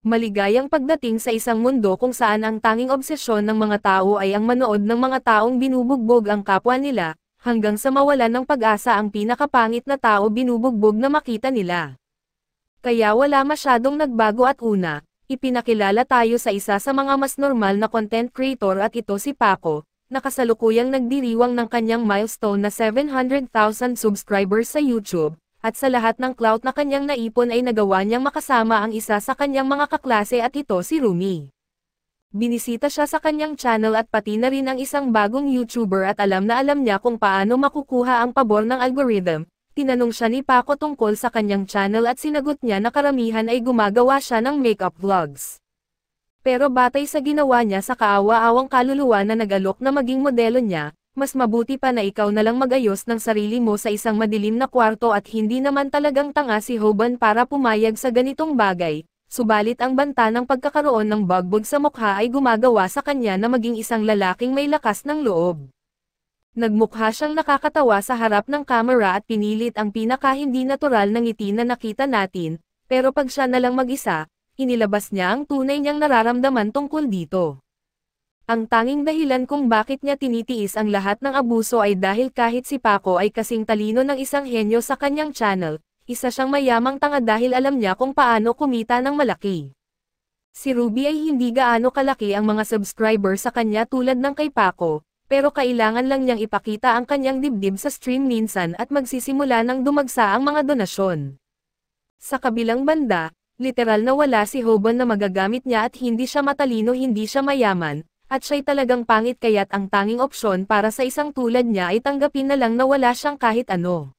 Maligayang pagdating sa isang mundo kung saan ang tanging obsesyon ng mga tao ay ang manood ng mga taong binubugbog ang kapwa nila, hanggang sa mawalan ng pag-asa ang pinakapangit na tao binubugbog na makita nila. Kaya wala masyadong nagbago at una, ipinakilala tayo sa isa sa mga mas normal na content creator at ito si Paco, na kasalukuyang nagdiriwang ng kanyang milestone na 700,000 subscribers sa YouTube, at sa lahat ng clout na kanyang naipon ay nagawa niyang makasama ang isa sa kanyang mga kaklase at ito si Rumi. Binisita siya sa kanyang channel at pati na rin ang isang bagong YouTuber at alam na alam niya kung paano makukuha ang pabor ng algorithm. Tinanong siya ni Paco tungkol sa kanyang channel at sinagot niya na karamihan ay gumagawa siya ng makeup vlogs. Pero batay sa ginawa niya sa kaawa-awang kaluluwa na nagalok na maging modelo niya, mas mabuti pa na ikaw na lang magayos ng sarili mo sa isang madilim na kwarto at hindi naman talagang tanga si Hoban para pumayag sa ganitong bagay, subalit ang banta ng pagkakaroon ng bagbog sa mukha ay gumagawa sa kanya na maging isang lalaking may lakas ng loob. Nagmukha siyang nakakatawa sa harap ng kamera at pinilit ang pinaka hindi natural na ng ngiti na nakita natin, pero pag siya na lang mag-isa, inilabas niya ang tunay niyang nararamdaman tungkol dito. Ang tanging dahilan kung bakit niya tinitiis ang lahat ng abuso ay dahil kahit si Paco ay kasing talino ng isang henyo sa kanyang channel, isa siyang mayamang tanga dahil alam niya kung paano kumita ng malaki. Si Ruby ay hindi gaano kalaki ang mga subscriber sa kanya tulad ng kay Paco, pero kailangan lang niyang ipakita ang kanyang dibdib sa stream minsan at magsisimula ng dumagsa ang mga donasyon. Sa kabilang banda, literal na wala si Hoban na magagamit niya at hindi siya matalino hindi siya mayaman, at siya'y talagang pangit kaya't ang tanging opsyon para sa isang tulad niya ay tanggapin na lang na wala siyang kahit ano.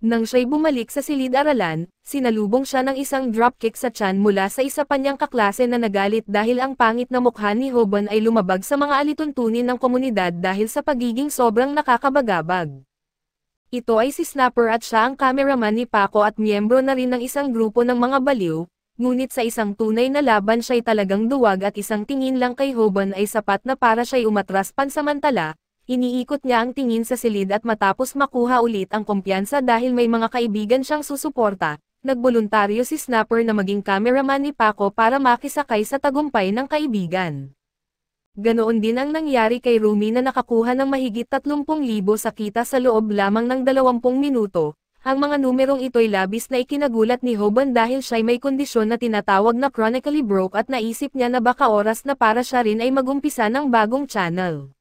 Nang siya'y bumalik sa silid-aralan, sinalubong siya ng isang dropkick sa chan mula sa isa pa niyang kaklase na nagalit dahil ang pangit na mukha ni Hoban ay lumabag sa mga alituntunin ng komunidad dahil sa pagiging sobrang nakakabagabag. Ito ay si Snapper at siya ang cameraman ni Paco at miyembro na rin ng isang grupo ng mga baliw, ngunit sa isang tunay na laban siya'y talagang duwag at isang tingin lang kay Hoban ay sapat na para siya'y umatras pansamantala, iniikot niya ang tingin sa silid at matapos makuha ulit ang kumpiyansa dahil may mga kaibigan siyang susuporta, nagboluntaryo si Snapper na maging cameraman ni Paco para makisakay sa tagumpay ng kaibigan. Ganoon din ang nangyari kay Rumi na nakakuha ng mahigit 30,000 sa kita sa loob lamang ng 20 minuto, ang mga numerong ito'y labis na ikinagulat ni Hoban dahil siya'y may kondisyon na tinatawag na chronically broke at naisip niya na baka oras na para siya rin ay magumpisa ng bagong channel.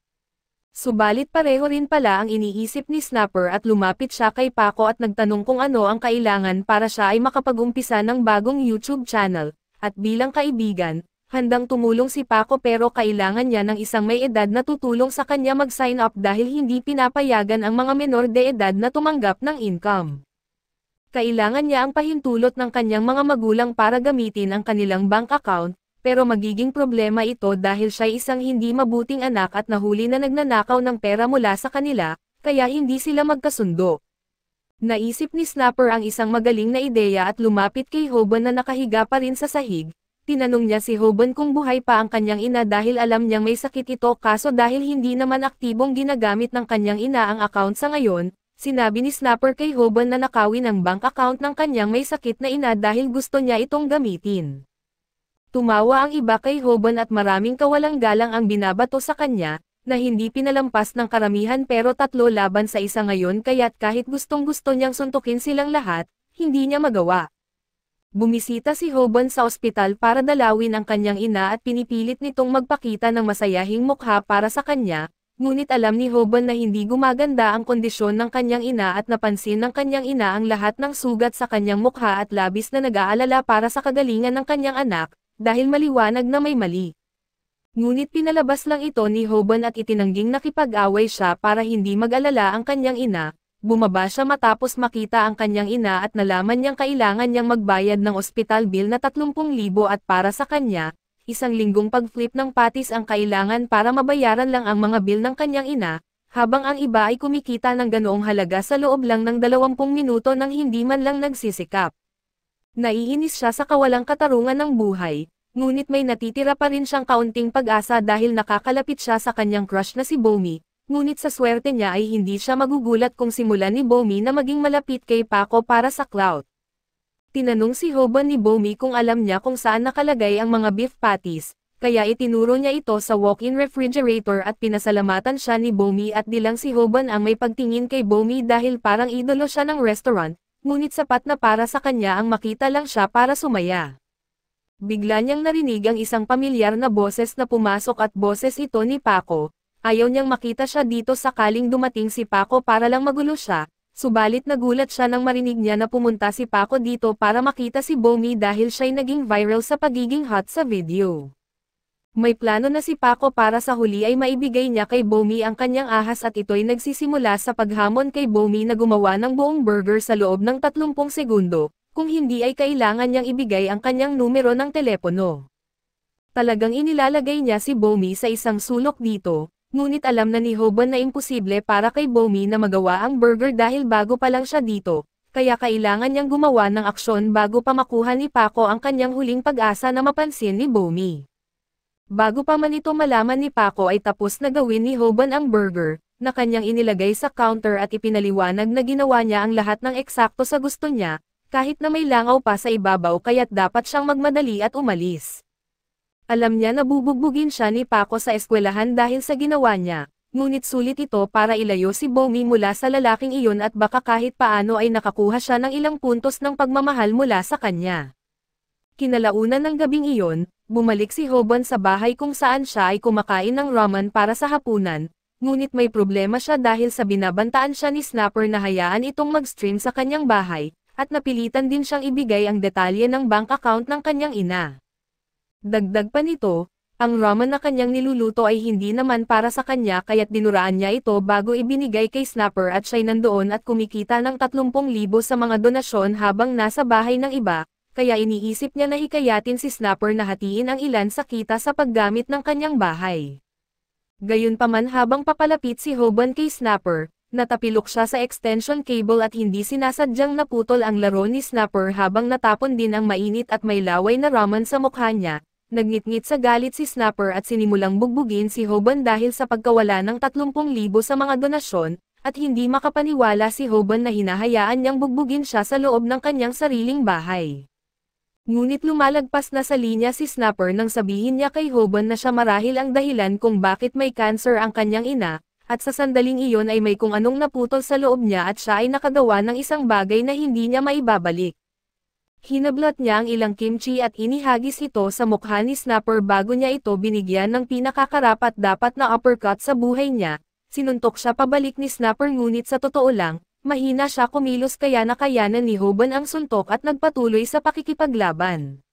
Subalit pareho rin pala ang iniisip ni Snapper at lumapit siya kay Paco at nagtanong kung ano ang kailangan para siya ay makapagumpisa ng bagong YouTube channel, at bilang kaibigan, Handang tumulong si Paco pero kailangan niya ng isang may edad na tutulong sa kanya mag-sign up dahil hindi pinapayagan ang mga menor de edad na tumanggap ng income. Kailangan niya ang pahintulot ng kanyang mga magulang para gamitin ang kanilang bank account, pero magiging problema ito dahil siya isang hindi mabuting anak at nahuli na nagnanakaw ng pera mula sa kanila, kaya hindi sila magkasundo. Naisip ni Snapper ang isang magaling na ideya at lumapit kay Hoban na nakahiga pa rin sa sahig, Tinanong niya si Hoban kung buhay pa ang kanyang ina dahil alam niyang may sakit ito kaso dahil hindi naman aktibong ginagamit ng kanyang ina ang account sa ngayon, sinabi ni Snapper kay Hoban na nakawin ang bank account ng kanyang may sakit na ina dahil gusto niya itong gamitin. Tumawa ang iba kay Hoban at maraming kawalang galang ang binabato sa kanya, na hindi pinalampas ng karamihan pero tatlo laban sa isa ngayon kaya't kahit gustong gusto niyang suntukin silang lahat, hindi niya magawa. Bumisita si Hoban sa ospital para dalawin ang kanyang ina at pinipilit nitong magpakita ng masayahing mukha para sa kanya, ngunit alam ni Hoban na hindi gumaganda ang kondisyon ng kanyang ina at napansin ng kanyang ina ang lahat ng sugat sa kanyang mukha at labis na nag-aalala para sa kagalingan ng kanyang anak, dahil maliwanag na may mali. Ngunit pinalabas lang ito ni Hoban at itinangging nakipag-away siya para hindi mag-alala ang kanyang ina, Bumaba siya matapos makita ang kanyang ina at nalaman niyang kailangan niyang magbayad ng ospital bill na 30,000 at para sa kanya, isang linggong pag-flip ng patis ang kailangan para mabayaran lang ang mga bill ng kanyang ina, habang ang iba ay kumikita ng ganoong halaga sa loob lang ng 20 minuto nang hindi man lang nagsisikap. Naiinis siya sa kawalang katarungan ng buhay, ngunit may natitira pa rin siyang kaunting pag-asa dahil nakakalapit siya sa kanyang crush na si Bomi, Ngunit sa swerte niya ay hindi siya magugulat kung simulan ni Bomi na maging malapit kay Paco para sa clout. Tinanong si Hoban ni Bomi kung alam niya kung saan nakalagay ang mga beef patties, kaya itinuro niya ito sa walk-in refrigerator at pinasalamatan siya ni Bomi at dilang si Hoban ang may pagtingin kay Bomi dahil parang idolo siya ng restaurant, ngunit sapat na para sa kanya ang makita lang siya para sumaya. Bigla niyang narinig ang isang pamilyar na boses na pumasok at boses ito ni Paco, Ayaw niyang makita siya dito sakaling dumating si Paco para lang magulo siya, subalit nagulat siya nang marinig niya na pumunta si Paco dito para makita si Bomi dahil siya'y naging viral sa pagiging hot sa video. May plano na si Paco para sa huli ay maibigay niya kay Bomi ang kanyang ahas at ito'y nagsisimula sa paghamon kay Bomi na gumawa ng buong burger sa loob ng 30 segundo, kung hindi ay kailangan niyang ibigay ang kanyang numero ng telepono. Talagang inilalagay niya si Bomi sa isang sulok dito, Ngunit alam na ni Hoban na imposible para kay Bomi na magawa ang burger dahil bago pa lang siya dito, kaya kailangan niyang gumawa ng aksyon bago pa makuha ni Paco ang kanyang huling pag-asa na mapansin ni Bomi. Bago pa man ito malaman ni Paco ay tapos na gawin ni Hoban ang burger, na kanyang inilagay sa counter at ipinaliwanag na ginawa niya ang lahat ng eksakto sa gusto niya, kahit na may langaw pa sa ibabaw kaya't dapat siyang magmadali at umalis. Alam niya na bubugbugin siya ni Paco sa eskwelahan dahil sa ginawa niya, ngunit sulit ito para ilayo si Bomi mula sa lalaking iyon at baka kahit paano ay nakakuha siya ng ilang puntos ng pagmamahal mula sa kanya. Kinalaunan ng gabing iyon, bumalik si Hoban sa bahay kung saan siya ay kumakain ng ramen para sa hapunan, ngunit may problema siya dahil sa binabantaan siya ni Snapper na hayaan itong mag-stream sa kanyang bahay, at napilitan din siyang ibigay ang detalye ng bank account ng kanyang ina. Dagdag pa nito, ang ramen na kanyang niluluto ay hindi naman para sa kanya kaya't dinuraan niya ito bago ibinigay kay Snapper at siya'y nandoon at kumikita ng 30,000 sa mga donasyon habang nasa bahay ng iba, kaya iniisip niya na hikayatin si Snapper na hatiin ang ilan sa kita sa paggamit ng kanyang bahay. Gayunpaman habang papalapit si Hoban kay Snapper, natapilok siya sa extension cable at hindi sinasadyang naputol ang laro ni Snapper habang natapon din ang mainit at may laway na ramen sa mukha niya, nagngitngit sa galit si Snapper at sinimulang bugbugin si Hoban dahil sa pagkawala ng 30,000 sa mga donasyon, at hindi makapaniwala si Hoban na hinahayaan niyang bugbugin siya sa loob ng kanyang sariling bahay. Ngunit lumalagpas na sa linya si Snapper nang sabihin niya kay Hoban na siya marahil ang dahilan kung bakit may cancer ang kanyang ina, at sa sandaling iyon ay may kung anong naputol sa loob niya at siya ay nakagawa ng isang bagay na hindi niya maibabalik. Hinablot niya ang ilang kimchi at inihagis ito sa mukha ni Snapper bago niya ito binigyan ng pinakakarapat dapat na uppercut sa buhay niya. Sinuntok siya pabalik ni Snapper ngunit sa totoo lang, mahina siya kumilos kaya nakayanan ni Hoban ang suntok at nagpatuloy sa pakikipaglaban.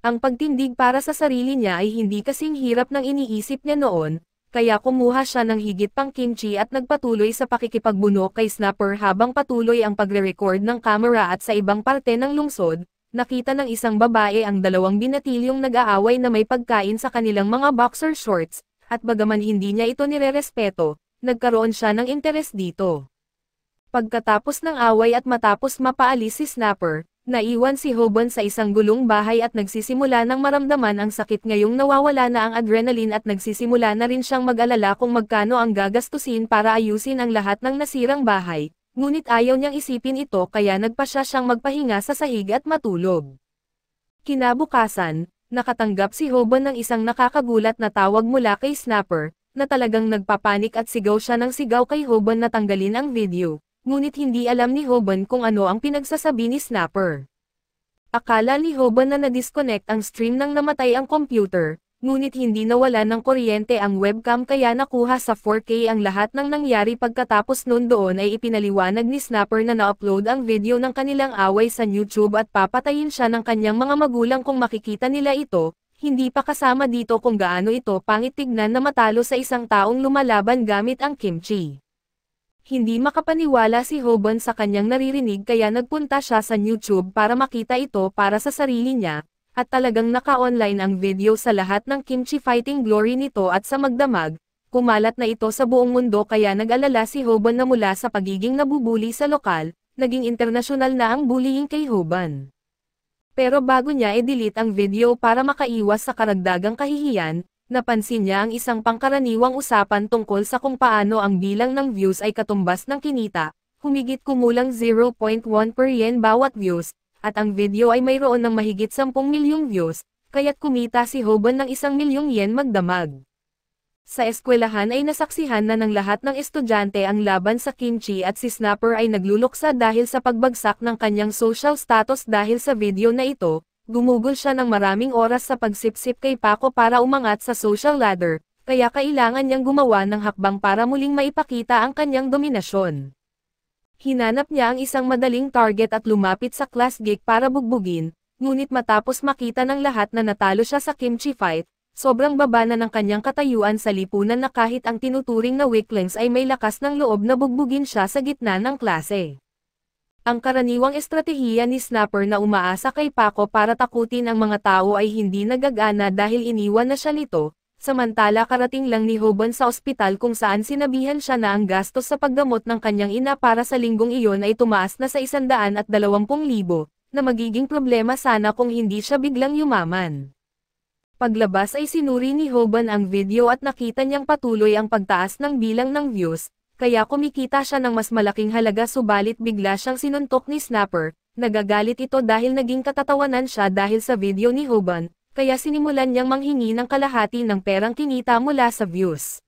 Ang pagtindig para sa sarili niya ay hindi kasing hirap ng iniisip niya noon, kaya kumuha siya ng higit pang kimchi at nagpatuloy sa pakikipagbunok kay Snapper habang patuloy ang pagre-record ng kamera at sa ibang parte ng lungsod, nakita ng isang babae ang dalawang binatilyong nag-aaway na may pagkain sa kanilang mga boxer shorts, at bagaman hindi niya ito nirerespeto, nagkaroon siya ng interes dito. Pagkatapos ng away at matapos mapaalis si Snapper, Naiwan si Hoban sa isang gulong bahay at nagsisimula ng maramdaman ang sakit ngayong nawawala na ang adrenaline at nagsisimula na rin siyang mag-alala kung magkano ang gagastusin para ayusin ang lahat ng nasirang bahay, ngunit ayaw niyang isipin ito kaya nagpa siya siyang magpahinga sa sahig at matulog. Kinabukasan, nakatanggap si Hoban ng isang nakakagulat na tawag mula kay Snapper, na talagang nagpapanik at sigaw siya ng sigaw kay Hoban na tanggalin ang video, ngunit hindi alam ni Hoban kung ano ang pinagsasabi ni Snapper. Akala ni Hoban na na-disconnect ang stream nang namatay ang computer, ngunit hindi nawala ng kuryente ang webcam kaya nakuha sa 4K ang lahat ng nangyari pagkatapos noon doon ay ipinaliwanag ni Snapper na na-upload ang video ng kanilang away sa YouTube at papatayin siya ng kanyang mga magulang kung makikita nila ito, hindi pa kasama dito kung gaano ito pangit tignan na matalo sa isang taong lumalaban gamit ang kimchi. Hindi makapaniwala si Hoban sa kanyang naririnig kaya nagpunta siya sa YouTube para makita ito para sa sarili niya, at talagang naka-online ang video sa lahat ng kimchi fighting glory nito at sa magdamag, kumalat na ito sa buong mundo kaya nag-alala si Hoban na mula sa pagiging nabubuli sa lokal, naging internasyonal na ang bullying kay Hoban. Pero bago niya i-delete ang video para makaiwas sa karagdagang kahihiyan, napansin niya ang isang pangkaraniwang usapan tungkol sa kung paano ang bilang ng views ay katumbas ng kinita, humigit kumulang 0.1 per yen bawat views, at ang video ay mayroon ng mahigit 10 milyong views, kaya't kumita si Hoban ng isang milyong yen magdamag. Sa eskwelahan ay nasaksihan na ng lahat ng estudyante ang laban sa kimchi at si Snapper ay nagluluksa dahil sa pagbagsak ng kanyang social status dahil sa video na ito, Gumugol siya ng maraming oras sa pagsipsip kay Paco para umangat sa social ladder, kaya kailangan niyang gumawa ng hakbang para muling maipakita ang kanyang dominasyon. Hinanap niya ang isang madaling target at lumapit sa class gig para bugbugin, ngunit matapos makita ng lahat na natalo siya sa kimchi fight, sobrang baba na ng kanyang katayuan sa lipunan na kahit ang tinuturing na weaklings ay may lakas ng loob na bugbugin siya sa gitna ng klase. Ang karaniwang estratehiya ni Snapper na umaasa kay Paco para takutin ang mga tao ay hindi nagagana dahil iniwan na siya nito, samantala karating lang ni Hoban sa ospital kung saan sinabihan siya na ang gastos sa paggamot ng kanyang ina para sa linggong iyon ay tumaas na sa 120,000 na magiging problema sana kung hindi siya biglang yumaman. Paglabas ay sinuri ni Hoban ang video at nakita niyang patuloy ang pagtaas ng bilang ng views, kaya kumikita siya ng mas malaking halaga subalit bigla siyang sinuntok ni Snapper, nagagalit ito dahil naging katatawanan siya dahil sa video ni Hoban, kaya sinimulan niyang manghingi ng kalahati ng perang kinita mula sa views.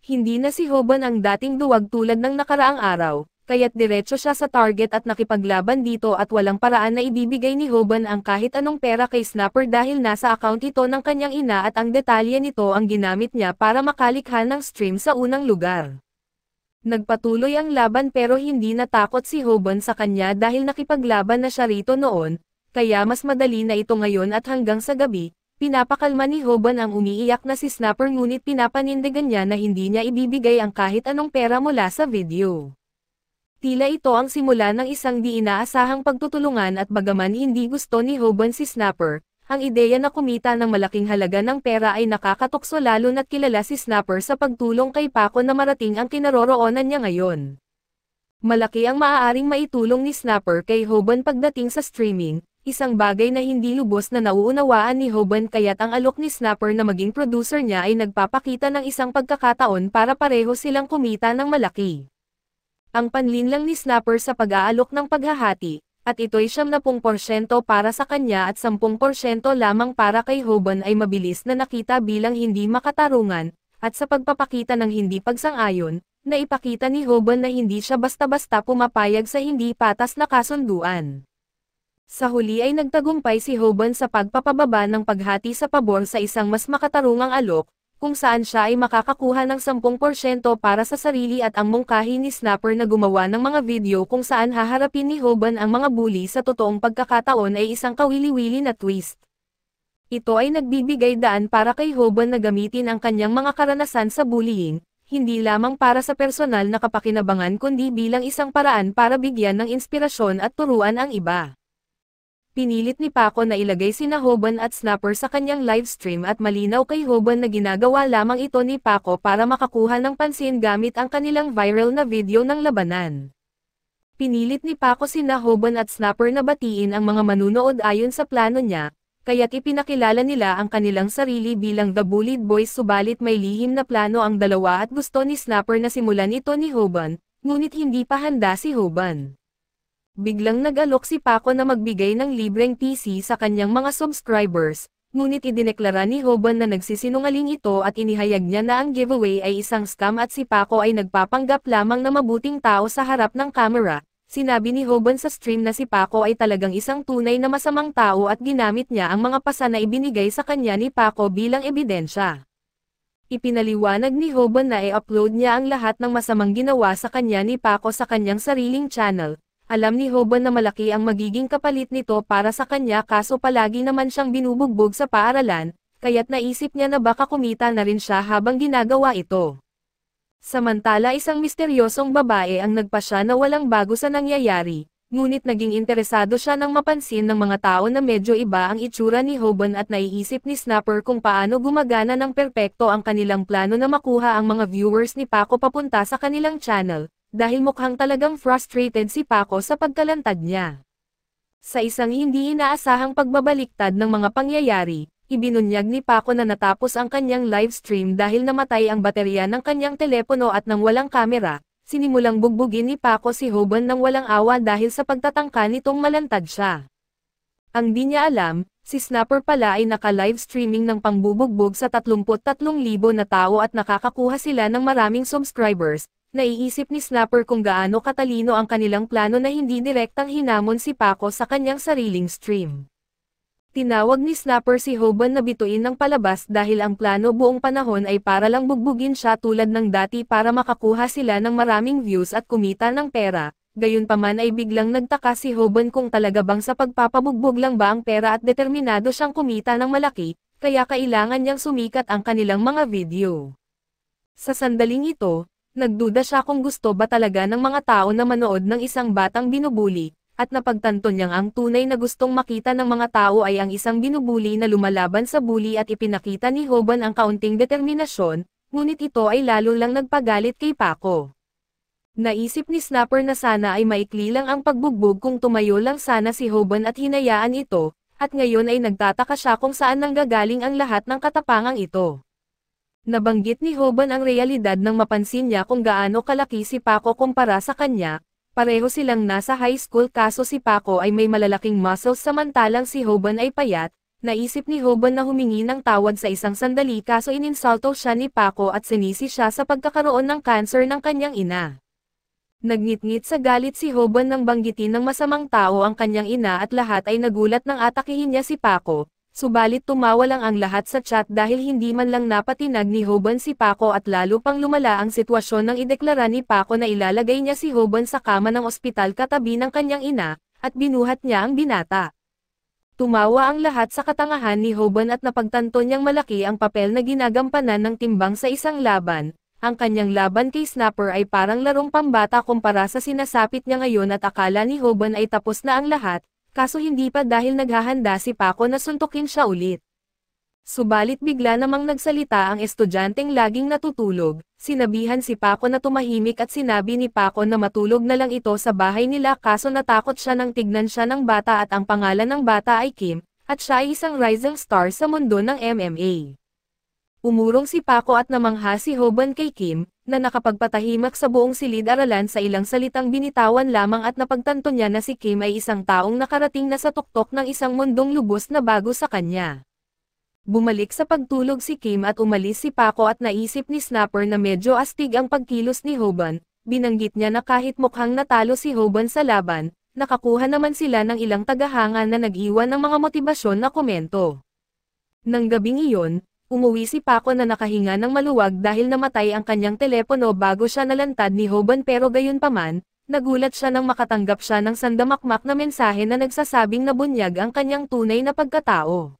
Hindi na si Hoban ang dating duwag tulad ng nakaraang araw, kaya't diretso siya sa target at nakipaglaban dito at walang paraan na ibibigay ni Hoban ang kahit anong pera kay Snapper dahil nasa account ito ng kanyang ina at ang detalye nito ang ginamit niya para makalikha ng stream sa unang lugar. Nagpatuloy ang laban pero hindi natakot si Hoban sa kanya dahil nakipaglaban na siya rito noon, kaya mas madali na ito ngayon at hanggang sa gabi, pinapakalma ni Hoban ang umiiyak na si Snapper ngunit pinapanindigan niya na hindi niya ibibigay ang kahit anong pera mula sa video. Tila ito ang simula ng isang di inaasahang pagtutulungan at bagaman hindi gusto ni Hoban si Snapper, ang ideya na kumita ng malaking halaga ng pera ay nakakatukso lalo na't kilala si Snapper sa pagtulong kay Paco na marating ang kinaroroonan niya ngayon. Malaki ang maaaring maitulong ni Snapper kay Hoban pagdating sa streaming, isang bagay na hindi lubos na nauunawaan ni Hoban kaya't ang alok ni Snapper na maging producer niya ay nagpapakita ng isang pagkakataon para pareho silang kumita ng malaki. Ang panlinlang ni Snapper sa pag-aalok ng paghahati, at ito'y 70% para sa kanya at 10% lamang para kay Hoban ay mabilis na nakita bilang hindi makatarungan, at sa pagpapakita ng hindi pagsang-ayon, na ipakita ni Hoban na hindi siya basta-basta pumapayag sa hindi patas na kasunduan. Sa huli ay nagtagumpay si Hoban sa pagpapababa ng paghati sa pabor sa isang mas makatarungang alok, kung saan siya ay makakakuha ng 10% para sa sarili at ang mungkahi ni Snapper na gumawa ng mga video kung saan haharapin ni Hoban ang mga bully sa totoong pagkakataon ay isang kawili-wili na twist. Ito ay nagbibigay daan para kay Hoban na gamitin ang kanyang mga karanasan sa bullying, hindi lamang para sa personal na kapakinabangan kundi bilang isang paraan para bigyan ng inspirasyon at turuan ang iba. Pinilit ni Paco na ilagay sina Hoban at Snapper sa kanyang livestream at malinaw kay Hoban na ginagawa lamang ito ni Paco para makakuha ng pansin gamit ang kanilang viral na video ng labanan. Pinilit ni Paco sina Hoban at Snapper na batiin ang mga manunood ayon sa plano niya, kaya't ipinakilala nila ang kanilang sarili bilang The Bullied Boys subalit may lihim na plano ang dalawa at gusto ni Snapper na simulan ito ni Hoban, ngunit hindi pa handa si Hoban. Biglang nag-alok si Paco na magbigay ng libreng PC sa kanyang mga subscribers, ngunit idineklara ni Hoban na nagsisinungaling ito at inihayag niya na ang giveaway ay isang scam at si Paco ay nagpapanggap lamang na mabuting tao sa harap ng camera. Sinabi ni Hoban sa stream na si Paco ay talagang isang tunay na masamang tao at ginamit niya ang mga pasa na ibinigay sa kanya ni Paco bilang ebidensya. Ipinaliwanag ni Hoban na i-upload niya ang lahat ng masamang ginawa sa kanya ni Paco sa kanyang sariling channel, alam ni Hoban na malaki ang magiging kapalit nito para sa kanya kaso palagi naman siyang binubugbog sa paaralan, kaya't naisip niya na baka kumita na rin siya habang ginagawa ito. Samantala isang misteryosong babae ang nagpa siya na walang bago sa nangyayari, ngunit naging interesado siya nang mapansin ng mga tao na medyo iba ang itsura ni Hoban at naiisip ni Snapper kung paano gumagana ng perpekto ang kanilang plano na makuha ang mga viewers ni Paco papunta sa kanilang channel, dahil mukhang talagang frustrated si Paco sa pagkalantad niya. Sa isang hindi inaasahang pagbabaliktad ng mga pangyayari, ibinunyag ni Paco na natapos ang kanyang live stream dahil namatay ang baterya ng kanyang telepono at nang walang kamera, sinimulang bugbugin ni Paco si Hoban nang walang awa dahil sa pagtatangka nitong malantad siya. Ang di niya alam, si Snapper pala ay naka-live streaming ng pangbubugbog sa 33,000 na tao at nakakakuha sila ng maraming subscribers, Naiisip ni Snapper kung gaano katalino ang kanilang plano na hindi direktang hinamon si Paco sa kanyang sariling stream. Tinawag ni Snapper si Hoban na bituin ng palabas dahil ang plano buong panahon ay para lang bugbugin siya tulad ng dati para makakuha sila ng maraming views at kumita ng pera, gayunpaman ay biglang nagtaka si Hoban kung talaga bang sa pagpapabugbog lang ba ang pera at determinado siyang kumita ng malaki, kaya kailangan niyang sumikat ang kanilang mga video. Sa sandaling ito, Nagduda siya kung gusto ba talaga ng mga tao na manood ng isang batang binubuli, at napagtanto niyang ang tunay na gustong makita ng mga tao ay ang isang binubuli na lumalaban sa bully at ipinakita ni Hoban ang kaunting determinasyon, ngunit ito ay lalo lang nagpagalit kay Paco. Naisip ni Snapper na sana ay maikli lang ang pagbugbog kung tumayo lang sana si Hoban at hinayaan ito, at ngayon ay nagtataka siya kung saan nanggagaling ang lahat ng katapangang ito. Nabanggit ni Hoban ang realidad nang mapansin niya kung gaano kalaki si Paco kumpara sa kanya, pareho silang nasa high school kaso si Paco ay may malalaking muscles samantalang si Hoban ay payat, naisip ni Hoban na humingi ng tawad sa isang sandali kaso ininsulto siya ni Paco at sinisi siya sa pagkakaroon ng cancer ng kanyang ina. Nagngit-ngit sa galit si Hoban nang banggitin ng masamang tao ang kanyang ina at lahat ay nagulat nang atakihin niya si Paco, Subalit tumawa lang ang lahat sa chat dahil hindi man lang napatinag ni Hoban si Paco at lalo pang lumala ang sitwasyon nang ideklara ni Paco na ilalagay niya si Hoban sa kama ng ospital katabi ng kanyang ina, at binuhat niya ang binata. Tumawa ang lahat sa katangahan ni Hoban at napagtanto niyang malaki ang papel na ginagampanan ng timbang sa isang laban. Ang kanyang laban kay Snapper ay parang larong pambata kumpara sa sinasapit niya ngayon at akala ni Hoban ay tapos na ang lahat, kaso hindi pa dahil naghahanda si Paco na suntukin siya ulit. Subalit bigla namang nagsalita ang estudyanteng laging natutulog, sinabihan si Paco na tumahimik at sinabi ni Paco na matulog na lang ito sa bahay nila kaso natakot siya nang tignan siya ng bata at ang pangalan ng bata ay Kim, at siya ay isang rising star sa mundo ng MMA. Umurong si Paco at namangha si Hoban kay Kim, na nakapagpatahimik sa buong silid-aralan sa ilang salitang binitawan lamang at napagtanto niya na si Kim ay isang taong nakarating na sa tuktok ng isang mundong lubos na bago sa kanya. Bumalik sa pagtulog si Kim at umalis si Paco at naisip ni Snapper na medyo astig ang pagkilos ni Hoban, binanggit niya na kahit mukhang natalo si Hoban sa laban, nakakuha naman sila ng ilang tagahanga na nag-iwan ng mga motibasyon na komento. Nang gabing iyon, Umuwi si Paco na nakahinga ng maluwag dahil namatay ang kanyang telepono bago siya nalantad ni Hoban pero gayunpaman, nagulat siya nang makatanggap siya ng sandamakmak na mensahe na nagsasabing nabunyag ang kanyang tunay na pagkatao.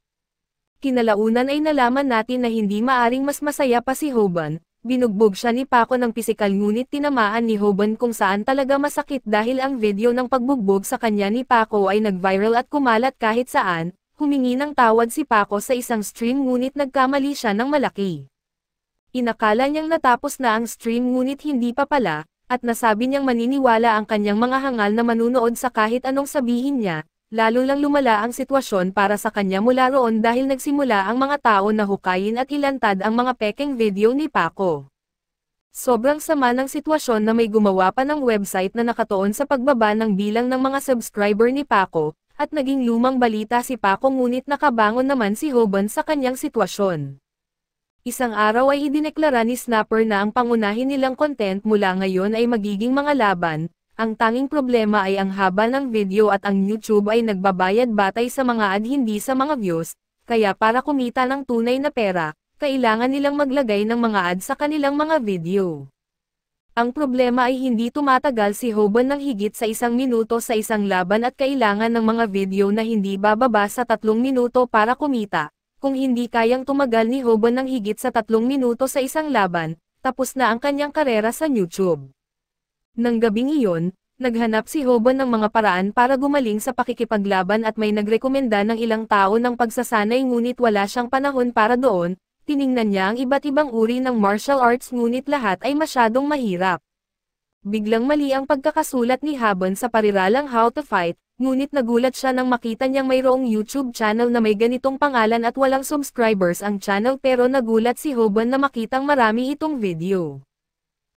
Kinalaunan ay nalaman natin na hindi maaring mas masaya pa si Hoban, binugbog siya ni Paco ng pisikal ngunit tinamaan ni Hoban kung saan talaga masakit dahil ang video ng pagbugbog sa kanya ni Paco ay nag-viral at kumalat kahit saan, Humingi ng tawad si Paco sa isang stream ngunit nagkamali siya ng malaki. Inakala niyang natapos na ang stream ngunit hindi pa pala, at nasabi niyang maniniwala ang kanyang mga hangal na manunood sa kahit anong sabihin niya, lalo lang lumala ang sitwasyon para sa kanya mula roon dahil nagsimula ang mga tao na hukayin at ilantad ang mga peking video ni Paco. Sobrang sama ng sitwasyon na may gumawa pa ng website na nakatuon sa pagbaba ng bilang ng mga subscriber ni Paco, at naging lumang balita si Paco ngunit nakabangon naman si Hoban sa kanyang sitwasyon. Isang araw ay idineklara ni Snapper na ang pangunahin nilang content mula ngayon ay magiging mga laban, ang tanging problema ay ang haba ng video at ang YouTube ay nagbabayad batay sa mga ad hindi sa mga views, kaya para kumita ng tunay na pera, kailangan nilang maglagay ng mga ad sa kanilang mga video. Ang problema ay hindi tumatagal si Hoban ng higit sa isang minuto sa isang laban at kailangan ng mga video na hindi bababa sa tatlong minuto para kumita. Kung hindi kayang tumagal ni Hoban ng higit sa tatlong minuto sa isang laban, tapos na ang kanyang karera sa YouTube. Nang gabing iyon, naghanap si Hoban ng mga paraan para gumaling sa pakikipaglaban at may nagrekomenda ng ilang tao ng pagsasanay ngunit wala siyang panahon para doon, Tiningnan niya ang iba't ibang uri ng martial arts ngunit lahat ay masyadong mahirap. Biglang mali ang pagkakasulat ni Habon sa pariralang How to Fight, ngunit nagulat siya nang makita niyang mayroong YouTube channel na may ganitong pangalan at walang subscribers ang channel pero nagulat si Hoban na makitang marami itong video.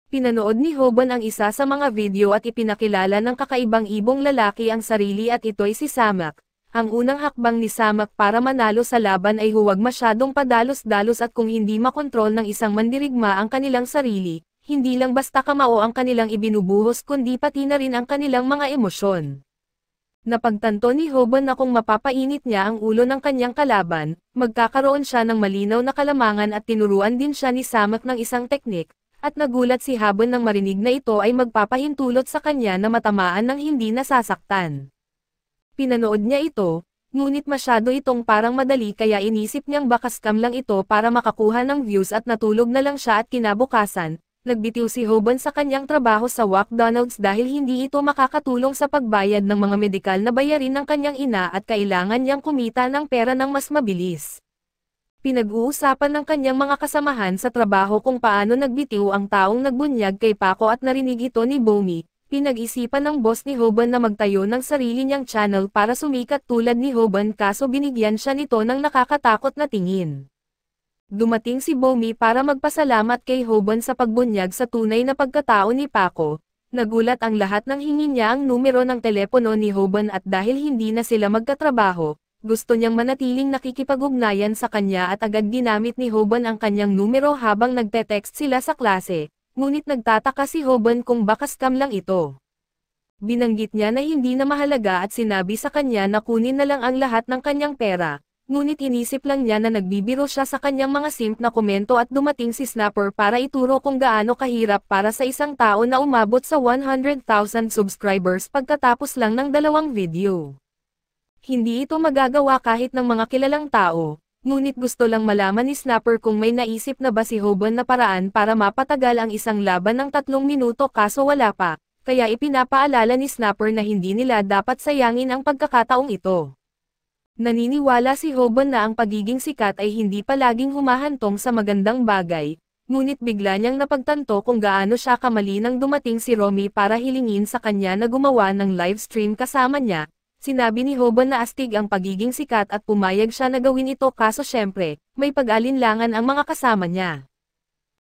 Pinanood ni Hoban ang isa sa mga video at ipinakilala ng kakaibang ibong lalaki ang sarili at ito'y si Samak, ang unang hakbang ni Samak para manalo sa laban ay huwag masyadong padalos-dalos at kung hindi makontrol ng isang mandirigma ang kanilang sarili, hindi lang basta kamao ang kanilang ibinubuhos kundi pati na rin ang kanilang mga emosyon. Napagtanto ni Hoban na kung mapapainit niya ang ulo ng kanyang kalaban, magkakaroon siya ng malinaw na kalamangan at tinuruan din siya ni Samak ng isang teknik, at nagulat si Hoban nang marinig na ito ay magpapahintulot sa kanya na matamaan ng hindi nasasaktan. Pinanood niya ito, ngunit masyado itong parang madali kaya inisip niyang baka scam lang ito para makakuha ng views at natulog na lang siya at kinabukasan, nagbitiw si Hoban sa kanyang trabaho sa McDonald's dahil hindi ito makakatulong sa pagbayad ng mga medikal na bayarin ng kanyang ina at kailangan niyang kumita ng pera ng mas mabilis. Pinag-uusapan ng kanyang mga kasamahan sa trabaho kung paano nagbitiw ang taong nagbunyag kay Paco at narinig ito ni Bomi, Pinag-isipan ng boss ni Hoban na magtayo ng sarili niyang channel para sumikat tulad ni Hoban kaso binigyan siya nito ng nakakatakot na tingin. Dumating si Bomi para magpasalamat kay Hoban sa pagbunyag sa tunay na pagkatao ni Paco, nagulat ang lahat nang hingi niya ang numero ng telepono ni Hoban at dahil hindi na sila magkatrabaho, gusto niyang manatiling nakikipag-ugnayan sa kanya at agad ginamit ni Hoban ang kanyang numero habang nagte-text sila sa klase, Ngunit nagtataka si Hoban kung baka scam lang ito. Binanggit niya na hindi na mahalaga at sinabi sa kanya na kunin na lang ang lahat ng kanyang pera, ngunit inisip lang niya na nagbibiro siya sa kanyang mga simp na komento at dumating si Snapper para ituro kung gaano kahirap para sa isang tao na umabot sa 100,000 subscribers pagkatapos lang ng dalawang video. Hindi ito magagawa kahit ng mga kilalang tao, Ngunit gusto lang malaman ni Snapper kung may naisip na ba si Hoban na paraan para mapatagal ang isang laban ng tatlong minuto kaso wala pa, kaya ipinapaalala ni Snapper na hindi nila dapat sayangin ang pagkakataong ito. Naniniwala si Hoban na ang pagiging sikat ay hindi palaging humahantong sa magandang bagay, ngunit bigla niyang napagtanto kung gaano siya kamali nang dumating si Romy para hilingin sa kanya na gumawa ng livestream kasama niya, Sinabi ni Hoban na astig ang pagiging sikat at pumayag siya na gawin ito kaso syempre, may pag-alinlangan ang mga kasama niya.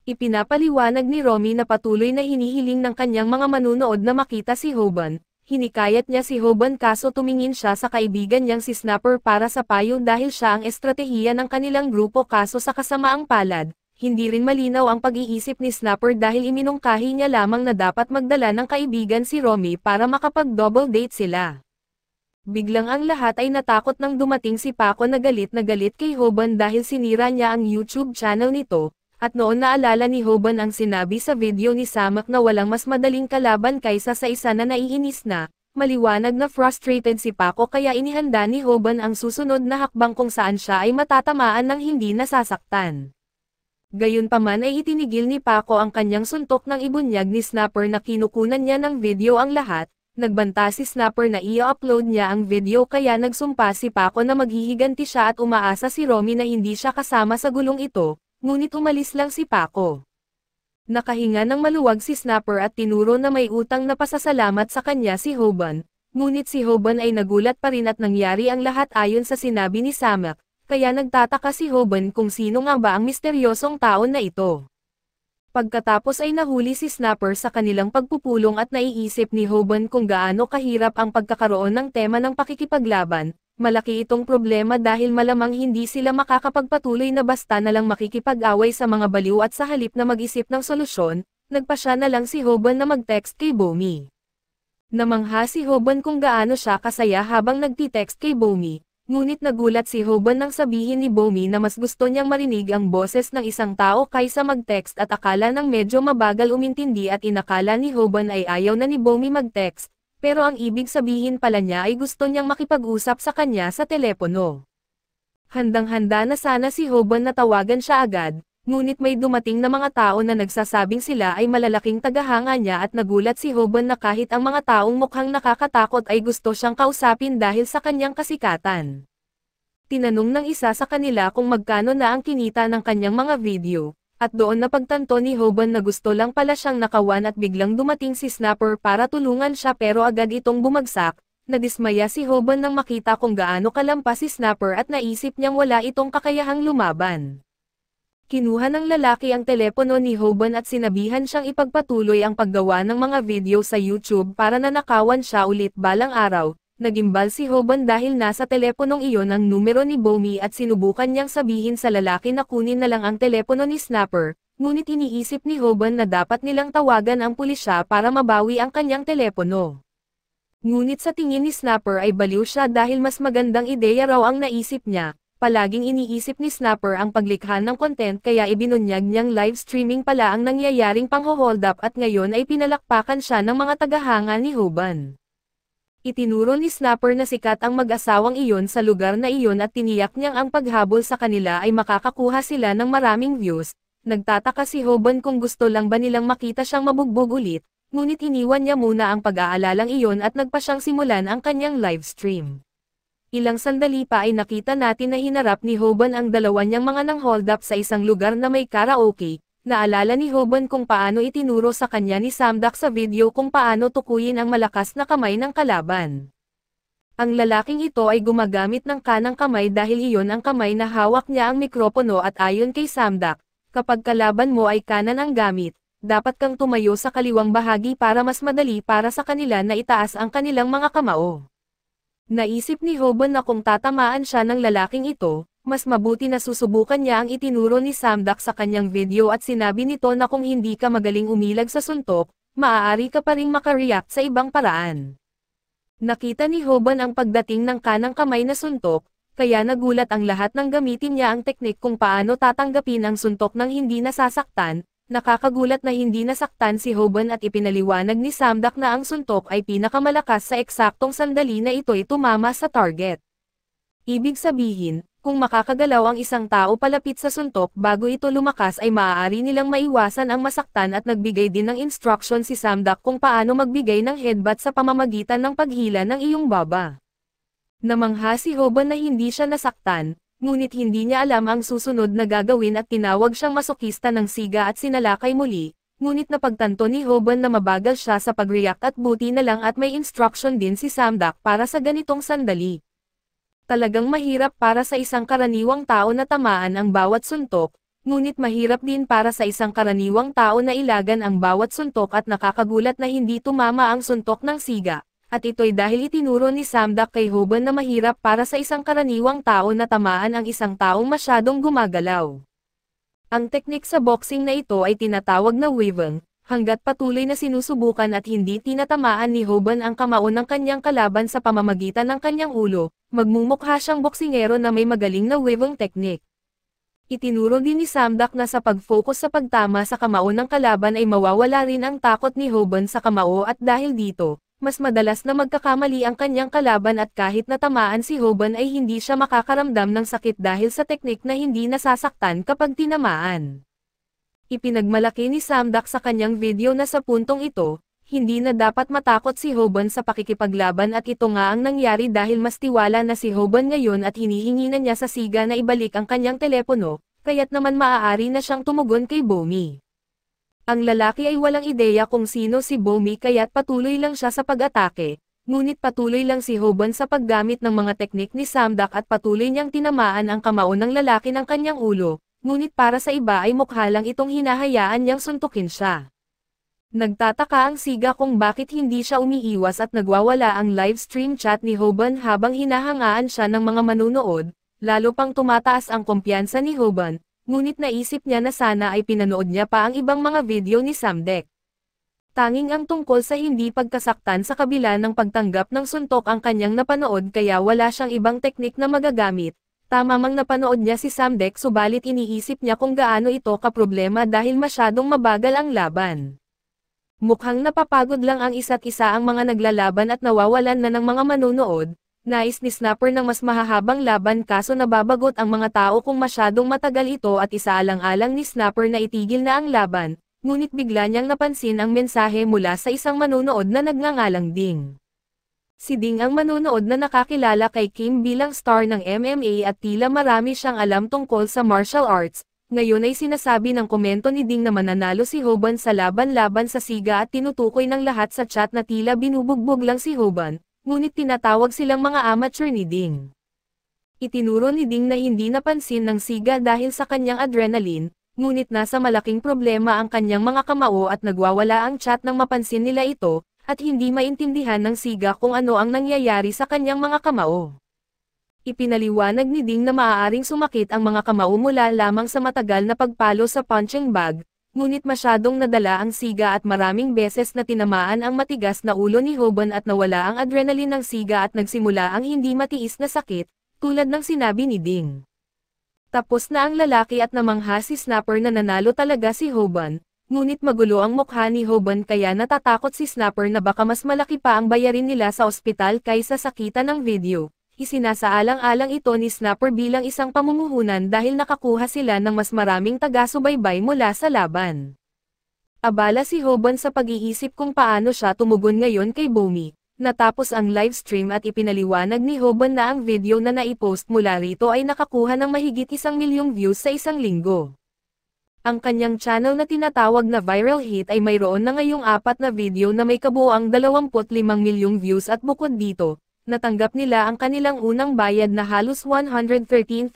Ipinapaliwanag ni Romy na patuloy na hinihiling ng kanyang mga manunood na makita si Hoban, hinikayat niya si Hoban kaso tumingin siya sa kaibigan niyang si Snapper para sa payo dahil siya ang estratehiya ng kanilang grupo kaso sa kasamaang palad, hindi rin malinaw ang pag-iisip ni Snapper dahil iminungkahi niya lamang na dapat magdala ng kaibigan si Romy para makapag-double date sila. Biglang ang lahat ay natakot nang dumating si Paco na galit na galit kay Hoban dahil sinira niya ang YouTube channel nito, at noon naalala ni Hoban ang sinabi sa video ni Samak na walang mas madaling kalaban kaysa sa isa na naiinis na, maliwanag na frustrated si Paco kaya inihanda ni Hoban ang susunod na hakbang kung saan siya ay matatamaan ng hindi nasasaktan. Gayunpaman ay itinigil ni Paco ang kanyang suntok ng ibunyag ni Snapper na kinukunan niya ng video ang lahat, Nagbanta si Snapper na i-upload niya ang video kaya nagsumpa si Paco na maghihiganti siya at umaasa si Romy na hindi siya kasama sa gulong ito, ngunit umalis lang si Paco. Nakahinga ng maluwag si Snapper at tinuro na may utang na pasasalamat sa kanya si Hoban, ngunit si Hoban ay nagulat pa rin at nangyari ang lahat ayon sa sinabi ni Samak, kaya nagtataka si Hoban kung sino nga ba ang misteryosong tao na ito. Pagkatapos ay nahuli si Snapper sa kanilang pagpupulong at naiisip ni Hoban kung gaano kahirap ang pagkakaroon ng tema ng pakikipaglaban, malaki itong problema dahil malamang hindi sila makakapagpatuloy na basta na lang makikipag-away sa mga baliw at sa halip na mag-isip ng solusyon, nagpasya na lang si Hoban na mag-text kay Bomi. Namangha si Hoban kung gaano siya kasaya habang nagti-text kay Bomi, Ngunit nagulat si Hoban nang sabihin ni Bomi na mas gusto niyang marinig ang boses ng isang tao kaysa mag-text at akala nang medyo mabagal umintindi at inakala ni Hoban ay ayaw na ni Bomi mag-text, pero ang ibig sabihin pala niya ay gusto niyang makipag-usap sa kanya sa telepono. Handang-handa na sana si Hoban na tawagan siya agad, Ngunit may dumating na mga tao na nagsasabing sila ay malalaking tagahanga niya at nagulat si Hoban na kahit ang mga taong mukhang nakakatakot ay gusto siyang kausapin dahil sa kanyang kasikatan. Tinanong ng isa sa kanila kung magkano na ang kinita ng kanyang mga video, at doon napagtanto ni Hoban na gusto lang pala siyang nakawan at biglang dumating si Snapper para tulungan siya pero agad itong bumagsak, nadismaya si Hoban nang makita kung gaano kalampas si Snapper at naisip niyang wala itong kakayahang lumaban kinuha ng lalaki ang telepono ni Hoban at sinabihan siyang ipagpatuloy ang paggawa ng mga video sa YouTube para nanakawan siya ulit balang araw. Nagimbal si Hoban dahil nasa teleponong iyon ang numero ni Bomi at sinubukan niyang sabihin sa lalaki na kunin na lang ang telepono ni Snapper, ngunit iniisip ni Hoban na dapat nilang tawagan ang pulisya para mabawi ang kanyang telepono. Ngunit sa tingin ni Snapper ay baliw siya dahil mas magandang ideya raw ang naisip niya, palaging iniisip ni Snapper ang paglikha ng content kaya ibinunyag niyang live streaming pala ang nangyayaring pang hold up at ngayon ay pinalakpakan siya ng mga tagahanga ni Hoban. Itinuro ni Snapper na sikat ang mag-asawang iyon sa lugar na iyon at tiniyak niyang ang paghabol sa kanila ay makakakuha sila ng maraming views. Nagtataka si Hoban kung gusto lang ba nilang makita siyang mabugbog ulit, ngunit iniwan niya muna ang pag-aalalang iyon at nagpa siyang simulan ang kanyang live stream. Ilang sandali pa ay nakita natin na hinarap ni Hoban ang dalawa niyang mga nang hold up sa isang lugar na may karaoke. Naalala ni Hoban kung paano itinuro sa kanya ni Samdak sa video kung paano tukuyin ang malakas na kamay ng kalaban. Ang lalaking ito ay gumagamit ng kanang kamay dahil iyon ang kamay na hawak niya ang mikropono at ayon kay Samdak, kapag kalaban mo ay kanan ang gamit, dapat kang tumayo sa kaliwang bahagi para mas madali para sa kanila na itaas ang kanilang mga kamao. Naisip ni Hoban na kung tatamaan siya ng lalaking ito, mas mabuti na susubukan niya ang itinuro ni Samdak sa kanyang video at sinabi nito na kung hindi ka magaling umilag sa suntok, maaari ka pa ring makareact sa ibang paraan. Nakita ni Hoban ang pagdating ng kanang kamay na suntok, kaya nagulat ang lahat nang gamitin niya ang teknik kung paano tatanggapin ang suntok ng hindi nasasaktan, Nakakagulat na hindi nasaktan si Hoban at ipinaliwanag ni Samdak na ang suntok ay pinakamalakas sa eksaktong sandali na ito'y tumama sa target. Ibig sabihin, kung makakagalaw ang isang tao palapit sa suntok bago ito lumakas ay maaari nilang maiwasan ang masaktan at nagbigay din ng instruction si Samdak kung paano magbigay ng headbutt sa pamamagitan ng paghila ng iyong baba. Namangha si Hoban na hindi siya nasaktan, Ngunit hindi niya alam ang susunod na gagawin at tinawag siyang masokista ng siga at sinalakay muli, ngunit napagtanto ni Hoban na mabagal siya sa pag-react at buti na lang at may instruction din si Samdak para sa ganitong sandali. Talagang mahirap para sa isang karaniwang tao na tamaan ang bawat suntok, ngunit mahirap din para sa isang karaniwang tao na ilagan ang bawat suntok at nakakagulat na hindi tumama ang suntok ng siga, at ito'y dahil itinuro ni Samdak kay Hoban na mahirap para sa isang karaniwang tao na tamaan ang isang taong masyadong gumagalaw. Ang teknik sa boxing na ito ay tinatawag na weaving, hanggat patuloy na sinusubukan at hindi tinatamaan ni Hoban ang kamao ng kanyang kalaban sa pamamagitan ng kanyang ulo, magmumukha siyang boksingero na may magaling na weaving technique. Itinuro din ni Samdak na sa pag-focus sa pagtama sa kamao ng kalaban ay mawawala rin ang takot ni Hoban sa kamao at dahil dito, mas madalas na magkakamali ang kanyang kalaban at kahit natamaan si Hoban ay hindi siya makakaramdam ng sakit dahil sa teknik na hindi nasasaktan kapag tinamaan. Ipinagmalaki ni Samdak sa kanyang video na sa puntong ito, hindi na dapat matakot si Hoban sa pakikipaglaban at ito nga ang nangyari dahil mas tiwala na si Hoban ngayon at hinihingi na niya sa siga na ibalik ang kanyang telepono, kaya't naman maaari na siyang tumugon kay Bomi. Ang lalaki ay walang ideya kung sino si Bomi kaya't patuloy lang siya sa pag-atake, ngunit patuloy lang si Hoban sa paggamit ng mga teknik ni Samdak at patuloy niyang tinamaan ang kamao ng lalaki ng kanyang ulo, ngunit para sa iba ay mukha lang itong hinahayaan niyang suntukin siya. Nagtataka ang siga kung bakit hindi siya umiiwas at nagwawala ang live stream chat ni Hoban habang hinahangaan siya ng mga manunood, lalo pang tumataas ang kumpiyansa ni Hoban, ngunit naisip niya na sana ay pinanood niya pa ang ibang mga video ni Samdek. Tanging ang tungkol sa hindi pagkasaktan sa kabila ng pagtanggap ng suntok ang kanyang napanood kaya wala siyang ibang teknik na magagamit, Tama mang napanood niya si Samdek subalit iniisip niya kung gaano ito ka-problema dahil masyadong mabagal ang laban. Mukhang napapagod lang ang isa't isa ang mga naglalaban at nawawalan na ng mga manunood, Nais ni Snapper ng mas mahahabang laban kaso nababagot ang mga tao kung masyadong matagal ito at isaalang-alang ni Snapper na itigil na ang laban, ngunit bigla niyang napansin ang mensahe mula sa isang manunood na nagngangalang Ding. Si Ding ang manunood na nakakilala kay Kim bilang star ng MMA at tila marami siyang alam tungkol sa martial arts, ngayon ay sinasabi ng komento ni Ding na mananalo si Hoban sa laban-laban sa siga at tinutukoy ng lahat sa chat na tila binubugbog lang si Hoban, ngunit tinatawag silang mga amateur ni Ding. Itinuro ni Ding na hindi napansin ng siga dahil sa kanyang adrenaline, ngunit nasa malaking problema ang kanyang mga kamao at nagwawala ang chat nang mapansin nila ito, at hindi maintindihan ng siga kung ano ang nangyayari sa kanyang mga kamao. Ipinaliwanag ni Ding na maaaring sumakit ang mga kamao mula lamang sa matagal na pagpalo sa punching bag, Ngunit masyadong nadala ang siga at maraming beses na tinamaan ang matigas na ulo ni Hoban at nawala ang adrenaline ng siga at nagsimula ang hindi matiis na sakit, tulad ng sinabi ni Ding. Tapos na ang lalaki at namangha si Snapper na nanalo talaga si Hoban, ngunit magulo ang mukha ni Hoban kaya natatakot si Snapper na baka mas malaki pa ang bayarin nila sa ospital kaysa sa kita ng video, Isinasaalang-alang ito ni Snapper bilang isang pamumuhunan dahil nakakuha sila ng mas maraming taga-subaybay mula sa laban. Abala si Hoban sa pag-iisip kung paano siya tumugon ngayon kay Bumi. Natapos ang livestream at ipinaliwanag ni Hoban na ang video na naipost mula rito ay nakakuha ng mahigit isang milyong views sa isang linggo. Ang kanyang channel na tinatawag na Viral Hit ay mayroon na ngayong apat na video na may kabuoang 25 milyong views at bukod dito, natanggap nila ang kanilang unang bayad na halos $113,000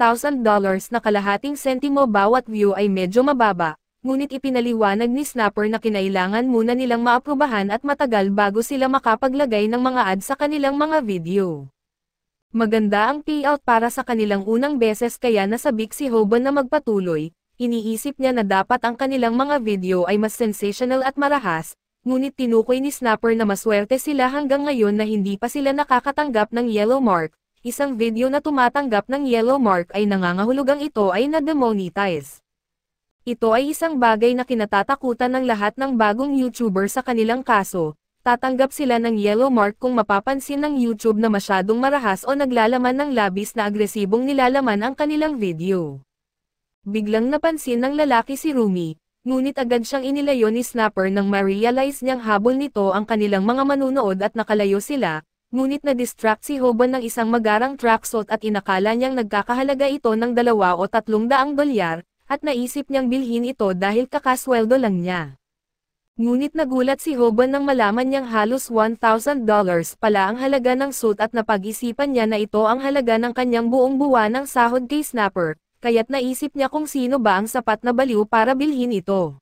na kalahating sentimo bawat view ay medyo mababa, ngunit ipinaliwanag ni Snapper na kinailangan muna nilang maaprubahan at matagal bago sila makapaglagay ng mga ad sa kanilang mga video. Maganda ang payout para sa kanilang unang beses kaya nasabik si Hoban na magpatuloy, iniisip niya na dapat ang kanilang mga video ay mas sensational at marahas, ngunit tinukoy ni Snapper na maswerte sila hanggang ngayon na hindi pa sila nakakatanggap ng yellow mark. Isang video na tumatanggap ng yellow mark ay nangangahulugang ito ay na-demonetize. Ito ay isang bagay na kinatatakutan ng lahat ng bagong YouTuber sa kanilang kaso, tatanggap sila ng yellow mark kung mapapansin ng YouTube na masyadong marahas o naglalaman ng labis na agresibong nilalaman ang kanilang video. Biglang napansin ng lalaki si Rumi, Ngunit agad siyang inilayo ni Snapper nang ma-realize niyang habol nito ang kanilang mga manunood at nakalayo sila, ngunit na-distract si Hoban ng isang magarang tracksuit at inakala niyang nagkakahalaga ito ng dalawa o tatlong daang dolyar, at naisip niyang bilhin ito dahil kakasweldo lang niya. Ngunit nagulat si Hoban nang malaman niyang halos $1,000 pala ang halaga ng suit at napag-isipan niya na ito ang halaga ng kanyang buong buwan ng sahod kay Snapper, kaya't naisip niya kung sino ba ang sapat na baliw para bilhin ito.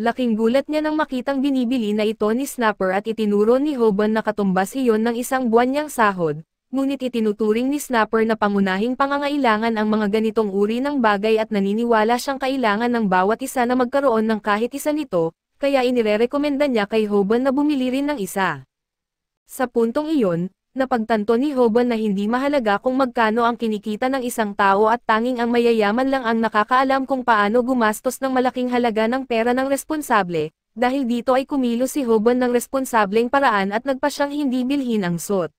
Laking gulat niya nang makitang binibili na ito ni Snapper at itinuro ni Hoban na katumbas iyon ng isang buwan niyang sahod, ngunit itinuturing ni Snapper na pangunahing pangangailangan ang mga ganitong uri ng bagay at naniniwala siyang kailangan ng bawat isa na magkaroon ng kahit isa nito, kaya inirerekomenda niya kay Hoban na bumili rin ng isa. Sa puntong iyon, Napagtanto ni Hoban na hindi mahalaga kung magkano ang kinikita ng isang tao at tanging ang mayayaman lang ang nakakaalam kung paano gumastos ng malaking halaga ng pera ng responsable, dahil dito ay kumilo si Hoban ng responsableng paraan at nagpa siyang hindi bilhin ang suit.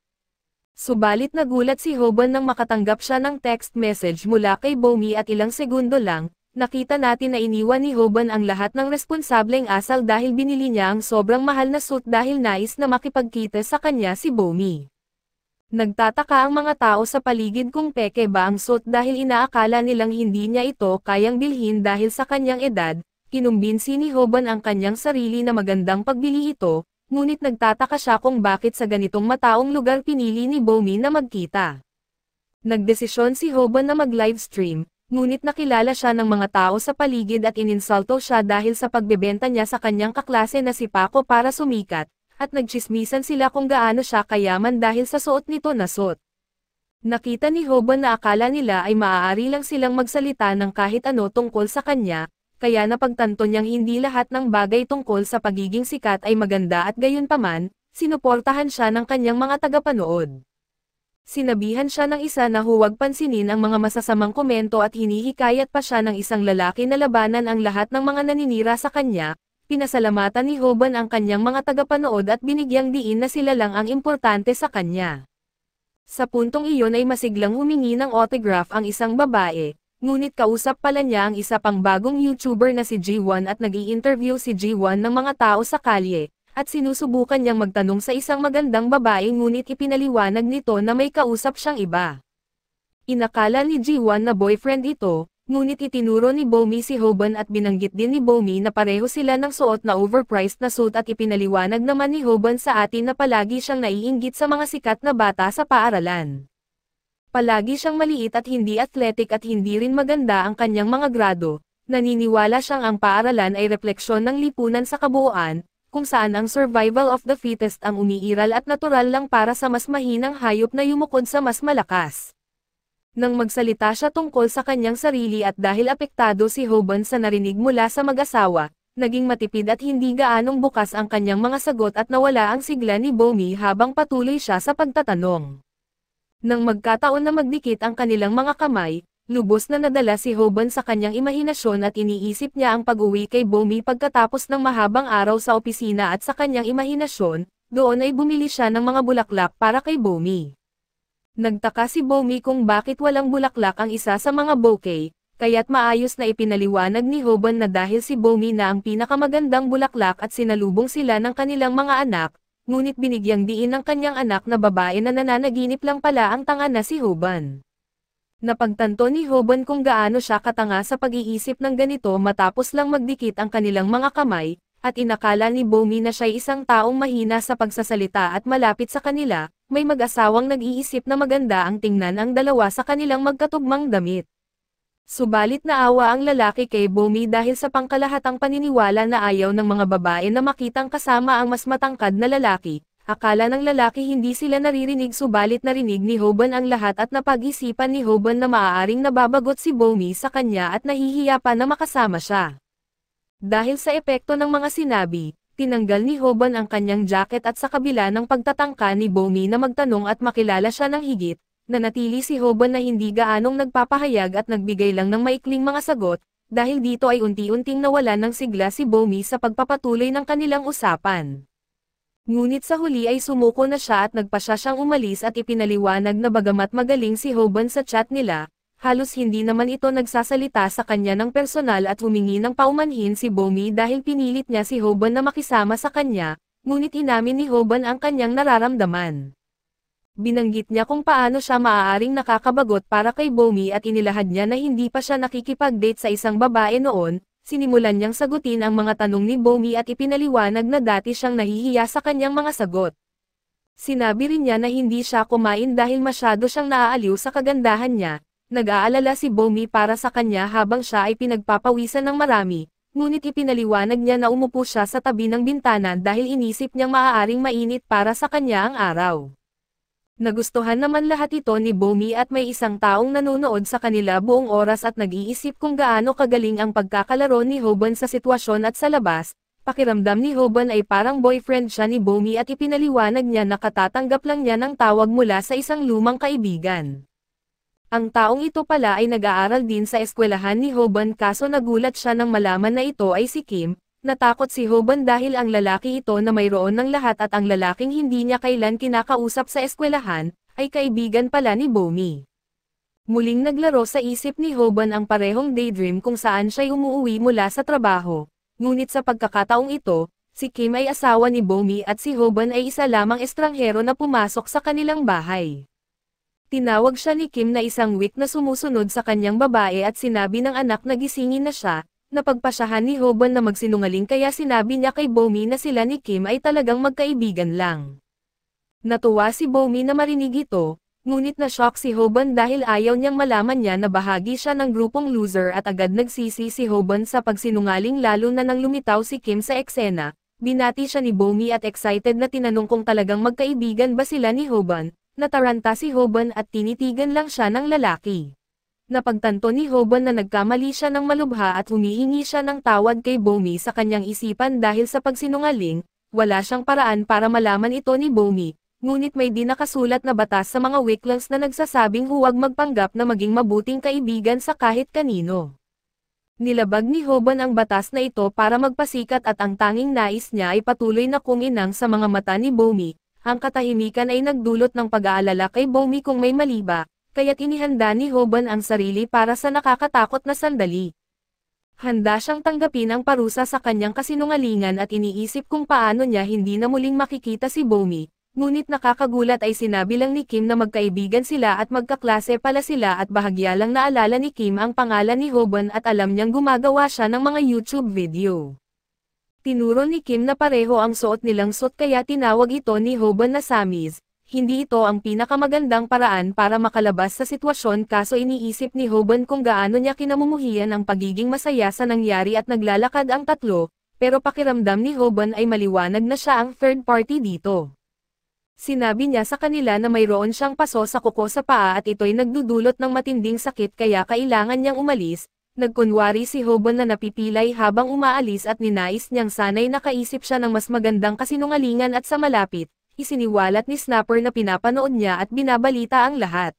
Subalit nagulat si Hoban nang makatanggap siya ng text message mula kay Bomi at ilang segundo lang, nakita natin na iniwan ni Hoban ang lahat ng responsableng asal dahil binili niya ang sobrang mahal na suit dahil nais na makipagkita sa kanya si Bomi. Nagtataka ang mga tao sa paligid kung peke ba ang suit dahil inaakala nilang hindi niya ito kayang bilhin dahil sa kanyang edad, kinumbinsi ni Hoban ang kanyang sarili na magandang pagbili ito, ngunit nagtataka siya kung bakit sa ganitong mataong lugar pinili ni Bomi na magkita. Nagdesisyon si Hoban na mag-livestream, ngunit nakilala siya ng mga tao sa paligid at ininsulto siya dahil sa pagbebenta niya sa kanyang kaklase na si Paco para sumikat, at nagchismisan sila kung gaano siya kayaman dahil sa suot nito na suot. Nakita ni Hoban na akala nila ay maaari lang silang magsalita ng kahit ano tungkol sa kanya, kaya napagtanto niyang hindi lahat ng bagay tungkol sa pagiging sikat ay maganda at gayunpaman, sinuportahan siya ng kanyang mga tagapanood. Sinabihan siya ng isa na huwag pansinin ang mga masasamang komento at hinihikayat pa siya ng isang lalaki na labanan ang lahat ng mga naninira sa kanya, Pinasalamatan ni Hoban ang kanyang mga tagapanood at binigyang diin na sila lang ang importante sa kanya. Sa puntong iyon ay masiglang humingi ng autograph ang isang babae, ngunit kausap pala niya ang isa pang bagong YouTuber na si G1 at nag interview si G1 ng mga tao sa kalye, at sinusubukan niyang magtanong sa isang magandang babae ngunit ipinaliwanag nito na may kausap siyang iba. Inakala ni G1 na boyfriend ito, Ngunit itinuro ni Bomi si Hoban at binanggit din ni Bomi na pareho sila ng suot na overpriced na suit at ipinaliwanag naman ni Hoban sa atin na palagi siyang naiinggit sa mga sikat na bata sa paaralan. Palagi siyang maliit at hindi athletic at hindi rin maganda ang kanyang mga grado, naniniwala siyang ang paaralan ay refleksyon ng lipunan sa kabuuan, kung saan ang survival of the fittest ang umiiral at natural lang para sa mas mahinang hayop na yumukod sa mas malakas nang magsalita siya tungkol sa kanyang sarili at dahil apektado si Hoban sa narinig mula sa mag-asawa, naging matipid at hindi gaanong bukas ang kanyang mga sagot at nawala ang sigla ni Bomi habang patuloy siya sa pagtatanong. Nang magkataon na magdikit ang kanilang mga kamay, lubos na nadala si Hoban sa kanyang imahinasyon at iniisip niya ang pag-uwi kay Bomi pagkatapos ng mahabang araw sa opisina at sa kanyang imahinasyon, doon ay bumili siya ng mga bulaklak para kay Bomi. Nagtaka si Bomi kung bakit walang bulaklak ang isa sa mga bouquet, kaya't maayos na ipinaliwanag ni Hoban na dahil si Bomi na ang pinakamagandang bulaklak at sinalubong sila ng kanilang mga anak, ngunit binigyang diin ng kanyang anak na babae na nananaginip lang pala ang tanga na si Hoban. Napagtanto ni Hoban kung gaano siya katanga sa pag-iisip ng ganito matapos lang magdikit ang kanilang mga kamay, at inakala ni Bomi na siya isang taong mahina sa pagsasalita at malapit sa kanila, may mag-asawang nag-iisip na maganda ang tingnan ang dalawa sa kanilang magkatugmang damit. Subalit naawa ang lalaki kay Bumi dahil sa pangkalahatang paniniwala na ayaw ng mga babae na makitang kasama ang mas matangkad na lalaki, akala ng lalaki hindi sila naririnig subalit narinig ni Hoban ang lahat at napag-isipan ni Hoban na maaaring nababagot si Bumi sa kanya at nahihiya pa na makasama siya. Dahil sa epekto ng mga sinabi, Tinanggal ni Hoban ang kanyang jacket at sa kabila ng pagtatangka ni Bomi na magtanong at makilala siya ng higit, nanatili si Hoban na hindi gaanong nagpapahayag at nagbigay lang ng maikling mga sagot, dahil dito ay unti-unting nawalan ng sigla si Bomi sa pagpapatuloy ng kanilang usapan. Ngunit sa huli ay sumuko na siya at nagpasya siyang umalis at ipinaliwanag na bagamat magaling si Hoban sa chat nila, halos hindi naman ito nagsasalita sa kanya ng personal at humingi ng paumanhin si Bomi dahil pinilit niya si Hoban na makisama sa kanya, ngunit inamin ni Hoban ang kanyang nararamdaman. Binanggit niya kung paano siya maaaring nakakabagot para kay Bomi at inilahad niya na hindi pa siya nakikipag-date sa isang babae noon, sinimulan niyang sagutin ang mga tanong ni Bomi at ipinaliwanag na dati siyang nahihiya sa kanyang mga sagot. Sinabi rin niya na hindi siya kumain dahil masyado siyang naaaliw sa kagandahan niya, Nag-aalala si Bomi para sa kanya habang siya ay pinagpapawisan ng marami, ngunit ipinaliwanag niya na umupo siya sa tabi ng bintana dahil inisip niyang maaaring mainit para sa kanya ang araw. Nagustuhan naman lahat ito ni Bomi at may isang taong nanonood sa kanila buong oras at nag-iisip kung gaano kagaling ang pagkakalaro ni Hoban sa sitwasyon at sa labas, pakiramdam ni Hoban ay parang boyfriend siya ni Bomi at ipinaliwanag niya na katatanggap lang niya ng tawag mula sa isang lumang kaibigan. Ang taong ito pala ay nag-aaral din sa eskwelahan ni Hoban kaso nagulat siya nang malaman na ito ay si Kim, natakot si Hoban dahil ang lalaki ito na mayroon ng lahat at ang lalaking hindi niya kailan kinakausap sa eskwelahan, ay kaibigan pala ni Bomi. Muling naglaro sa isip ni Hoban ang parehong daydream kung saan siya'y umuwi mula sa trabaho, ngunit sa pagkakataong ito, si Kim ay asawa ni Bomi at si Hoban ay isa lamang estranghero na pumasok sa kanilang bahay. Tinawag siya ni Kim na isang week na sumusunod sa kanyang babae at sinabi ng anak na gisingin na siya, napagpasyahan ni Hoban na magsinungaling kaya sinabi niya kay Bomi na sila ni Kim ay talagang magkaibigan lang. Natuwa si Bomi na marinig ito, ngunit na-shock si Hoban dahil ayaw niyang malaman niya na bahagi siya ng grupong loser at agad nagsisi si Hoban sa pagsinungaling lalo na nang lumitaw si Kim sa eksena, binati siya ni Bomi at excited na tinanong kung talagang magkaibigan ba sila ni Hoban, Nataranta si Hoban at tinitigan lang siya ng lalaki. Napagtanto ni Hoban na nagkamali siya ng malubha at humihingi siya ng tawad kay Bomi sa kanyang isipan dahil sa pagsinungaling, wala siyang paraan para malaman ito ni Bomi, ngunit may dinakasulat na batas sa mga wiklans na nagsasabing huwag magpanggap na maging mabuting kaibigan sa kahit kanino. Nilabag ni Hoban ang batas na ito para magpasikat at ang tanging nais niya ay patuloy na kuminang sa mga mata ni Bomi, ang katahimikan ay nagdulot ng pag-aalala kay Bomi kung may maliba, kaya't inihanda ni Hoban ang sarili para sa nakakatakot na sandali. Handa siyang tanggapin ang parusa sa kanyang kasinungalingan at iniisip kung paano niya hindi na muling makikita si Bomi, ngunit nakakagulat ay sinabi lang ni Kim na magkaibigan sila at magkaklase pala sila at bahagya lang naalala ni Kim ang pangalan ni Hoban at alam niyang gumagawa siya ng mga YouTube video. Tinuro ni Kim na pareho ang suot nilang suot kaya tinawag ito ni Hoban na Samis. Hindi ito ang pinakamagandang paraan para makalabas sa sitwasyon kaso iniisip ni Hoban kung gaano niya kinamumuhian ang pagiging masaya sa nangyari at naglalakad ang tatlo, pero pakiramdam ni Hoban ay maliwanag na siya ang third party dito. Sinabi niya sa kanila na mayroon siyang paso sa kuko sa paa at ito'y nagdudulot ng matinding sakit kaya kailangan niyang umalis, Nagkunwari si Hobon na napipilay habang umaalis at ninais niyang sanay nakaisip siya ng mas magandang kasinungalingan at sa malapit, isiniwalat ni Snapper na pinapanood niya at binabalita ang lahat.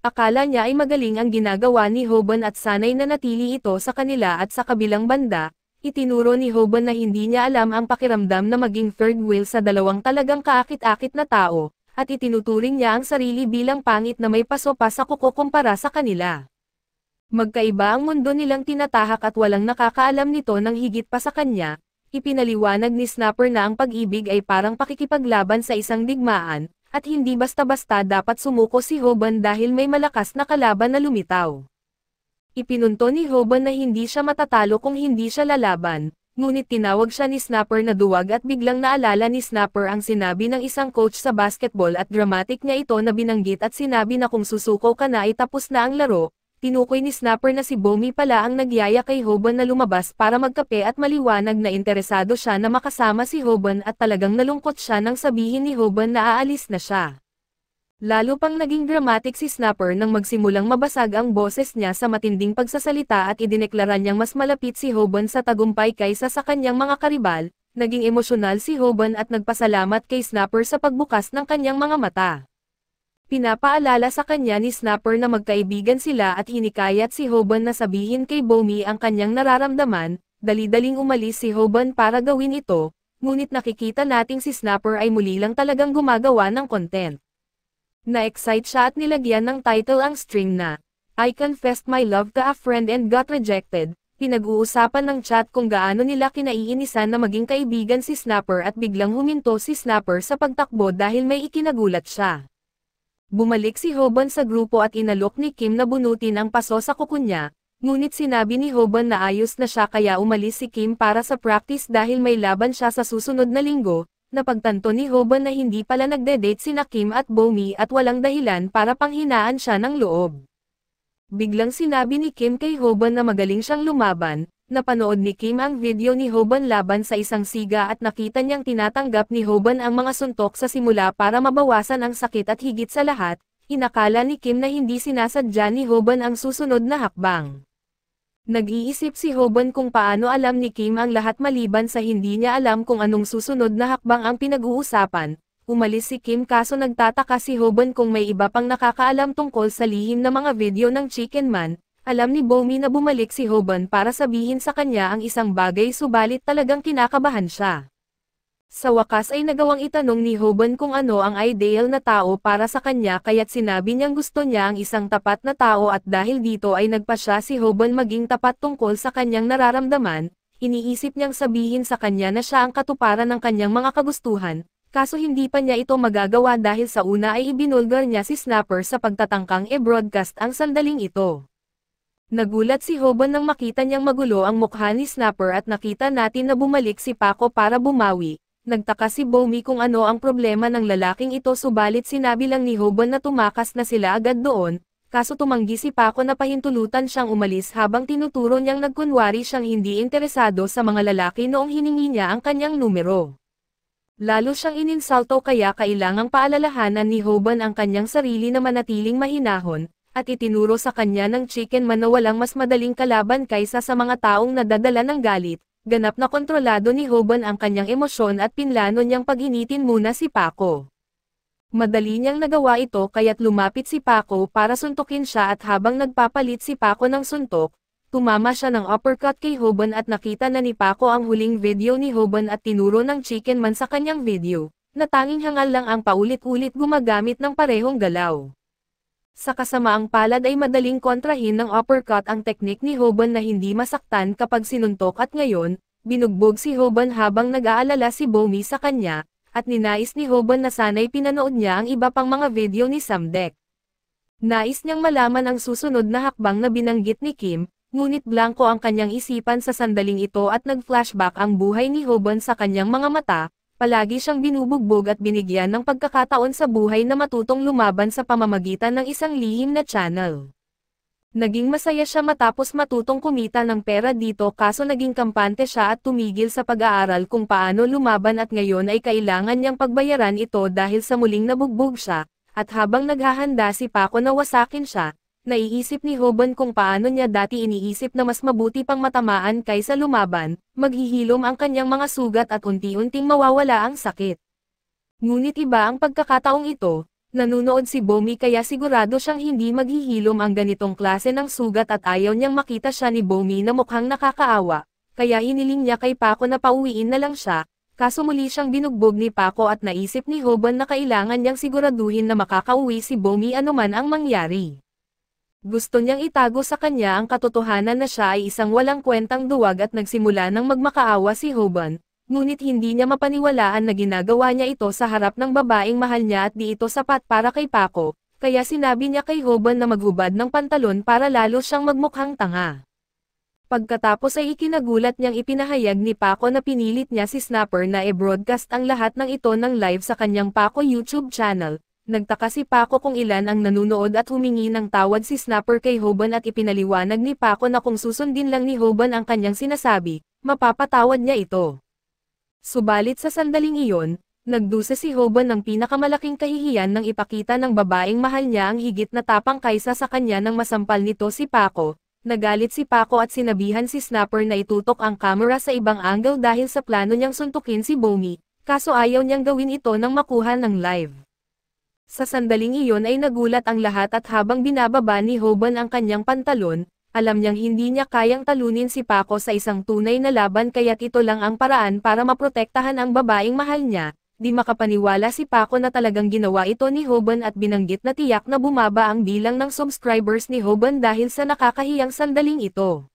Akala niya ay magaling ang ginagawa ni Hobon at sanay na natili ito sa kanila at sa kabilang banda, itinuro ni Hobon na hindi niya alam ang pakiramdam na maging third wheel sa dalawang talagang kaakit-akit na tao, at itinuturing niya ang sarili bilang pangit na may paso pa sa kuko kumpara sa kanila. Magkaiba ang mundo nilang tinatahak at walang nakakaalam nito ng higit pa sa kanya, ipinaliwanag ni Snapper na ang pag-ibig ay parang pakikipaglaban sa isang digmaan, at hindi basta-basta dapat sumuko si Hoban dahil may malakas na kalaban na lumitaw. Ipinunto ni Hoban na hindi siya matatalo kung hindi siya lalaban, ngunit tinawag siya ni Snapper na duwag at biglang naalala ni Snapper ang sinabi ng isang coach sa basketball at dramatic niya ito na binanggit at sinabi na kung susuko ka na ay tapos na ang laro, Tinukoy ni Snapper na si Bomi pala ang nagyaya kay Hoban na lumabas para magkape at maliwanag na interesado siya na makasama si Hoban at talagang nalungkot siya nang sabihin ni Hoban na aalis na siya. Lalo pang naging dramatic si Snapper nang magsimulang mabasag ang boses niya sa matinding pagsasalita at idineklara niyang mas malapit si Hoban sa tagumpay kaysa sa kanyang mga karibal, naging emosyonal si Hoban at nagpasalamat kay Snapper sa pagbukas ng kanyang mga mata. Pinapaalala sa kanya ni Snapper na magkaibigan sila at hinikayat si Hoban na sabihin kay Bomi ang kanyang nararamdaman, dali-daling umalis si Hoban para gawin ito, ngunit nakikita nating si Snapper ay muli lang talagang gumagawa ng content. Na-excite siya at nilagyan ng title ang string na, I confessed my love to a friend and got rejected, pinag-uusapan ng chat kung gaano nila kinaiinisan na maging kaibigan si Snapper at biglang huminto si Snapper sa pagtakbo dahil may ikinagulat siya. Bumalik si Hoban sa grupo at inalok ni Kim na bunutin ang paso sa kuko niya, ngunit sinabi ni Hoban na ayos na siya kaya umalis si Kim para sa practice dahil may laban siya sa susunod na linggo, napagtanto ni Hoban na hindi pala nagde-date sina Kim at Bomi at walang dahilan para panghinaan siya ng loob. Biglang sinabi ni Kim kay Hoban na magaling siyang lumaban, Napanood ni Kim ang video ni Hoban laban sa isang siga at nakita niyang tinatanggap ni Hoban ang mga suntok sa simula para mabawasan ang sakit at higit sa lahat, inakala ni Kim na hindi sinasadya ni Hoban ang susunod na hakbang. Nag-iisip si Hoban kung paano alam ni Kim ang lahat maliban sa hindi niya alam kung anong susunod na hakbang ang pinag-uusapan, umalis si Kim kaso nagtataka si Hoban kung may iba pang nakakaalam tungkol sa lihim na mga video ng Chicken Man, alam ni Bomi na bumalik si Hoban para sabihin sa kanya ang isang bagay subalit talagang kinakabahan siya. Sa wakas ay nagawang itanong ni Hoban kung ano ang ideal na tao para sa kanya kaya't sinabi niyang gusto niya ang isang tapat na tao at dahil dito ay nagpa siya si Hoban maging tapat tungkol sa kanyang nararamdaman, iniisip niyang sabihin sa kanya na siya ang katuparan ng kanyang mga kagustuhan, kaso hindi pa niya ito magagawa dahil sa una ay ibinulgar niya si Snapper sa pagtatangkang e-broadcast ang sandaling ito. Nagulat si Hoban nang makita niyang magulo ang mukha ni Snapper at nakita natin na bumalik si Paco para bumawi. Nagtaka si Bomi kung ano ang problema ng lalaking ito subalit sinabi lang ni Hoban na tumakas na sila agad doon, kaso tumanggi si Paco na pahintulutan siyang umalis habang tinuturo niyang nagkunwari siyang hindi interesado sa mga lalaki noong hiningi niya ang kanyang numero. Lalo siyang ininsalto kaya kailangang paalalahanan ni Hoban ang kanyang sarili na manatiling mahinahon, at itinuro sa kanya ng chicken man na walang mas madaling kalaban kaysa sa mga taong nadadala ng galit, ganap na kontrolado ni Hoban ang kanyang emosyon at pinlano niyang paghinitin muna si Paco. Madali niyang nagawa ito kaya't lumapit si Paco para suntukin siya at habang nagpapalit si Paco ng suntok, tumama siya ng uppercut kay Hoban at nakita na ni Paco ang huling video ni Hoban at tinuro ng chicken man sa kanyang video, na hangal lang ang paulit-ulit gumagamit ng parehong galaw. Sa kasamaang palad ay madaling kontrahin ng uppercut ang teknik ni Hoban na hindi masaktan kapag sinuntok at ngayon, binugbog si Hoban habang nag-aalala si Bomi sa kanya, at ninais ni Hoban na sana'y pinanood niya ang iba pang mga video ni Samdek. Nais niyang malaman ang susunod na hakbang na binanggit ni Kim, ngunit blanko ang kanyang isipan sa sandaling ito at nag-flashback ang buhay ni Hoban sa kanyang mga mata, Palagi siyang binubugbog at binigyan ng pagkakataon sa buhay na matutong lumaban sa pamamagitan ng isang lihim na channel. Naging masaya siya matapos matutong kumita ng pera dito kaso naging kampante siya at tumigil sa pag-aaral kung paano lumaban at ngayon ay kailangan niyang pagbayaran ito dahil sa muling nabugbog siya, at habang naghahanda si Paco na wasakin siya, Naiisip ni Hoban kung paano niya dati iniisip na mas mabuti pang matamaan kaysa lumaban, maghihilom ang kanyang mga sugat at unti-unting mawawala ang sakit. Ngunit iba ang pagkakataong ito, nanunood si Bomi kaya sigurado siyang hindi maghihilom ang ganitong klase ng sugat at ayaw niyang makita siya ni Bomi na mukhang nakakaawa, kaya iniling niya kay Paco na pauwiin na lang siya, kaso muli siyang binugbog ni Paco at naisip ni Hoban na kailangan niyang siguraduhin na makakauwi si Bomi anuman ang mangyari. Gusto niyang itago sa kanya ang katotohanan na siya ay isang walang kwentang duwag at nagsimula ng magmakaawa si Hoban, ngunit hindi niya mapaniwalaan na ginagawa niya ito sa harap ng babaeng mahal niya at di ito sapat para kay Paco, kaya sinabi niya kay Hoban na maghubad ng pantalon para lalo siyang magmukhang tanga. Pagkatapos ay ikinagulat niyang ipinahayag ni Paco na pinilit niya si Snapper na e-broadcast ang lahat ng ito ng live sa kanyang Paco YouTube channel, Nagtaka si Paco kung ilan ang nanunood at humingi ng tawad si Snapper kay Hoban at ipinaliwanag ni Paco na kung susundin lang ni Hoban ang kanyang sinasabi, mapapatawad niya ito. Subalit sa sandaling iyon, nagdusa si Hoban ng pinakamalaking kahihiyan nang ipakita ng babaeng mahal niya ang higit na tapang kaysa sa kanya nang masampal nito si Paco. Nagalit si Paco at sinabihan si Snapper na itutok ang kamera sa ibang angle dahil sa plano niyang suntukin si Bomi, kaso ayaw niyang gawin ito nang makuha ng live. Sa sandaling iyon ay nagulat ang lahat at habang binababa ni Hoban ang kanyang pantalon, alam niyang hindi niya kayang talunin si Paco sa isang tunay na laban kaya't ito lang ang paraan para maprotektahan ang babaeng mahal niya, di makapaniwala si Paco na talagang ginawa ito ni Hoban at binanggit na tiyak na bumaba ang bilang ng subscribers ni Hoban dahil sa nakakahiyang sandaling ito.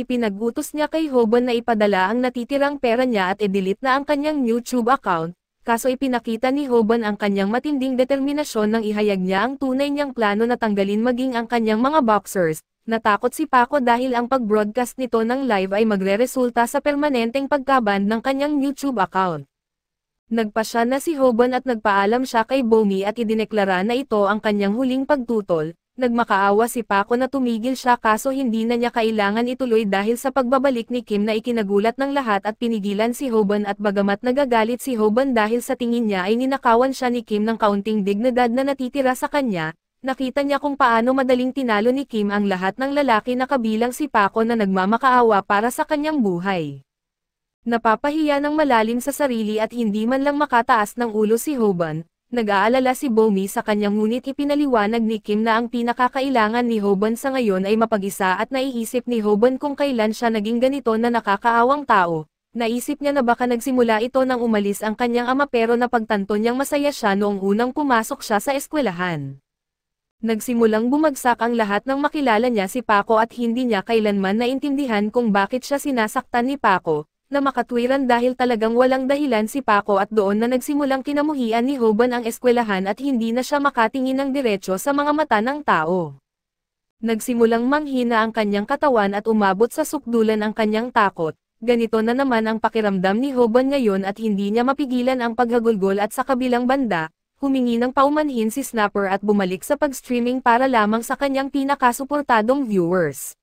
Ipinagutos niya kay Hoban na ipadala ang natitirang pera niya at i-delete na ang kanyang YouTube account, kaso ipinakita ni Hoban ang kanyang matinding determinasyon nang ihayag niya ang tunay niyang plano na tanggalin maging ang kanyang mga boxers. Natakot si Paco dahil ang pag-broadcast nito ng live ay magre-resulta sa permanenteng pagkaband ng kanyang YouTube account. Nagpa siya na si Hoban at nagpaalam siya kay Bomi at idineklara na ito ang kanyang huling pagtutol, Nagmakaawa si Paco na tumigil siya kaso hindi na niya kailangan ituloy dahil sa pagbabalik ni Kim na ikinagulat ng lahat at pinigilan si Hoban at bagamat nagagalit si Hoban dahil sa tingin niya ay ninakawan siya ni Kim ng kaunting dignidad na natitira sa kanya, nakita niya kung paano madaling tinalo ni Kim ang lahat ng lalaki na kabilang si Paco na nagmamakaawa para sa kanyang buhay. Napapahiya ng malalim sa sarili at hindi man lang makataas ng ulo si Hoban, Nag-aalala si Bomi sa kanyang ngunit ipinaliwanag ni Kim na ang pinakakailangan ni Hoban sa ngayon ay mapag-isa at naiisip ni Hoban kung kailan siya naging ganito na nakakaawang tao. Naisip niya na baka nagsimula ito nang umalis ang kanyang ama pero napagtanto niyang masaya siya noong unang pumasok siya sa eskwelahan. Nagsimulang bumagsak ang lahat ng makilala niya si Paco at hindi niya kailanman naintindihan kung bakit siya sinasaktan ni Paco, na makatwiran dahil talagang walang dahilan si Paco at doon na nagsimulang kinamuhian ni Hoban ang eskwelahan at hindi na siya makatingin ng diretsyo sa mga mata ng tao. Nagsimulang manghina ang kanyang katawan at umabot sa sukdulan ang kanyang takot, ganito na naman ang pakiramdam ni Hoban ngayon at hindi niya mapigilan ang paghagulgol at sa kabilang banda, humingi ng paumanhin si Snapper at bumalik sa pag-streaming para lamang sa kanyang pinakasuportadong viewers.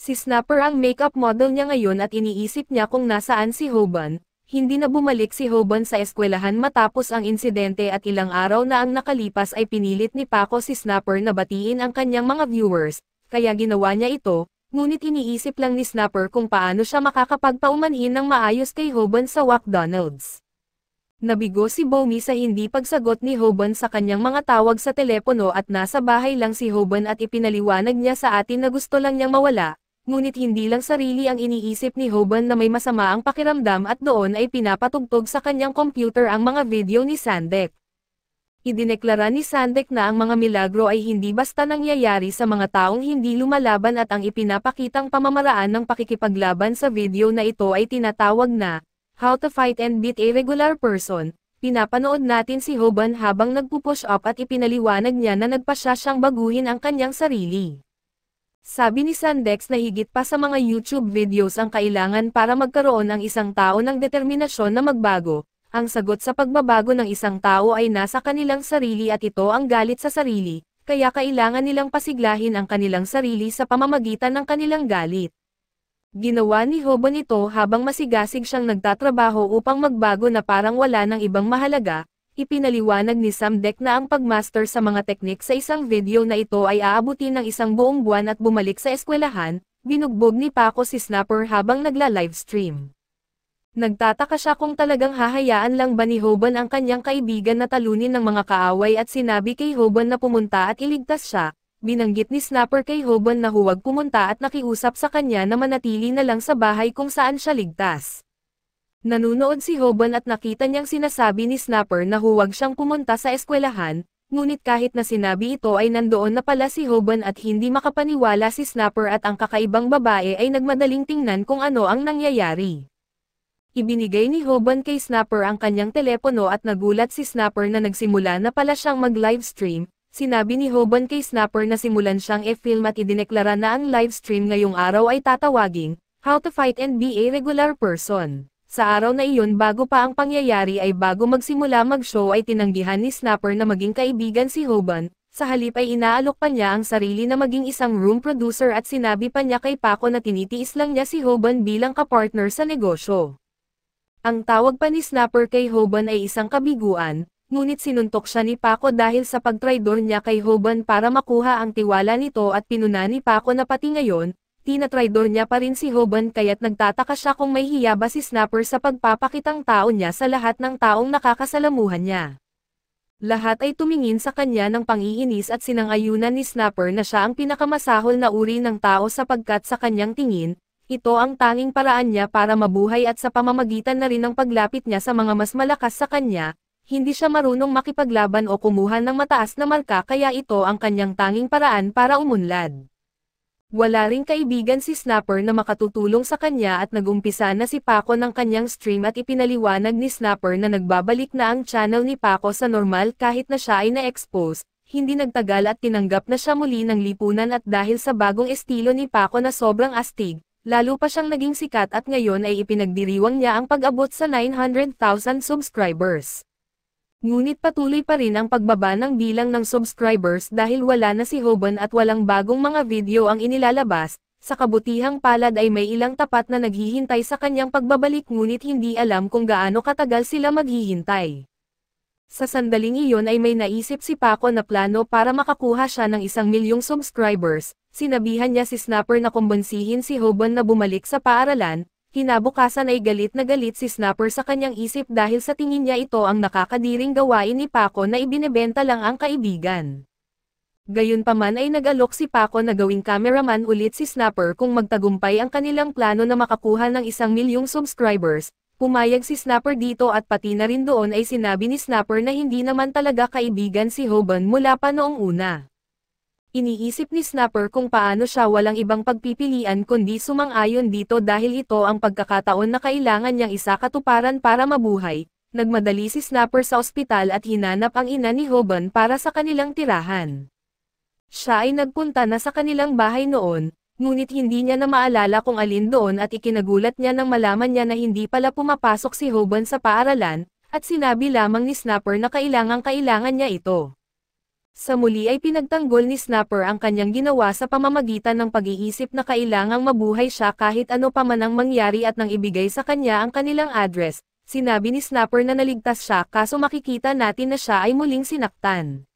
Si Snapper ang makeup model niya ngayon at iniisip niya kung nasaan si Hoban, hindi na bumalik si Hoban sa eskwelahan matapos ang insidente at ilang araw na ang nakalipas ay pinilit ni Paco si Snapper na batiin ang kanyang mga viewers, kaya ginawa niya ito, ngunit iniisip lang ni Snapper kung paano siya makakapagpaumanhin ng maayos kay Hoban sa McDonald's. Nabigo si Bomi sa hindi pagsagot ni Hoban sa kanyang mga tawag sa telepono at nasa bahay lang si Hoban at ipinaliwanag niya sa atin na gusto lang niyang mawala, Ngunit hindi lang sarili ang iniisip ni Hoban na may masama ang pakiramdam at doon ay pinapatugtog sa kanyang computer ang mga video ni Sandek. Idineklara ni Sandek na ang mga milagro ay hindi basta nangyayari sa mga taong hindi lumalaban at ang ipinapakitang pamamaraan ng pakikipaglaban sa video na ito ay tinatawag na How to Fight and Beat a Regular Person. Pinapanood natin si Hoban habang nagpo-push up at ipinaliwanag niya na nagpasya siyang baguhin ang kanyang sarili. Sabi ni Sandex na higit pa sa mga YouTube videos ang kailangan para magkaroon ang isang tao ng determinasyon na magbago. Ang sagot sa pagbabago ng isang tao ay nasa kanilang sarili at ito ang galit sa sarili, kaya kailangan nilang pasiglahin ang kanilang sarili sa pamamagitan ng kanilang galit. Ginawa ni Hobon ito habang masigasig siyang nagtatrabaho upang magbago na parang wala ng ibang mahalaga, Ipinaliwanag ni Samdek na ang pagmaster sa mga teknik sa isang video na ito ay aabutin ng isang buong buwan at bumalik sa eskwelahan, binugbog ni Paco si Snapper habang nagla-livestream. Nagtataka siya kung talagang hahayaan lang ba ni Hoban ang kanyang kaibigan na talunin ng mga kaaway at sinabi kay Hoban na pumunta at iligtas siya, binanggit ni Snapper kay Hoban na huwag pumunta at nakiusap sa kanya na manatili na lang sa bahay kung saan siya ligtas. Nanunood si Hoban at nakita niyang sinasabi ni Snapper na huwag siyang pumunta sa eskwelahan, ngunit kahit na sinabi ito ay nandoon na pala si Hoban at hindi makapaniwala si Snapper at ang kakaibang babae ay nagmadaling tingnan kung ano ang nangyayari. Ibinigay ni Hoban kay Snapper ang kanyang telepono at nagulat si Snapper na nagsimula na pala siyang mag-livestream, Sinabi ni Hoban kay Snapper na simulan siyang e-film at idineklara na ang livestream ngayong araw ay tatawaging, How to Fight and Be a Regular Person. Sa araw na iyon bago pa ang pangyayari ay bago magsimula mag-show ay tinanggihan ni Snapper na maging kaibigan si Hoban, sa halip ay inaalok pa niya ang sarili na maging isang room producer at sinabi pa niya kay Paco na tinitiis lang niya si Hoban bilang kapartner sa negosyo. Ang tawag pa ni Snapper kay Hoban ay isang kabiguan, ngunit sinuntok siya ni Paco dahil sa pagtraydor niya kay Hoban para makuha ang tiwala nito at pinuna ni Paco na pati ngayon, tinatraydor niya pa rin si Hoban kaya't nagtataka siya kung may hiya ba si Snapper sa pagpapakitang tao niya sa lahat ng taong nakakasalamuhan niya. Lahat ay tumingin sa kanya ng pangiinis at sinangayunan ni Snapper na siya ang pinakamasahol na uri ng tao sapagkat sa kanyang tingin, ito ang tanging paraan niya para mabuhay at sa pamamagitan na rin ng paglapit niya sa mga mas malakas sa kanya, hindi siya marunong makipaglaban o kumuha ng mataas na marka kaya ito ang kanyang tanging paraan para umunlad. Wala ring kaibigan si Snapper na makatutulong sa kanya at nagumpisa na si Paco ng kanyang stream at ipinaliwanag ni Snapper na nagbabalik na ang channel ni Paco sa normal kahit na siya ay na-expose, hindi nagtagal at tinanggap na siya muli ng lipunan at dahil sa bagong estilo ni Paco na sobrang astig, lalo pa siyang naging sikat at ngayon ay ipinagdiriwang niya ang pag-abot sa 900,000 subscribers. Ngunit patuloy pa rin ang pagbaba ng bilang ng subscribers dahil wala na si Hoban at walang bagong mga video ang inilalabas, sa kabutihang palad ay may ilang tapat na naghihintay sa kanyang pagbabalik ngunit hindi alam kung gaano katagal sila maghihintay. Sa sandaling iyon ay may naisip si Paco na plano para makakuha siya ng isang milyong subscribers, sinabihan niya si Snapper na kumbonsihin si Hoban na bumalik sa paaralan, Kinabukasan ay galit na galit si Snapper sa kanyang isip dahil sa tingin niya ito ang nakakadiring gawain ni Paco na ibinebenta lang ang kaibigan. Gayunpaman ay nag-alok si Paco na gawing cameraman ulit si Snapper kung magtagumpay ang kanilang plano na makakuha ng isang milyong subscribers, pumayag si Snapper dito at pati na rin doon ay sinabi ni Snapper na hindi naman talaga kaibigan si Hoban mula pa noong una. Iniisip ni Snapper kung paano siya walang ibang pagpipilian kundi sumang-ayon dito dahil ito ang pagkakataon na kailangan niyang isa katuparan para mabuhay. Nagmadali si Snapper sa ospital at hinanap ang ina ni Hoban para sa kanilang tirahan. Siya ay nagpunta na sa kanilang bahay noon, ngunit hindi niya na maalala kung alin doon at ikinagulat niya nang malaman niya na hindi pala pumapasok si Hoban sa paaralan, at sinabi lamang ni Snapper na kailangang kailangan niya ito. Sa muli ay pinagtanggol ni Snapper ang kanyang ginawa sa pamamagitan ng pag-iisip na kailangang mabuhay siya kahit ano pa man ang mangyari at nang ibigay sa kanya ang kanilang address, sinabi ni Snapper na naligtas siya kaso makikita natin na siya ay muling sinaktan.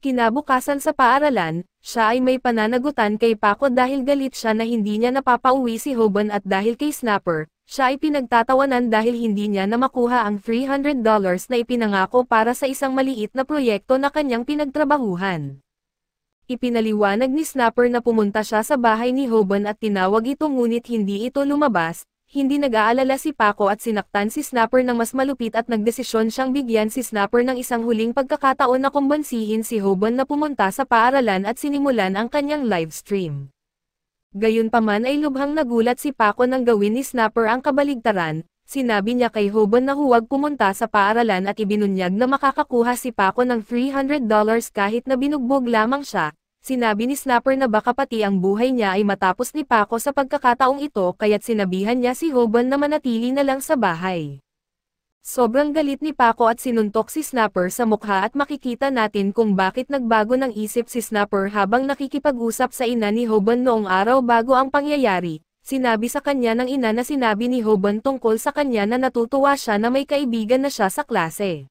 Kinabukasan sa paaralan, siya ay may pananagutan kay Paco dahil galit siya na hindi niya napapauwi si Hoban at dahil kay Snapper, siya ay pinagtatawanan dahil hindi niya na makuha ang $300 na ipinangako para sa isang maliit na proyekto na kanyang pinagtrabahuhan. Ipinaliwanag ni Snapper na pumunta siya sa bahay ni Hoban at tinawag ito ngunit hindi ito lumabas, hindi nag-aalala si Paco at sinaktan si Snapper ng mas malupit at nagdesisyon siyang bigyan si Snapper ng isang huling pagkakataon na kumbansihin si Hoban na pumunta sa paaralan at sinimulan ang kanyang livestream. Gayunpaman ay lubhang nagulat si Paco nang gawin ni Snapper ang kabaligtaran, sinabi niya kay Hoban na huwag pumunta sa paaralan at ibinunyag na makakakuha si Paco ng $300 kahit na binugbog lamang siya, Sinabi ni Snapper na baka pati ang buhay niya ay matapos ni Paco sa pagkakataong ito kaya't sinabihan niya si Hoban na manatili na lang sa bahay. Sobrang galit ni Paco at sinuntok si Snapper sa mukha at makikita natin kung bakit nagbago ng isip si Snapper habang nakikipag-usap sa ina ni Hoban noong araw bago ang pangyayari. Sinabi sa kanya ng ina na sinabi ni Hoban tungkol sa kanya na natutuwa siya na may kaibigan na siya sa klase.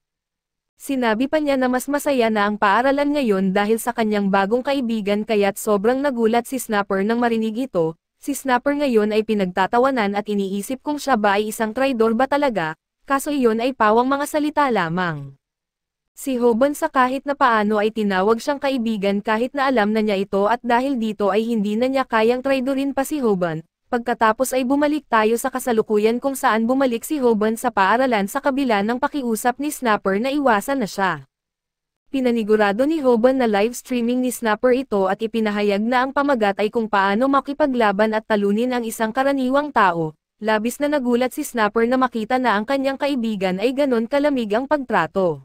Sinabi pa niya na mas masaya na ang paaralan ngayon dahil sa kanyang bagong kaibigan kaya't sobrang nagulat si Snapper nang marinig ito, si Snapper ngayon ay pinagtatawanan at iniisip kung siya ba ay isang traidor ba talaga, kaso iyon ay pawang mga salita lamang. Si Hoban sa kahit na paano ay tinawag siyang kaibigan kahit na alam na niya ito at dahil dito ay hindi na niya kayang traidorin pa si Hoban, pagkatapos ay bumalik tayo sa kasalukuyan kung saan bumalik si Hoban sa paaralan sa kabila ng pakiusap ni Snapper na iwasan na siya. Pinanigurado ni Hoban na live streaming ni Snapper ito at ipinahayag na ang pamagat ay kung paano makipaglaban at talunin ang isang karaniwang tao, Labis na nagulat si Snapper na makita na ang kanyang kaibigan ay ganon kalamig ang pagtrato.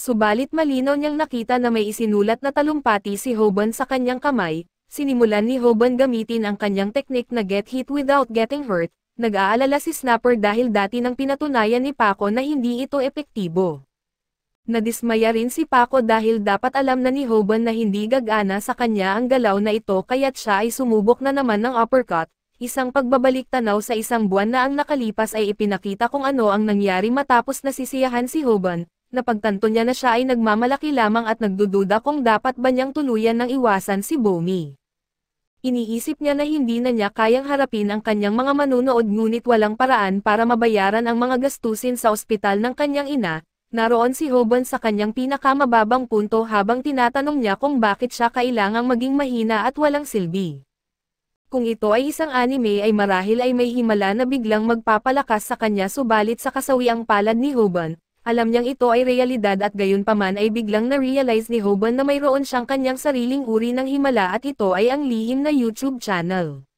Subalit malinaw niyang nakita na may isinulat na talumpati si Hoban sa kanyang kamay, sinimulan ni Hoban gamitin ang kanyang teknik na get hit without getting hurt, nag-aalala si Snapper dahil dati nang pinatunayan ni Paco na hindi ito epektibo. Nadismaya rin si Paco dahil dapat alam na ni Hoban na hindi gagana sa kanya ang galaw na ito kaya't siya ay sumubok na naman ng uppercut, Isang pagbabaliktanaw sa isang buwan na ang nakalipas ay ipinakita kung ano ang nangyari matapos nasisiyahan si Hoban, pagtanto niya na siya ay nagmamalaki lamang at nagdududa kung dapat ba niyang tuluyan ng iwasan si Bomi. Iniisip niya na hindi na niya kayang harapin ang kanyang mga manunood ngunit walang paraan para mabayaran ang mga gastusin sa ospital ng kanyang ina, naroon si Hoban sa kanyang pinakamababang punto habang tinatanong niya kung bakit siya kailangang maging mahina at walang silbi. Kung ito ay isang anime ay marahil ay may himala na biglang magpapalakas sa kanya subalit sa kasawiang palad ni Hoban, alam niyang ito ay realidad at gayon paman ay biglang na-realize ni Hoban na mayroon siyang kanyang sariling uri ng himala at ito ay ang lihim na YouTube channel.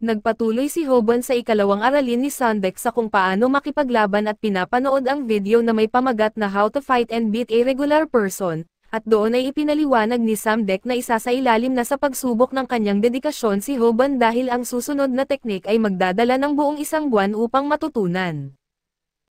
Nagpatuloy si Hoban sa ikalawang aralin ni Sandek sa kung paano makipaglaban at pinapanood ang video na may pamagat na How to Fight and Beat a Regular Person, at doon ay ipinaliwanag ni Sam Samdek na isa sa ilalim na sa pagsubok ng kanyang dedikasyon si Hoban dahil ang susunod na teknik ay magdadala ng buong isang buwan upang matutunan.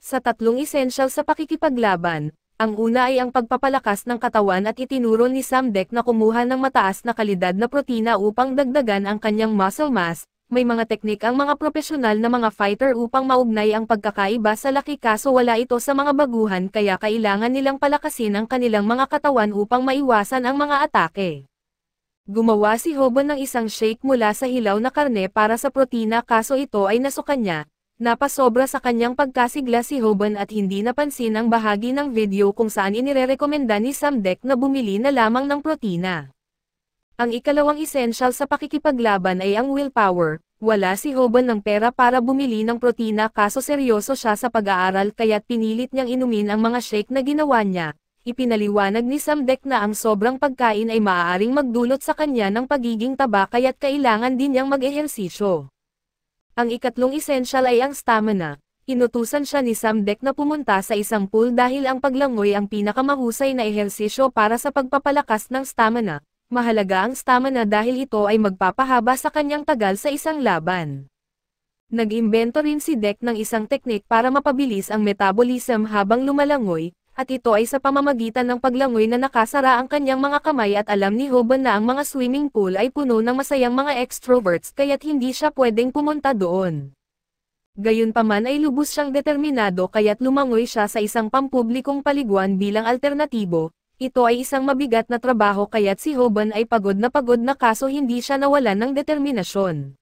Sa tatlong essential sa pakikipaglaban, ang una ay ang pagpapalakas ng katawan at itinuro ni Sam Samdek na kumuha ng mataas na kalidad na protina upang dagdagan ang kanyang muscle mass, may mga teknik ang mga profesional na mga fighter upang maugnay ang pagkakaiba sa laki kaso wala ito sa mga baguhan kaya kailangan nilang palakasin ang kanilang mga katawan upang maiwasan ang mga atake. Gumawa si Hoban ng isang shake mula sa hilaw na karne para sa protina kaso ito ay nasukan niya, Napasobra sa kanyang pagkasigla si Hoban at hindi napansin ang bahagi ng video kung saan inirerekomenda ni Samdek na bumili na lamang ng protina. Ang ikalawang essential sa pakikipaglaban ay ang willpower. Wala si Hoban ng pera para bumili ng protina kaso seryoso siya sa pag-aaral kaya't pinilit niyang inumin ang mga shake na ginawa niya. Ipinaliwanag ni Samdek na ang sobrang pagkain ay maaaring magdulot sa kanya ng pagiging taba kaya't kailangan din niyang mag-ehersisyo. Ang ikatlong essential ay ang stamina. Inutusan siya ni Samdek na pumunta sa isang pool dahil ang paglangoy ang pinakamahusay na ehersisyo para sa pagpapalakas ng stamina. Mahalaga ang stamina dahil ito ay magpapahaba sa kanyang tagal sa isang laban. Nag-imbento rin si Deck ng isang teknik para mapabilis ang metabolism habang lumalangoy, at ito ay sa pamamagitan ng paglangoy na nakasara ang kanyang mga kamay at alam ni Hoban na ang mga swimming pool ay puno ng masayang mga extroverts kaya't hindi siya pwedeng pumunta doon. Gayunpaman ay lubos siyang determinado kaya't lumangoy siya sa isang pampublikong paliguan bilang alternatibo, ito ay isang mabigat na trabaho kaya't si Hoban ay pagod na pagod na kaso hindi siya nawalan ng determinasyon.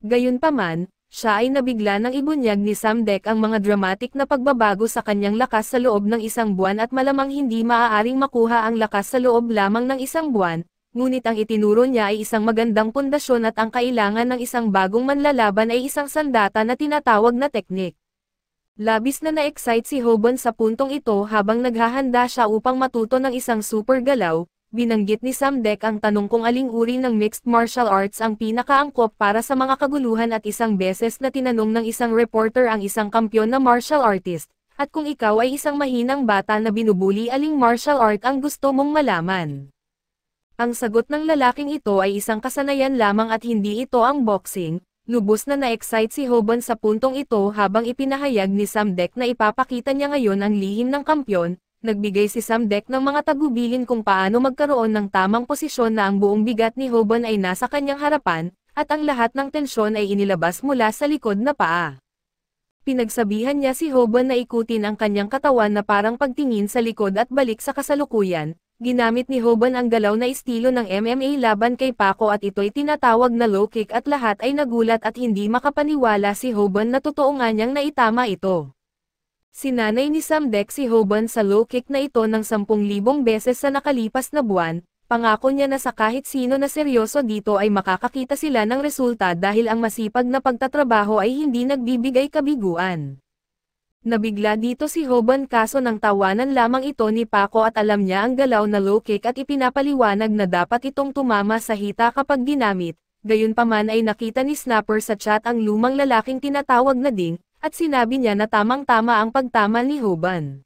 Gayunpaman, siya ay nabigla nang ibunyag ni Samdek ang mga dramatic na pagbabago sa kanyang lakas sa loob ng isang buwan at malamang hindi maaaring makuha ang lakas sa loob lamang ng isang buwan, ngunit ang itinuro niya ay isang magandang pundasyon at ang kailangan ng isang bagong manlalaban ay isang sandata na tinatawag na teknik. Labis na na-excite si Hoban sa puntong ito habang naghahanda siya upang matuto ng isang super galaw, binanggit ni Samdek ang tanong kung aling uri ng mixed martial arts ang pinakaangkop para sa mga kaguluhan at isang beses na tinanong ng isang reporter ang isang kampyon na martial artist, at kung ikaw ay isang mahinang bata na binubuli aling martial art ang gusto mong malaman. Ang sagot ng lalaking ito ay isang kasanayan lamang at hindi ito ang boxing, Lubos na na-excite si Hoban sa puntong ito habang ipinahayag ni Samdek na ipapakita niya ngayon ang lihim ng kampyon, nagbigay si Samdek ng mga tagubilin kung paano magkaroon ng tamang posisyon na ang buong bigat ni Hoban ay nasa kanyang harapan, at ang lahat ng tensyon ay inilabas mula sa likod na paa. Pinagsabihan niya si Hoban na ikutin ang kanyang katawan na parang pagtingin sa likod at balik sa kasalukuyan, Ginamit ni Hoban ang galaw na estilo ng MMA laban kay Paco at ito'y tinatawag na low kick at lahat ay nagulat at hindi makapaniwala si Hoban na totoo nga niyang naitama ito. Sinanay ni Sam Samdek si Hoban sa low kick na ito ng 10,000 beses sa nakalipas na buwan, Pangako niya na sa kahit sino na seryoso dito ay makakakita sila ng resulta dahil ang masipag na pagtatrabaho ay hindi nagbibigay kabiguan. Nabigla dito si Hoban kaso nang tawanan lamang ito ni Paco at alam niya ang galaw na low kick at ipinapaliwanag na dapat itong tumama sa hita kapag ginamit. Gayunpaman ay nakita ni Snapper sa chat ang lumang lalaking tinatawag na Ding, at sinabi niya na tamang-tama ang pagtama ni Hoban.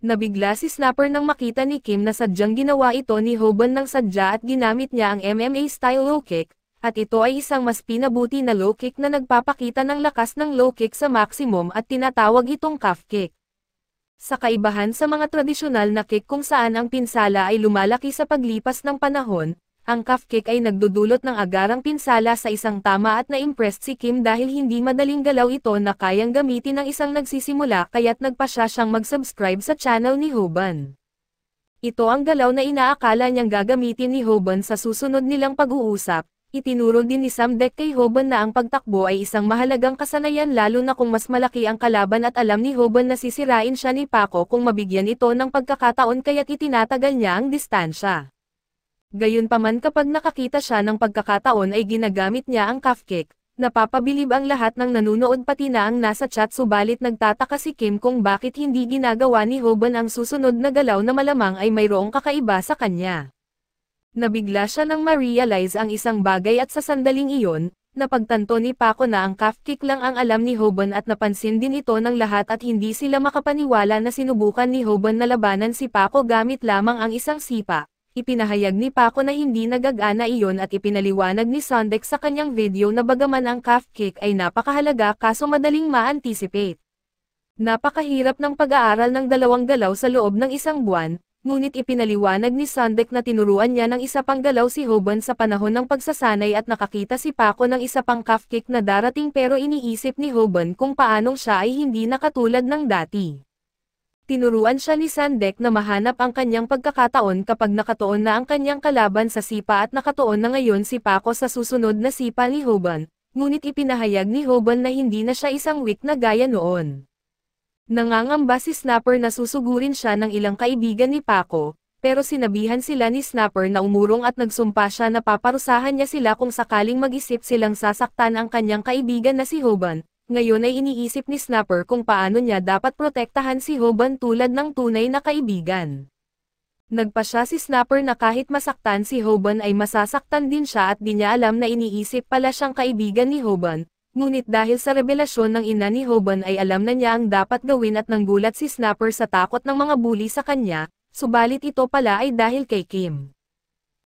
Nabigla si Snapper nang makita ni Kim na sadyang ginawa ito ni Hoban ng sadya at ginamit niya ang MMA style low kick, at ito ay isang mas pinabuti na low kick na nagpapakita ng lakas ng low kick sa maximum at tinatawag itong calf kick. Sa kaibahan sa mga tradisyonal na kick kung saan ang pinsala ay lumalaki sa paglipas ng panahon, ang calf kick ay nagdudulot ng agarang pinsala sa isang tama at na-impressed si Kim dahil hindi madaling galaw ito na kayang gamitin ng isang nagsisimula kaya't nagpa siya siyang mag-subscribe sa channel ni Hoban. Ito ang galaw na inaakala niyang gagamitin ni Hoban sa susunod nilang pag-uusap, Itinuro din ni Samdek kay Hoban na ang pagtakbo ay isang mahalagang kasanayan lalo na kung mas malaki ang kalaban at alam ni Hoban na sisirain siya ni Paco kung mabigyan ito ng pagkakataon kaya't itinatagal niya ang distansya. Gayunpaman kapag nakakita siya ng pagkakataon ay ginagamit niya ang cupcake, napapabilib ang lahat ng nanunood pati na ang nasa chat subalit nagtataka si Kim kung bakit hindi ginagawa ni Hoban ang susunod na galaw na malamang ay mayroong kakaiba sa kanya. Nabigla siya nang ma-realize ang isang bagay at sa sandaling iyon, napagtanto ni Paco na ang cupcake lang ang alam ni Hoban at napansin din ito ng lahat at hindi sila makapaniwala na sinubukan ni Hoban na labanan si Paco gamit lamang ang isang sipa. Ipinahayag ni Paco na hindi nagagana iyon at ipinaliwanag ni Sondek sa kanyang video na bagaman ang cupcake ay napakahalaga kaso madaling ma-anticipate. Napakahirap ng pag-aaral ng dalawang galaw sa loob ng isang buwan, ngunit ipinaliwanag ni Sandek na tinuruan niya ng isa pang galaw si Hoban sa panahon ng pagsasanay at nakakita si Paco ng isa pang calf kick na darating pero iniisip ni Hoban kung paanong siya ay hindi nakatulad ng dati. Tinuruan siya ni Sandek na mahanap ang kanyang pagkakataon kapag nakatuon na ang kanyang kalaban sa sipa at nakatuon na ngayon si Paco sa susunod na sipa ni Hoban, ngunit ipinahayag ni Hoban na hindi na siya isang weak na gaya noon. Nangangamba si Snapper na susugurin siya ng ilang kaibigan ni Paco, pero sinabihan sila ni Snapper na umurong at nagsumpa siya na paparusahan niya sila kung sakaling mag-isip silang sasaktan ang kanyang kaibigan na si Hoban. Ngayon ay iniisip ni Snapper kung paano niya dapat protektahan si Hoban tulad ng tunay na kaibigan. Nagpa siya si Snapper na kahit masaktan si Hoban ay masasaktan din siya at di niya alam na iniisip pala siyang kaibigan ni Hoban, Ngunit dahil sa revelasyon ng ina ni Hoban ay alam na niya ang dapat gawin at nanggulat si Snapper sa takot ng mga bully sa kanya, subalit ito pala ay dahil kay Kim.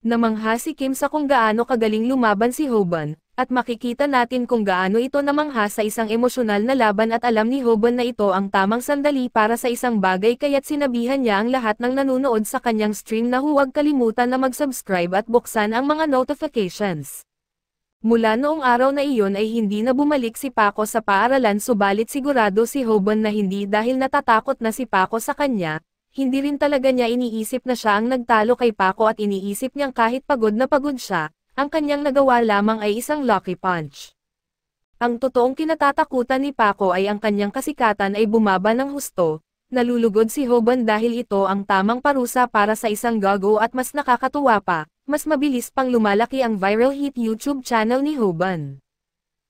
Namangha si Kim sa kung gaano kagaling lumaban si Hoban, at makikita natin kung gaano ito namangha sa isang emosyonal na laban at alam ni Hoban na ito ang tamang sandali para sa isang bagay kaya't sinabihan niya ang lahat ng nanonood sa kanyang stream na huwag kalimutan na mag-subscribe at buksan ang mga notifications. Mula noong araw na iyon ay hindi na bumalik si Paco sa paaralan subalit sigurado si Hoban na hindi dahil natatakot na si Paco sa kanya, hindi rin talaga niya iniisip na siya ang nagtalo kay Paco at iniisip niyang kahit pagod na pagod siya, ang kanyang nagawa lamang ay isang lucky punch. Ang totoong kinatatakutan ni Paco ay ang kanyang kasikatan ay bumaba ng husto, Nalulugod si Hoban dahil ito ang tamang parusa para sa isang gago at mas nakakatuwa pa, mas mabilis pang lumalaki ang viral hit YouTube channel ni Hoban.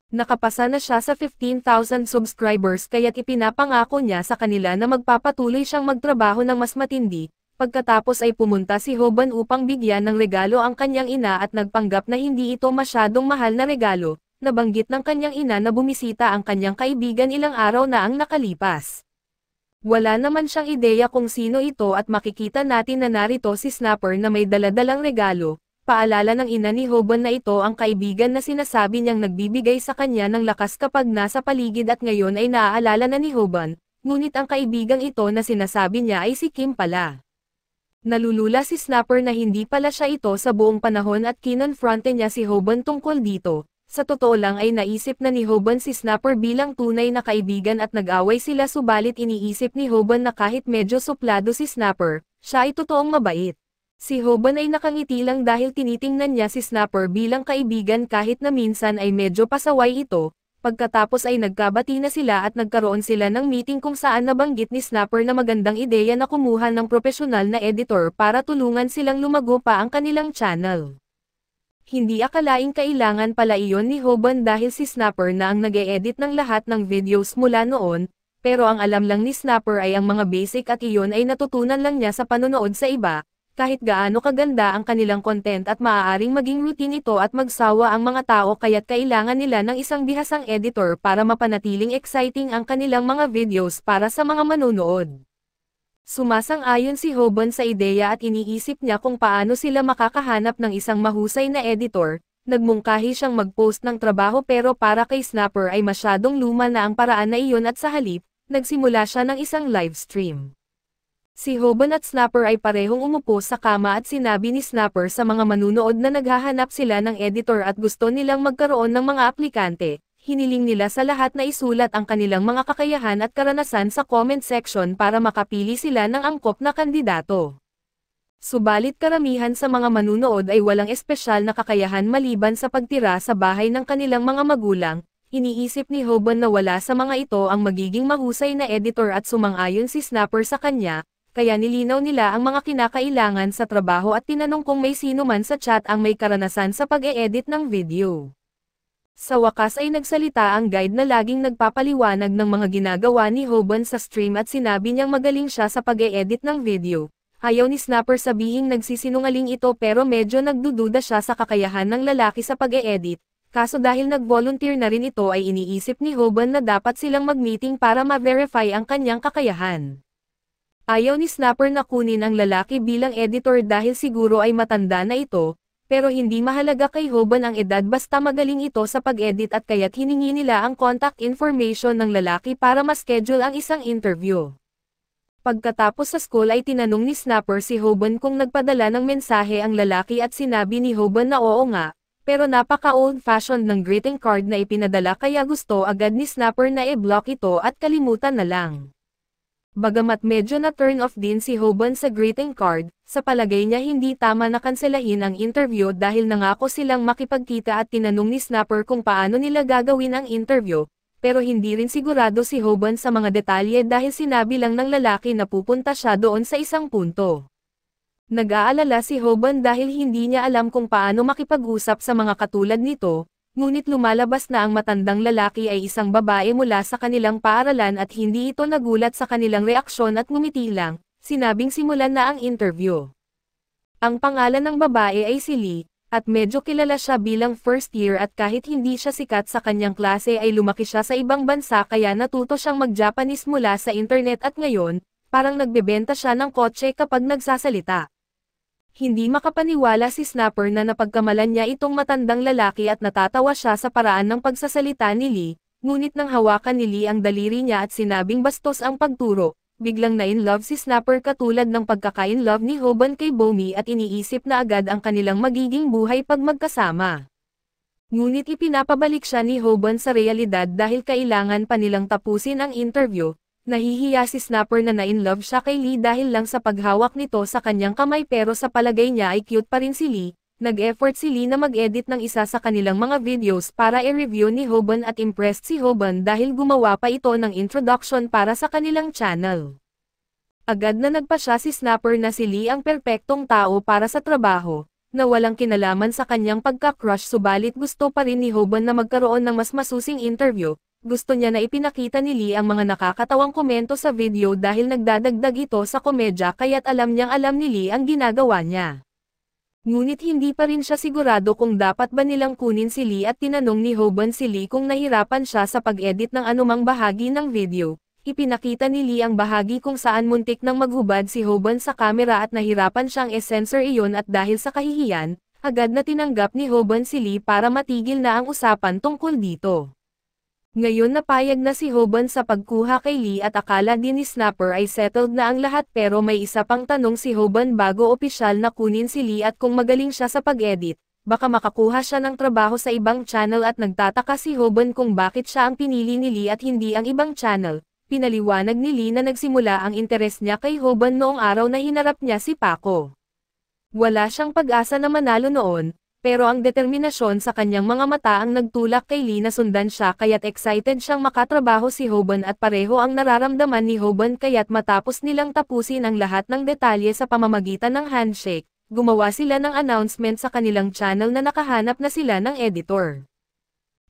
Nakapasa na siya sa 15,000 subscribers kaya't ipinapangako niya sa kanila na magpapatuloy siyang magtrabaho ng mas matindi, pagkatapos ay pumunta si Hoban upang bigyan ng regalo ang kanyang ina at nagpanggap na hindi ito masyadong mahal na regalo, nabanggit ng kanyang ina na bumisita ang kanyang kaibigan ilang araw na ang nakalipas. Wala naman siyang ideya kung sino ito at makikita natin na narito si Snapper na may daladalang regalo, paalala ng ina ni Hoban na ito ang kaibigan na sinasabi niyang nagbibigay sa kanya ng lakas kapag nasa paligid at ngayon ay naaalala na ni Hoban, ngunit ang kaibigang ito na sinasabi niya ay si Kim pala. Nalulula si Snapper na hindi pala siya ito sa buong panahon at kinonfronte niya si Hoban tungkol dito, sa totoo lang ay naisip na ni Hoban si Snapper bilang tunay na kaibigan at nag-away sila subalit iniisip ni Hoban na kahit medyo suplado si Snapper, siya ay totoong mabait. Si Hoban ay nakangiti lang dahil tinitingnan niya si Snapper bilang kaibigan kahit na minsan ay medyo pasaway ito, pagkatapos ay nagkabati na sila at nagkaroon sila ng meeting kung saan nabanggit ni Snapper na magandang ideya na kumuha ng profesional na editor para tulungan silang lumago pa ang kanilang channel. Hindi akalaing kailangan pala iyon ni Hoban dahil si Snapper na ang nag-e-edit ng lahat ng videos mula noon, pero ang alam lang ni Snapper ay ang mga basic at iyon ay natutunan lang niya sa panonood sa iba, kahit gaano kaganda ang kanilang content at maaaring maging routine ito at magsawa ang mga tao kaya't kailangan nila ng isang bihasang editor para mapanatiling exciting ang kanilang mga videos para sa mga manonood. Sumasang-ayon si Hoban sa ideya at iniisip niya kung paano sila makakahanap ng isang mahusay na editor, nagmungkahi siyang mag-post ng trabaho pero para kay Snapper ay masyadong luma na ang paraan na iyon at sa halip, nagsimula siya ng isang live stream. Si Hoban at Snapper ay parehong umupo sa kama at sinabi ni Snapper sa mga manunood na naghahanap sila ng editor at gusto nilang magkaroon ng mga aplikante, hiniling nila sa lahat na isulat ang kanilang mga kakayahan at karanasan sa comment section para makapili sila ng angkop na kandidato. Subalit karamihan sa mga manunood ay walang espesyal na kakayahan maliban sa pagtira sa bahay ng kanilang mga magulang, iniisip ni Hoban na wala sa mga ito ang magiging mahusay na editor at sumang-ayon si Snapper sa kanya, kaya nilinaw nila ang mga kinakailangan sa trabaho at tinanong kung may sino man sa chat ang may karanasan sa pag-e-edit ng video. Sa wakas ay nagsalita ang guide na laging nagpapaliwanag ng mga ginagawa ni Hoban sa stream at sinabi niyang magaling siya sa pag -e edit ng video. Ayaw ni Snapper sabihing nagsisinungaling ito pero medyo nagdududa siya sa kakayahan ng lalaki sa pag -e edit Kaso dahil nag-volunteer na rin ito ay iniisip ni Hoban na dapat silang mag-meeting para ma-verify ang kanyang kakayahan. Ayaw ni Snapper na kunin ang lalaki bilang editor dahil siguro ay matanda na ito, pero hindi mahalaga kay Hoban ang edad basta magaling ito sa pag-edit at kaya't hiningi nila ang contact information ng lalaki para ma-schedule ang isang interview. Pagkatapos sa school ay tinanong ni Snapper si Hoban kung nagpadala ng mensahe ang lalaki at sinabi ni Hoban na oo nga, pero napaka old-fashioned ng greeting card na ipinadala kaya gusto agad ni Snapper na i-block ito at kalimutan na lang. Bagamat medyo na turn off din si Hoban sa greeting card, sa palagay niya hindi tama na kanselahin ang interview dahil nangako silang makipagkita at tinanong ni Snapper kung paano nila gagawin ang interview, pero hindi rin sigurado si Hoban sa mga detalye dahil sinabi lang ng lalaki na pupunta siya doon sa isang punto. Nag-aalala si Hoban dahil hindi niya alam kung paano makipag-usap sa mga katulad nito, Ngunit lumalabas na ang matandang lalaki ay isang babae mula sa kanilang paaralan at hindi ito nagulat sa kanilang reaksyon at ngumiti lang, sinabing simulan na ang interview. Ang pangalan ng babae ay si Lee, at medyo kilala siya bilang first year at kahit hindi siya sikat sa kanyang klase ay lumaki siya sa ibang bansa kaya natuto siyang mag-Japanese mula sa internet at ngayon, parang nagbebenta siya ng kotse kapag nagsasalita. Hindi makapaniwala si Snapper na napagkamalan niya itong matandang lalaki at natatawa siya sa paraan ng pagsasalita ni Lee, ngunit nang hawakan ni Lee ang daliri niya at sinabing bastos ang pagturo, biglang na-in-love si Snapper katulad ng pagkaka-in-love ni Hoban kay Bomi at iniisip na agad ang kanilang magiging buhay pag magkasama. Ngunit ipinapabalik siya ni Hoban sa realidad dahil kailangan pa nilang tapusin ang interview, Nahihiya si Snapper na na-inlove siya kay Lee dahil lang sa paghawak nito sa kanyang kamay pero sa palagay niya ay cute pa rin si Lee. Nag-effort si Lee na mag-edit ng isa sa kanilang mga videos para i-review ni Hoban at impressed si Hoban dahil gumawa pa ito ng introduction para sa kanilang channel. Agad na nagpa siya si Snapper na si Lee ang perpektong tao para sa trabaho, na walang kinalaman sa kanyang pagka-crush subalit gusto pa rin ni Hoban na magkaroon ng mas masusing interview, gusto niya na ipinakita ni Lee ang mga nakakatawang komento sa video dahil nagdadagdag ito sa komedya kaya't alam niyang alam ni Lee ang ginagawa niya. Ngunit hindi pa rin siya sigurado kung dapat ba nilang kunin si Lee at tinanong ni Hoban si Lee kung nahirapan siya sa pag-edit ng anumang bahagi ng video. Ipinakita ni Lee ang bahagi kung saan muntik nang maghubad si Hoban sa kamera at nahirapan siyang esensor iyon at dahil sa kahihiyan, agad na tinanggap ni Hoban si Lee para matigil na ang usapan tungkol dito. Ngayon napayag na si Hoban sa pagkuha kay Lee at akala din ni Snapper ay settled na ang lahat pero may isa pang tanong si Hoban bago opisyal na kunin si Lee at kung magaling siya sa pag-edit, baka makakuha siya ng trabaho sa ibang channel at nagtataka si Hoban kung bakit siya ang pinili ni Lee at hindi ang ibang channel. Pinaliwanag ni Lee na nagsimula ang interes niya kay Hoban noong araw na hinarap niya si Paco. Wala siyang pag-asa na manalo noon, pero ang determinasyon sa kanyang mga mata ang nagtulak kay Lee na sundan siya kaya't excited siyang makatrabaho si Hoban at pareho ang nararamdaman ni Hoban kaya't matapos nilang tapusin ang lahat ng detalye sa pamamagitan ng handshake, gumawa sila ng announcement sa kanilang channel na nakahanap na sila ng editor.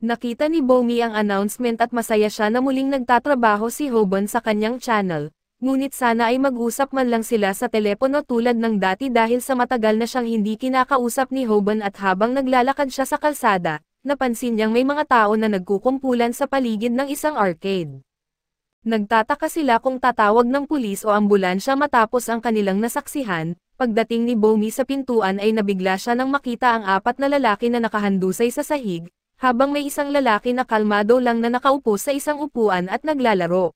Nakita ni Bomi ang announcement at masaya siya na muling nagtatrabaho si Hoban sa kanyang channel, Ngunit sana ay mag-usap man lang sila sa telepono tulad ng dati dahil sa matagal na siyang hindi kinakausap ni Hoban at habang naglalakad siya sa kalsada, napansin niyang may mga tao na nagkukumpulan sa paligid ng isang arcade. Nagtataka sila kung tatawag ng pulis o ambulansya matapos ang kanilang nasaksihan, pagdating ni Bomi sa pintuan ay nabigla siya nang makita ang apat na lalaki na nakahandusay sa sahig, habang may isang lalaki na kalmado lang na nakaupo sa isang upuan at naglalaro.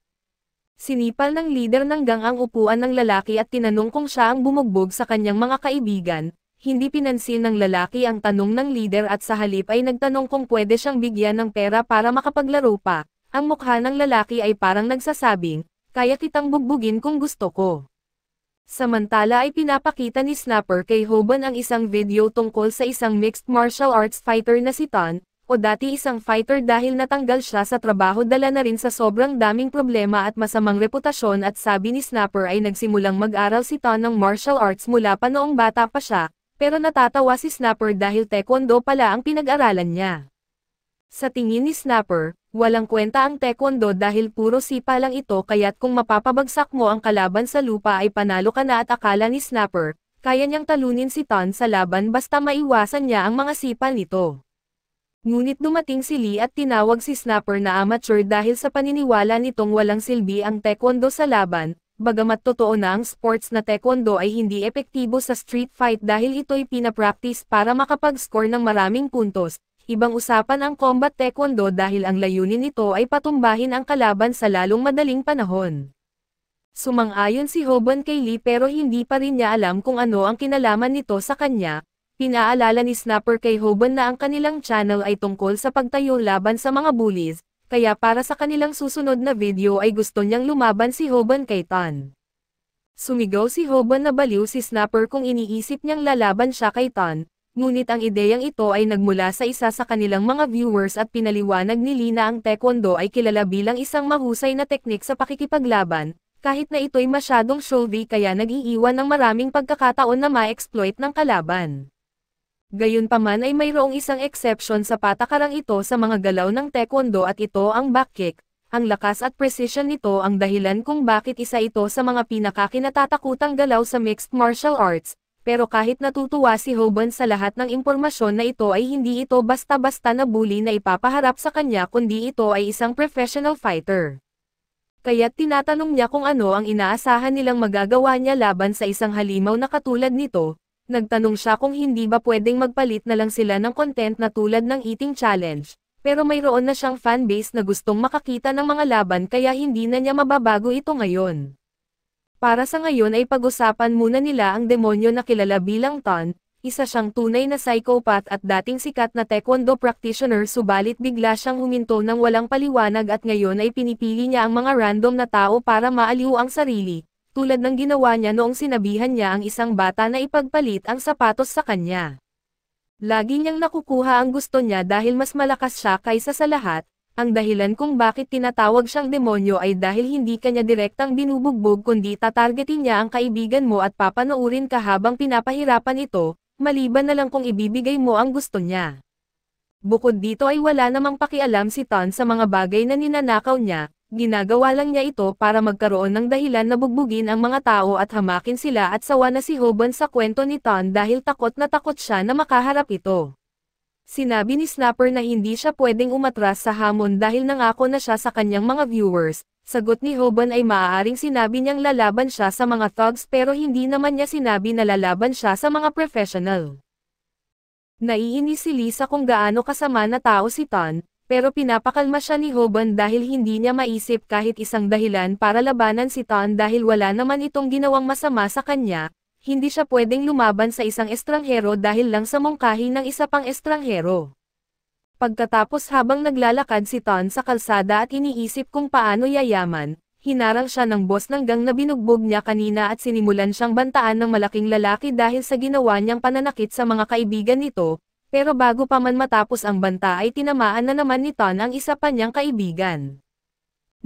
Sinipal ng leader ng gang ang upuan ng lalaki at tinanong kung siya ang bumugbog sa kanyang mga kaibigan, hindi pinansin ng lalaki ang tanong ng leader at sa halip ay nagtanong kung pwede siyang bigyan ng pera para makapaglaro pa, ang mukha ng lalaki ay parang nagsasabing, kaya kitang bugbugin kung gusto ko. Samantala ay pinapakita ni Snapper kay Hoban ang isang video tungkol sa isang mixed martial arts fighter na si Tan, o dati isang fighter dahil natanggal siya sa trabaho dala na rin sa sobrang daming problema at masamang reputasyon at sabi ni Snapper ay nagsimulang mag-aral si Tan ng martial arts mula pa noong bata pa siya, pero natatawa si Snapper dahil taekwondo pala ang pinag-aralan niya. Sa tingin ni Snapper, walang kwenta ang taekwondo dahil puro sipa lang ito kaya't kung mapapabagsak mo ang kalaban sa lupa ay panalo ka na at akala ni Snapper, kaya niyang talunin si Tan sa laban basta maiwasan niya ang mga sipa nito. Ngunit dumating si Lee at tinawag si Snapper na amateur dahil sa paniniwala nitong walang silbi ang taekwondo sa laban, bagamat totoo na ang sports na taekwondo ay hindi epektibo sa street fight dahil ito'y pinapractice para makapag-score ng maraming puntos, ibang usapan ang combat taekwondo dahil ang layunin nito ay patumbahin ang kalaban sa lalong madaling panahon. Sumang-ayon si Hoban kay Lee pero hindi pa rin niya alam kung ano ang kinalaman nito sa kanya, Pinaalala ni Snapper kay Hoban na ang kanilang channel ay tungkol sa pagtayo laban sa mga bullies, kaya para sa kanilang susunod na video ay gusto niyang lumaban si Hoban kay Tan. Sumigaw si Hoban na baliw si Snapper kung iniisip niyang lalaban siya kay Tan, ngunit ang ideyang ito ay nagmula sa isa sa kanilang mga viewers at pinaliwanag ni Lina ang taekwondo ay kilala bilang isang mahusay na teknik sa pakikipaglaban, kahit na ito'y masyadong showy kaya nag-iiwan ng maraming pagkakataon na ma-exploit ng kalaban. Gayunpaman ay mayroong isang exception sa patakarang ito sa mga galaw ng taekwondo at ito ang backkick. Ang lakas at precision nito ang dahilan kung bakit isa ito sa mga pinakakinatatakutang galaw sa mixed martial arts, pero kahit natutuwa si Hoban sa lahat ng impormasyon na ito ay hindi ito basta-basta na bully na ipapaharap sa kanya kundi ito ay isang professional fighter. Kaya't tinatanong niya kung ano ang inaasahan nilang magagawa niya laban sa isang halimaw na katulad nito, Nagtanong siya kung hindi ba pwedeng magpalit na lang sila ng content na tulad ng eating challenge, pero mayroon na siyang fanbase na gustong makakita ng mga laban kaya hindi na niya mababago ito ngayon. Para sa ngayon ay pag-usapan muna nila ang demonyo na kilala bilang Tan, isa siyang tunay na psychopath at dating sikat na taekwondo practitioner subalit bigla siyang huminto ng walang paliwanag at ngayon ay pinipili niya ang mga random na tao para maaliw ang sarili, tulad ng ginawa niya noong sinabihan niya ang isang bata na ipagpalit ang sapatos sa kanya. Lagi niyang nakukuha ang gusto niya dahil mas malakas siya kaysa sa lahat, ang dahilan kung bakit tinatawag siyang demonyo ay dahil hindi kanya direktang binubugbog kundi tatargetin niya ang kaibigan mo at papanoorin ka habang pinapahirapan ito, maliban na lang kung ibibigay mo ang gusto niya. Bukod dito ay wala namang pakialam si Tan sa mga bagay na ninanakaw niya, Ginagawa lang niya ito para magkaroon ng dahilan na bugbugin ang mga tao at hamakin sila at sawa na si Hoban sa kwento ni Tan dahil takot na takot siya na makaharap ito. Sinabi ni Snapper na hindi siya pwedeng umatras sa hamon dahil nangako na siya sa kanyang mga viewers. Sagot ni Hoban ay maaaring sinabi niyang lalaban siya sa mga thugs pero hindi naman niya sinabi na lalaban siya sa mga professional. Naiinis si Lisa kung gaano kasama na tao si Tan, pero pinapakalma siya ni Hoban dahil hindi niya maisip kahit isang dahilan para labanan si Tan dahil wala naman itong ginawang masama sa kanya, hindi siya pwedeng lumaban sa isang estranghero dahil lang sa mongkahi ng isa pang estranghero. Pagkatapos habang naglalakad si Tan sa kalsada at iniisip kung paano yayaman, hinarang siya ng boss ng gang na binugbog niya kanina at sinimulan siyang bantaan ng malaking lalaki dahil sa ginawa niyang pananakit sa mga kaibigan nito, pero bago pa man matapos ang banta ay tinamaan na naman ni Ton ang isa pa niyang kaibigan.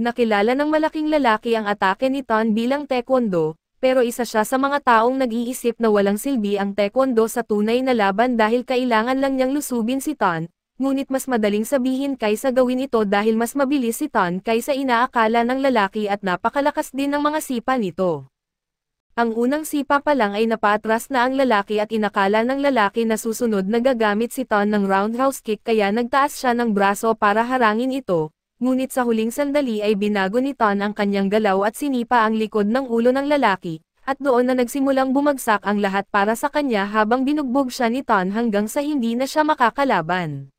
Nakilala ng malaking lalaki ang atake ni Ton bilang taekwondo, pero isa siya sa mga taong nag-iisip na walang silbi ang taekwondo sa tunay na laban dahil kailangan lang niyang lusubin si Ton, ngunit mas madaling sabihin kaysa gawin ito dahil mas mabilis si Ton kaysa inaakala ng lalaki at napakalakas din ng mga sipa nito. Ang unang sipa pa lang ay napaatras na ang lalaki at inakala ng lalaki na susunod na gagamit si Ton ng roundhouse kick kaya nagtaas siya ng braso para harangin ito, ngunit sa huling sandali ay binago ni Ton ang kanyang galaw at sinipa ang likod ng ulo ng lalaki, at doon na nagsimulang bumagsak ang lahat para sa kanya habang binugbog siya ni Ton hanggang sa hindi na siya makakalaban.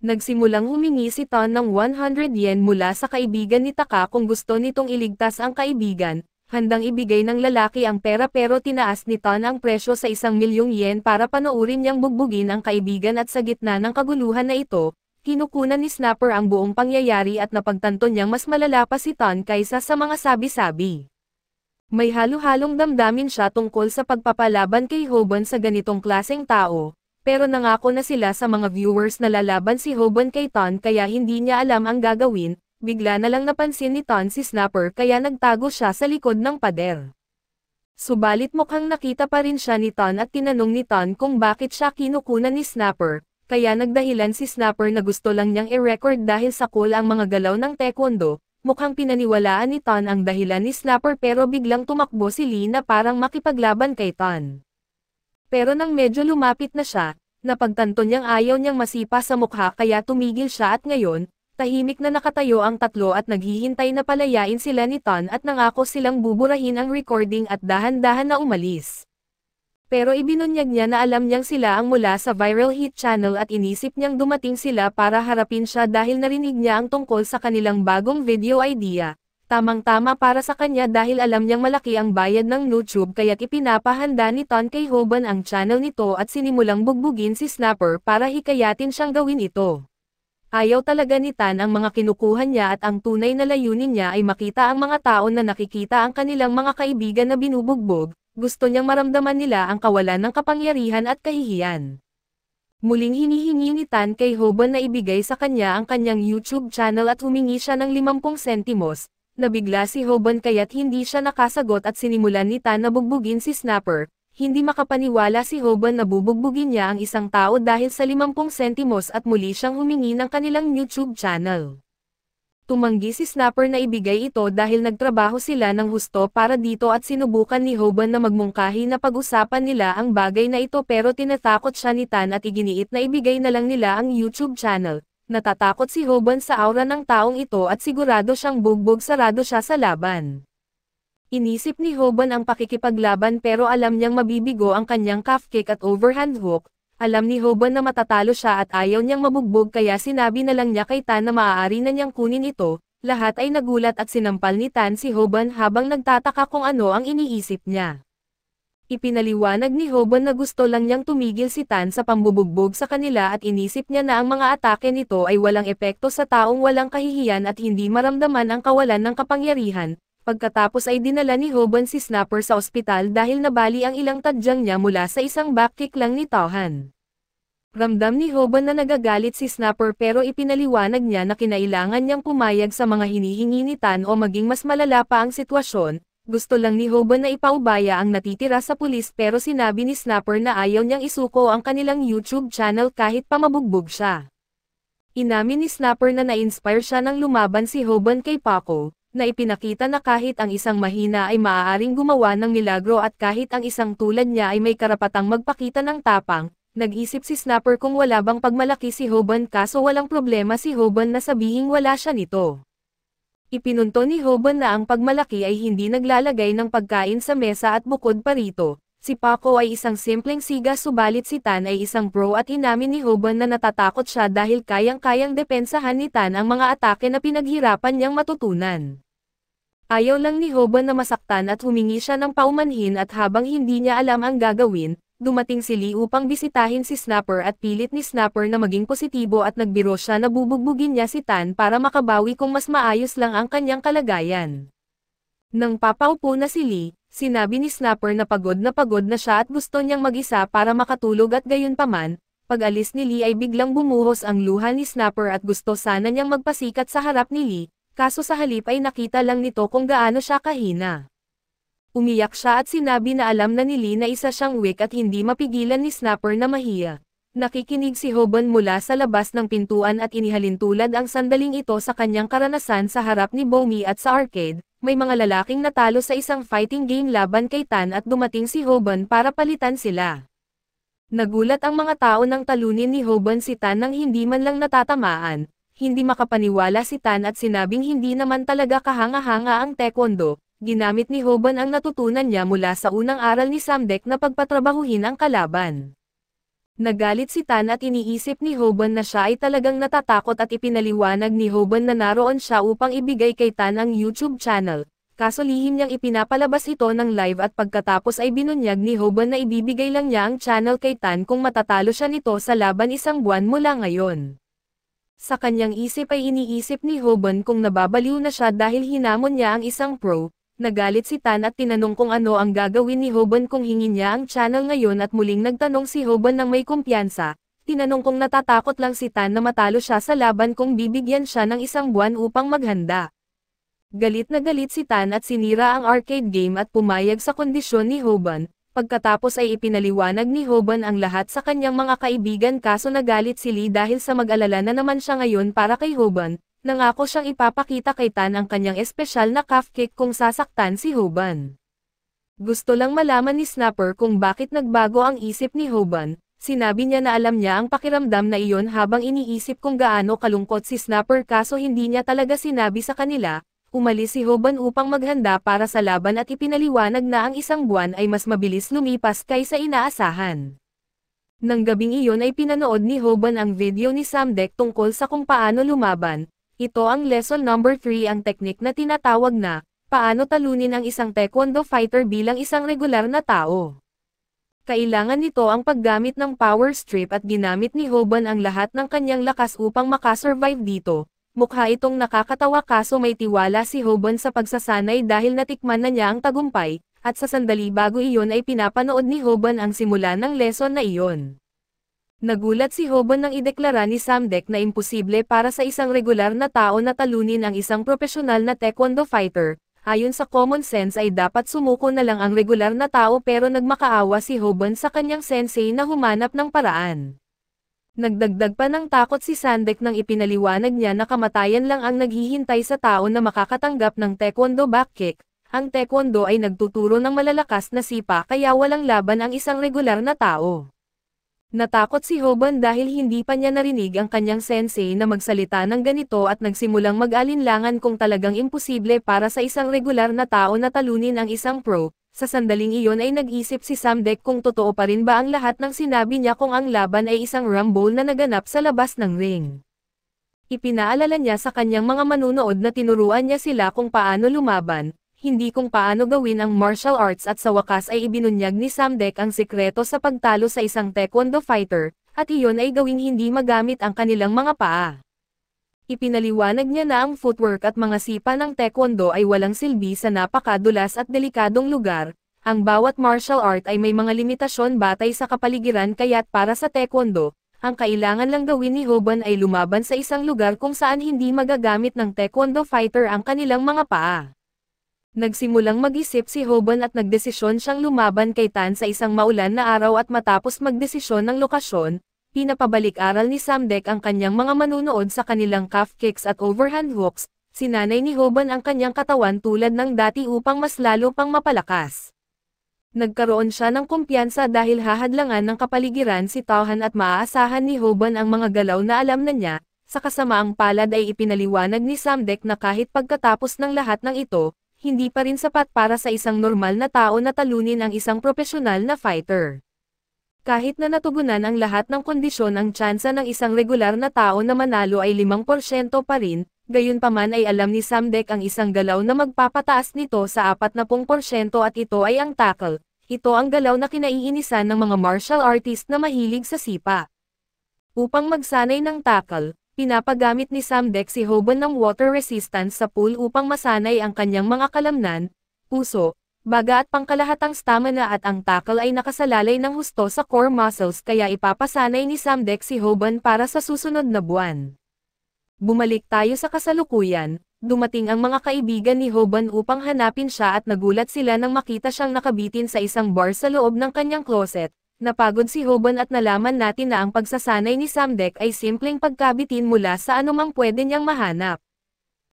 Nagsimulang humingi si Ton ng 100 yen mula sa kaibigan ni Taka kung gusto nitong iligtas ang kaibigan, Handang ibigay ng lalaki ang pera pero tinaas ni Tan ang presyo sa isang milyong yen para panoorin niyang bugbugin ang kaibigan at sa gitna ng kaguluhan na ito, kinukunan ni Snapper ang buong pangyayari at napagtanto niyang mas malala pa si Tan kaysa sa mga sabi-sabi. May halo-halong damdamin siya tungkol sa pagpapalaban kay Hoban sa ganitong klaseng tao, pero nangako na sila sa mga viewers na lalaban si Hoban kay Tan kaya hindi niya alam ang gagawin, bigla na lang napansin ni Ton si Snapper kaya nagtago siya sa likod ng pader. Subalit mukhang nakita pa rin siya ni Ton at tinanong ni Ton kung bakit siya kinukunan ni Snapper, kaya nagdahilan si Snapper na gusto lang niyang i-record dahil sa cool ang mga galaw ng taekwondo, mukhang pinaniwalaan ni Ton ang dahilan ni Snapper pero biglang tumakbo si Lee na parang makipaglaban kay Ton. Pero nang medyo lumapit na siya, napagtanto niyang ayaw niyang masipa sa mukha kaya tumigil siya at ngayon, Tahimik na nakatayo ang tatlo at naghihintay na palayain sila ni Tan at nangako silang buburahin ang recording at dahan-dahan na umalis. Pero ibinunyag niya na alam niyang sila ang mula sa viral hit channel at inisip niyang dumating sila para harapin siya dahil narinig niya ang tungkol sa kanilang bagong video idea. Tamang-tama para sa kanya dahil alam niyang malaki ang bayad ng YouTube kaya't ipinapahanda ni Ton kay Hoban ang channel nito at sinimulang bugbugin si Snapper para hikayatin siyang gawin ito. Ayaw talaga ni Tan ang mga kinukuha niya at ang tunay na layunin niya ay makita ang mga tao na nakikita ang kanilang mga kaibigan na binubugbog, gusto niyang maramdaman nila ang kawalan ng kapangyarihan at kahihiyan. Muling hinihingi ni Tan kay Hoban na ibigay sa kanya ang kanyang YouTube channel at humingi siya ng 50 sentimos, nabigla si Hoban kaya't hindi siya nakasagot at sinimulan ni Tan na bugbugin si Snapper, hindi makapaniwala si Hoban na bubugbugin niya ang isang tao dahil sa 50 sentimos at muli siyang humingi ng kanilang YouTube channel. Tumanggi si Snapper na ibigay ito dahil nagtrabaho sila ng husto para dito at sinubukan ni Hoban na magmungkahi na pag-usapan nila ang bagay na ito pero tinatakot siya ni Tan at iginiit na ibigay na lang nila ang YouTube channel. Natatakot si Hoban sa aura ng taong ito at sigurado siyang bugbog sarado siya sa laban. Inisip ni Hoban ang pakikipaglaban pero alam niyang mabibigo ang kanyang calf kick at overhand hook, alam ni Hoban na matatalo siya at ayaw niyang mabugbog kaya sinabi na lang niya kay Tan na maaari na niyang kunin ito, lahat ay nagulat at sinampal ni Tan si Hoban habang nagtataka kung ano ang iniisip niya. Ipinaliwanag ni Hoban na gusto lang niyang tumigil si Tan sa pambubugbog sa kanila at inisip niya na ang mga atake nito ay walang epekto sa taong walang kahihiyan at hindi maramdaman ang kawalan ng kapangyarihan, Pagkatapos ay dinala ni Hoban si Snapper sa ospital dahil nabali ang ilang tadyang niya mula sa isang backkick lang ni Tohan. Ramdam ni Hoban na nagagalit si Snapper pero ipinaliwanag niya na kinailangan niyang pumayag sa mga hinihingi ni Tan o maging mas malala pa ang sitwasyon, gusto lang ni Hoban na ipaubaya ang natitira sa pulis pero sinabi ni Snapper na ayaw niyang isuko ang kanilang YouTube channel kahit pamabugbog siya. Inamin ni Snapper na na-inspire siya nang lumaban si Hoban kay Paco, na ipinakita na kahit ang isang mahina ay maaaring gumawa ng milagro at kahit ang isang tulad niya ay may karapatang magpakita ng tapang, nag-isip si Snapper kung wala bang pagmalaki si Hoban kaso walang problema si Hoban na sabihing wala siya nito. Ipinunto ni Hoban na ang pagmalaki ay hindi naglalagay ng pagkain sa mesa at bukod pa rito, Si Paco ay isang simpleng siga subalit si Tan ay isang pro at inamin ni Hoban na natatakot siya dahil kayang-kayang depensahan ni Tan ang mga atake na pinaghirapan niyang matutunan. Ayaw lang ni Hoban na masaktan at humingi siya ng paumanhin at habang hindi niya alam ang gagawin, dumating si Lee upang bisitahin si Snapper at pilit ni Snapper na maging positibo at nagbiro siya na bubugbugin niya si Tan para makabawi kung mas maayos lang ang kanyang kalagayan. Nang papaupo na si Lee, sinabi ni Snapper na pagod na pagod na siya at gusto niyang mag-isa para makatulog at gayunpaman, pag alis ni Lee ay biglang bumuhos ang luha ni Snapper at gusto sana niyang magpasikat sa harap ni Lee, kaso sa halip ay nakita lang nito kung gaano siya kahina. Umiyak siya at sinabi na alam na ni Lee na isa siyang wick at hindi mapigilan ni Snapper na mahiya. Nakikinig si Hoban mula sa labas ng pintuan at inihalin tulad ang sandaling ito sa kanyang karanasan sa harap ni Bomi at sa arcade, may mga lalaking natalo sa isang fighting game laban kay Tan at dumating si Hoban para palitan sila. Nagulat ang mga tao nang talunin ni Hoban si Tan nang hindi man lang natatamaan, hindi makapaniwala si Tan at sinabing hindi naman talaga kahanga-hanga ang taekwondo, ginamit ni Hoban ang natutunan niya mula sa unang aral ni Samdek na pagpatrabahuhin ang kalaban. Nagalit si Tan at iniisip ni Hoban na siya ay talagang natatakot at ipinaliwanag ni Hoban na naroon siya upang ibigay kay Tan ang YouTube channel, kaso lihim niyang ipinapalabas ito ng live at pagkatapos ay binunyag ni Hoban na ibibigay lang niya ang channel kay Tan kung matatalo siya nito sa laban isang buwan mula ngayon. Sa kanyang isip ay iniisip ni Hoban kung nababaliw na siya dahil hinamon niya ang isang pro, nagalit si Tan at tinanong kung ano ang gagawin ni Hoban kung hingin niya ang channel ngayon at muling nagtanong si Hoban ng may kumpiyansa, tinanong kung natatakot lang si Tan na matalo siya sa laban kung bibigyan siya ng isang buwan upang maghanda. Galit na galit si Tan at sinira ang arcade game at pumayag sa kondisyon ni Hoban, Pagkatapos ay ipinaliwanag ni Hoban ang lahat sa kanyang mga kaibigan kaso nagalit si Lee dahil sa mag-alala na naman siya ngayon para kay Hoban, nangako siyang ipapakita kay Tan ang kanyang espesyal na cupcake kung sasaktan si Hoban. Gusto lang malaman ni Snapper kung bakit nagbago ang isip ni Hoban, sinabi niya na alam niya ang pakiramdam na iyon habang iniisip kung gaano kalungkot si Snapper kaso hindi niya talaga sinabi sa kanila, umalis si Hoban upang maghanda para sa laban at ipinaliwanag na ang isang buwan ay mas mabilis lumipas kaysa inaasahan. Nang gabing iyon ay pinanood ni Hoban ang video ni Samdek tungkol sa kung paano lumaban, ito ang lesson number 3 ang teknik na tinatawag na, paano talunin ang isang taekwondo fighter bilang isang regular na tao. Kailangan nito ang paggamit ng power strip at ginamit ni Hoban ang lahat ng kanyang lakas upang makasurvive dito, Mukha itong nakakatawa kaso may tiwala si Hobon sa pagsasanay dahil natikman na niya ang tagumpay, at sa sandali bago iyon ay pinapanood ni Hobon ang simula ng lesson na iyon. Nagulat si Hobon nang ideklara ni Samdek na imposible para sa isang regular na tao na talunin ang isang profesional na taekwondo fighter, ayon sa common sense ay dapat sumuko na lang ang regular na tao pero nagmakaawa si Hobon sa kanyang sensei na humanap ng paraan. Nagdagdag pa ng takot si Sandek nang ipinaliwanag niya na kamatayan lang ang naghihintay sa tao na makakatanggap ng taekwondo backkick. Ang taekwondo ay nagtuturo ng malalakas na sipa kaya walang laban ang isang regular na tao. Natakot si Hoban dahil hindi pa niya narinig ang kanyang sensei na magsalita ng ganito at nagsimulang mag-alinlangan kung talagang imposible para sa isang regular na tao na talunin ang isang pro, sa sandaling iyon ay nag-isip si Samdek kung totoo pa rin ba ang lahat ng sinabi niya kung ang laban ay isang rumble na naganap sa labas ng ring. Ipinaalala niya sa kanyang mga manunood na tinuruan niya sila kung paano lumaban, hindi kung paano gawin ang martial arts at sa wakas ay ibinunyag ni Samdek ang sikreto sa pagtalo sa isang taekwondo fighter, at iyon ay gawing hindi magamit ang kanilang mga paa. Ipinaliwanag niya na ang footwork at mga sipa ng taekwondo ay walang silbi sa napakadulas at delikadong lugar, ang bawat martial art ay may mga limitasyon batay sa kapaligiran kaya't para sa taekwondo, ang kailangan lang gawin ni Hoban ay lumaban sa isang lugar kung saan hindi magagamit ng taekwondo fighter ang kanilang mga paa. Nagsimulang mag-isip si Hoban at nagdesisyon siyang lumaban kay Tan sa isang maulan na araw at matapos magdesisyon ng lokasyon, pinapabalik-aral ni Samdek ang kanyang mga manunood sa kanilang calf kicks at overhand hooks, sinanay ni Hoban ang kanyang katawan tulad ng dati upang mas lalo pang mapalakas. Nagkaroon siya ng kumpiyansa dahil hahadlangan ng kapaligiran si Tauhan at maaasahan ni Hoban ang mga galaw na alam na niya, sa kasamaang palad ay ipinaliwanag ni Samdek na kahit pagkatapos ng lahat ng ito, hindi pa rin sapat para sa isang normal na tao na talunin ang isang profesional na fighter. Kahit na natugunan ang lahat ng kondisyon ang tsansa ng isang regular na tao na manalo ay 5% pa rin, gayunpaman ay alam ni Samdek ang isang galaw na magpapataas nito sa 40% at ito ay ang tackle. Ito ang galaw na kinaiinisan ng mga martial artist na mahilig sa sipa. Upang magsanay ng tackle, pinapagamit ni Samdek si Hoban ng water resistance sa pool upang masanay ang kanyang mga kalamnan, puso, Baga at pangkalahatang stamina at ang tackle ay nakasalalay ng husto sa core muscles kaya ipapasanay ni Sam Samdek si Hoban para sa susunod na buwan. Bumalik tayo sa kasalukuyan, dumating ang mga kaibigan ni Hoban upang hanapin siya at nagulat sila nang makita siyang nakabitin sa isang bar sa loob ng kanyang closet. Napagod si Hoban at nalaman natin na ang pagsasanay ni Sam Samdek ay simpleng pagkabitin mula sa anumang pwede niyang mahanap.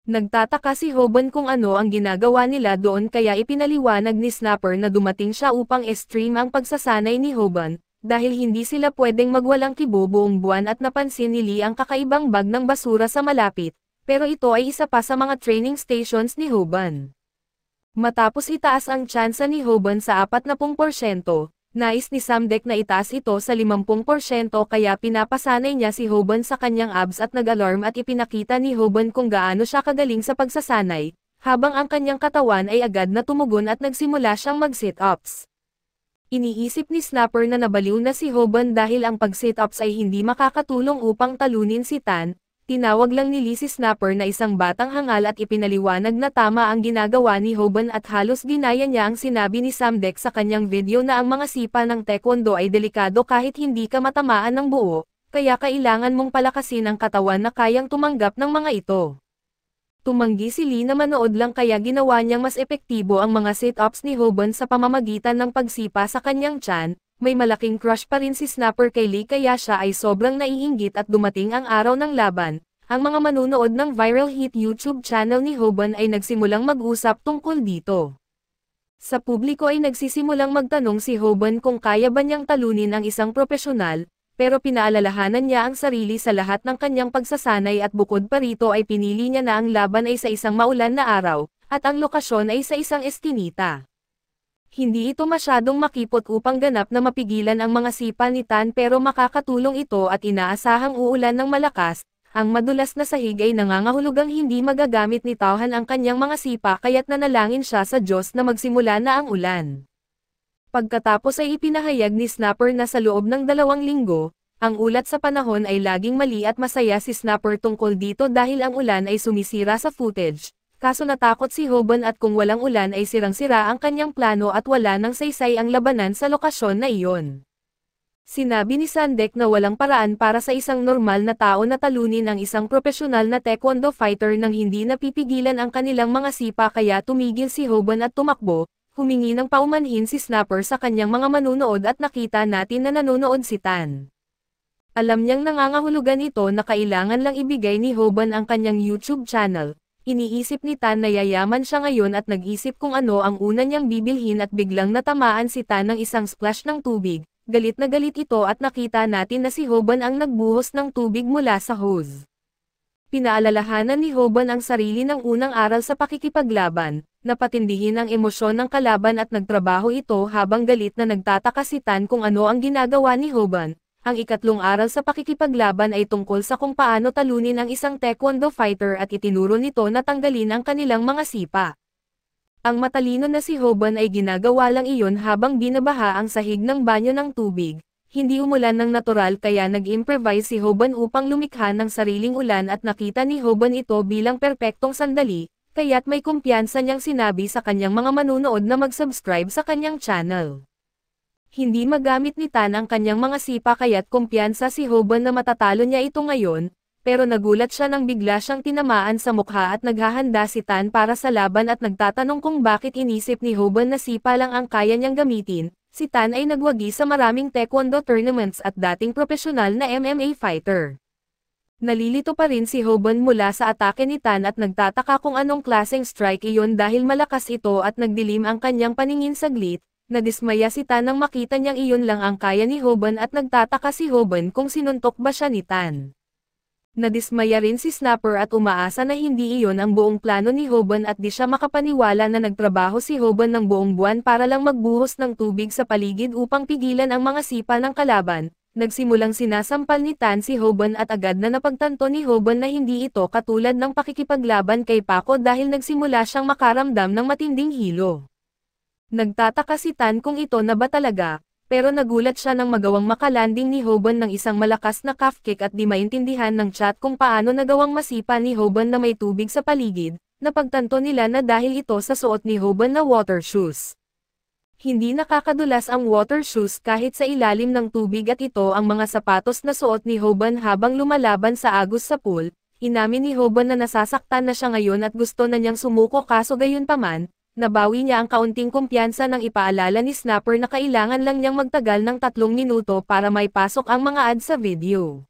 Nagtataka si Hoban kung ano ang ginagawa nila doon kaya ipinaliwanag ni Snapper na dumating siya upang stream ang pagsasanay ni Hoban, dahil hindi sila pwedeng magwalang kibo buong buwan at napansin ni Lee ang kakaibang bag ng basura sa malapit, pero ito ay isa pa sa mga training stations ni Hoban. Matapos itaas ang tsansa ni Hoban sa 40%, Nais ni Samdek na itaas ito sa 50% kaya pinapasanay niya si Hoban sa kanyang abs at nag-alarm at ipinakita ni Hoban kung gaano siya kagaling sa pagsasanay, habang ang kanyang katawan ay agad na tumugon at nagsimula siyang mag-sit-ups. Iniisip ni Snapper na nabaliw na si Hoban dahil ang pag-sit-ups ay hindi makakatulong upang talunin si Tan, Tinawag lang ni Lizzie Snapper na isang batang hangal at ipinaliwanag na tama ang ginagawa ni Hoban at halos ginaya niya ang sinabi ni Samdek sa kanyang video na ang mga sipa ng taekwondo ay delikado kahit hindi ka matamaan ng buo, kaya kailangan mong palakasin ang katawan na kayang tumanggap ng mga ito. Tumanggi si Lee na manood lang kaya ginawa niyang mas epektibo ang mga sit-ups ni Hoban sa pamamagitan ng pagsipa sa kanyang chan, may malaking crush pa rin si Snapper kay Lee kaya siya ay sobrang naiinggit at dumating ang araw ng laban. Ang mga manunood ng viral hit YouTube channel ni Hoban ay nagsimulang mag-usap tungkol dito. Sa publiko ay nagsisimulang magtanong si Hoban kung kaya ba niyang talunin ang isang propesyonal, pero pinaalalahanan niya ang sarili sa lahat ng kanyang pagsasanay at bukod pa rito ay pinili niya na ang laban ay sa isang maulan na araw, at ang lokasyon ay sa isang estinita. Hindi ito masyadong makipot upang ganap na mapigilan ang mga sipa ni Tan pero makakatulong ito at inaasahang uulan ng malakas, ang madulas na sahig ay nangangahulugang hindi magagamit ni Tauhan ang kanyang mga sipa kaya't nanalangin siya sa Diyos na magsimula na ang ulan. Pagkatapos ay ipinahayag ni Snapper na sa loob ng dalawang linggo, ang ulat sa panahon ay laging mali at masaya si Snapper tungkol dito dahil ang ulan ay sumisira sa footage, Kaso natakot si Hoban at kung walang ulan ay sirang-sira ang kanyang plano at wala nang saysay ang labanan sa lokasyon na iyon. Sinabi ni Sandek na walang paraan para sa isang normal na tao na talunin ang isang profesional na taekwondo fighter nang hindi napipigilan ang kanilang mga sipa kaya tumigil si Hoban at tumakbo, humingi ng paumanhin si Snapper sa kanyang mga manunood at nakita natin na nanonood si Tan. Alam niyang nangangahulugan ito na kailangan lang ibigay ni Hoban ang kanyang YouTube channel, Iniisip ni Tan na yayaman siya ngayon at nag-isip kung ano ang una niyang bibilhin at biglang natamaan si Tan ng isang splash ng tubig. Galit na galit ito at nakita natin na si Hoban ang nagbuhos ng tubig mula sa hose. Pinaalalahanan ni Hoban ang sarili ng unang aral sa pakikipaglaban, napatindihin ang emosyon ng kalaban at nagtrabaho ito habang galit na nagtataka si Tan kung ano ang ginagawa ni Hoban, ang ikatlong aral sa pakikipaglaban ay tungkol sa kung paano talunin ang isang taekwondo fighter at itinuro nito na tanggalin ang kanilang mga sipa. Ang matalino na si Hoban ay ginagawa lang iyon habang binabaha ang sahig ng banyo ng tubig. Hindi umulan ng natural kaya nag-improvise si Hoban upang lumikha ng sariling ulan at nakita ni Hoban ito bilang perpektong sandali, kaya't may kumpiyansa niyang sinabi sa kanyang mga manunood na mag-subscribe sa kanyang channel. Hindi magamit ni Tan ang kanyang mga sipa kaya't kumpiyansa si Hoban na matatalo niya ito ngayon, pero nagulat siya nang bigla siyang tinamaan sa mukha at naghahanda si Tan para sa laban at nagtatanong kung bakit inisip ni Hoban na sipa lang ang kaya niyang gamitin, si Tan ay nagwagi sa maraming taekwondo tournaments at dating profesional na MMA fighter. Nalilito pa rin si Hoban mula sa atake ni Tan at nagtataka kung anong klaseng strike iyon dahil malakas ito at nagdilim ang kanyang paningin saglit, Nadismaya si Tan nang makita niyang iyon lang ang kaya ni Hoban at nagtataka si Hoban kung sinuntok ba siya ni Tan. Nadismaya rin si Snapper at umaasa na hindi iyon ang buong plano ni Hoban at di siya makapaniwala na nagtrabaho si Hoban ng buong buwan para lang magbuhos ng tubig sa paligid upang pigilan ang mga sipa ng kalaban. Nagsimulang sinasampal ni Tan si Hoban at agad na napagtanto ni Hoban na hindi ito katulad ng pakikipaglaban kay Paco dahil nagsimula siyang makaramdam ng matinding hilo. Nagtataka si Tan kung ito na ba talaga, pero nagulat siya nang magawang makalanding ni Hoban ng isang malakas na calf at di maintindihan ng chat kung paano nagawang masipa ni Hoban na may tubig sa paligid, napagtanto nila na dahil ito sa suot ni Hoban na water shoes. Hindi nakakadulas ang water shoes kahit sa ilalim ng tubig at ito ang mga sapatos na suot ni Hoban habang lumalaban sa agos sa pool. Inamin ni Hoban na nasasaktan na siya ngayon at gusto na niyang sumuko kaso gayon paman, nabawi niya ang kaunting kumpiyansa nang ipaalala ni Snapper na kailangan lang niyang magtagal ng tatlong minuto para may pasok ang mga ad sa video.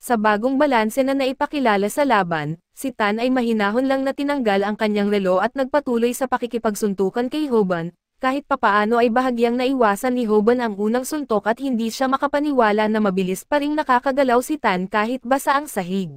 Sa bagong balanse na naipakilala sa laban, si Tan ay mahinahon lang na tinanggal ang kanyang relo at nagpatuloy sa pakikipagsuntukan kay Hoban, kahit papaano ay bahagyang naiwasan ni Hoban ang unang suntok at hindi siya makapaniwala na mabilis pa ring nakakagalaw si Tan kahit basa ang sahig.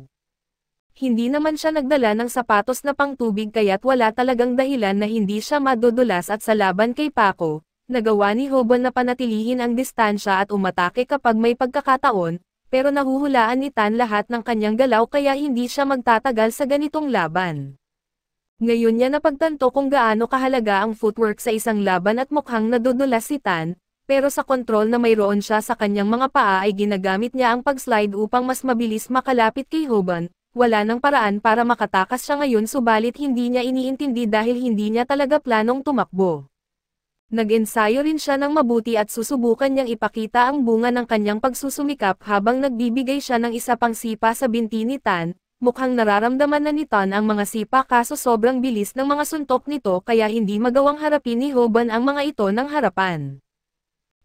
Hindi naman siya nagdala ng sapatos na pangtubig kaya't wala talagang dahilan na hindi siya madudulas at sa laban kay Paco, nagawa ni Hobon na panatilihin ang distansya at umatake kapag may pagkakataon, pero nahuhulaan ni Tan lahat ng kanyang galaw kaya hindi siya magtatagal sa ganitong laban. Ngayon niya napagtanto kung gaano kahalaga ang footwork sa isang laban at mukhang nadudulas si Tan, pero sa kontrol na mayroon siya sa kanyang mga paa ay ginagamit niya ang pagslide upang mas mabilis makalapit kay Hoban, wala nang paraan para makatakas siya ngayon subalit hindi niya iniintindi dahil hindi niya talaga planong tumakbo. Nag-ensayo rin siya ng mabuti at susubukan niyang ipakita ang bunga ng kanyang pagsusumikap habang nagbibigay siya ng isa pang sipa sa binti ni Tan, mukhang nararamdaman na ni Tan ang mga sipa kaso sobrang bilis ng mga suntok nito kaya hindi magawang harapin ni Hoban ang mga ito ng harapan.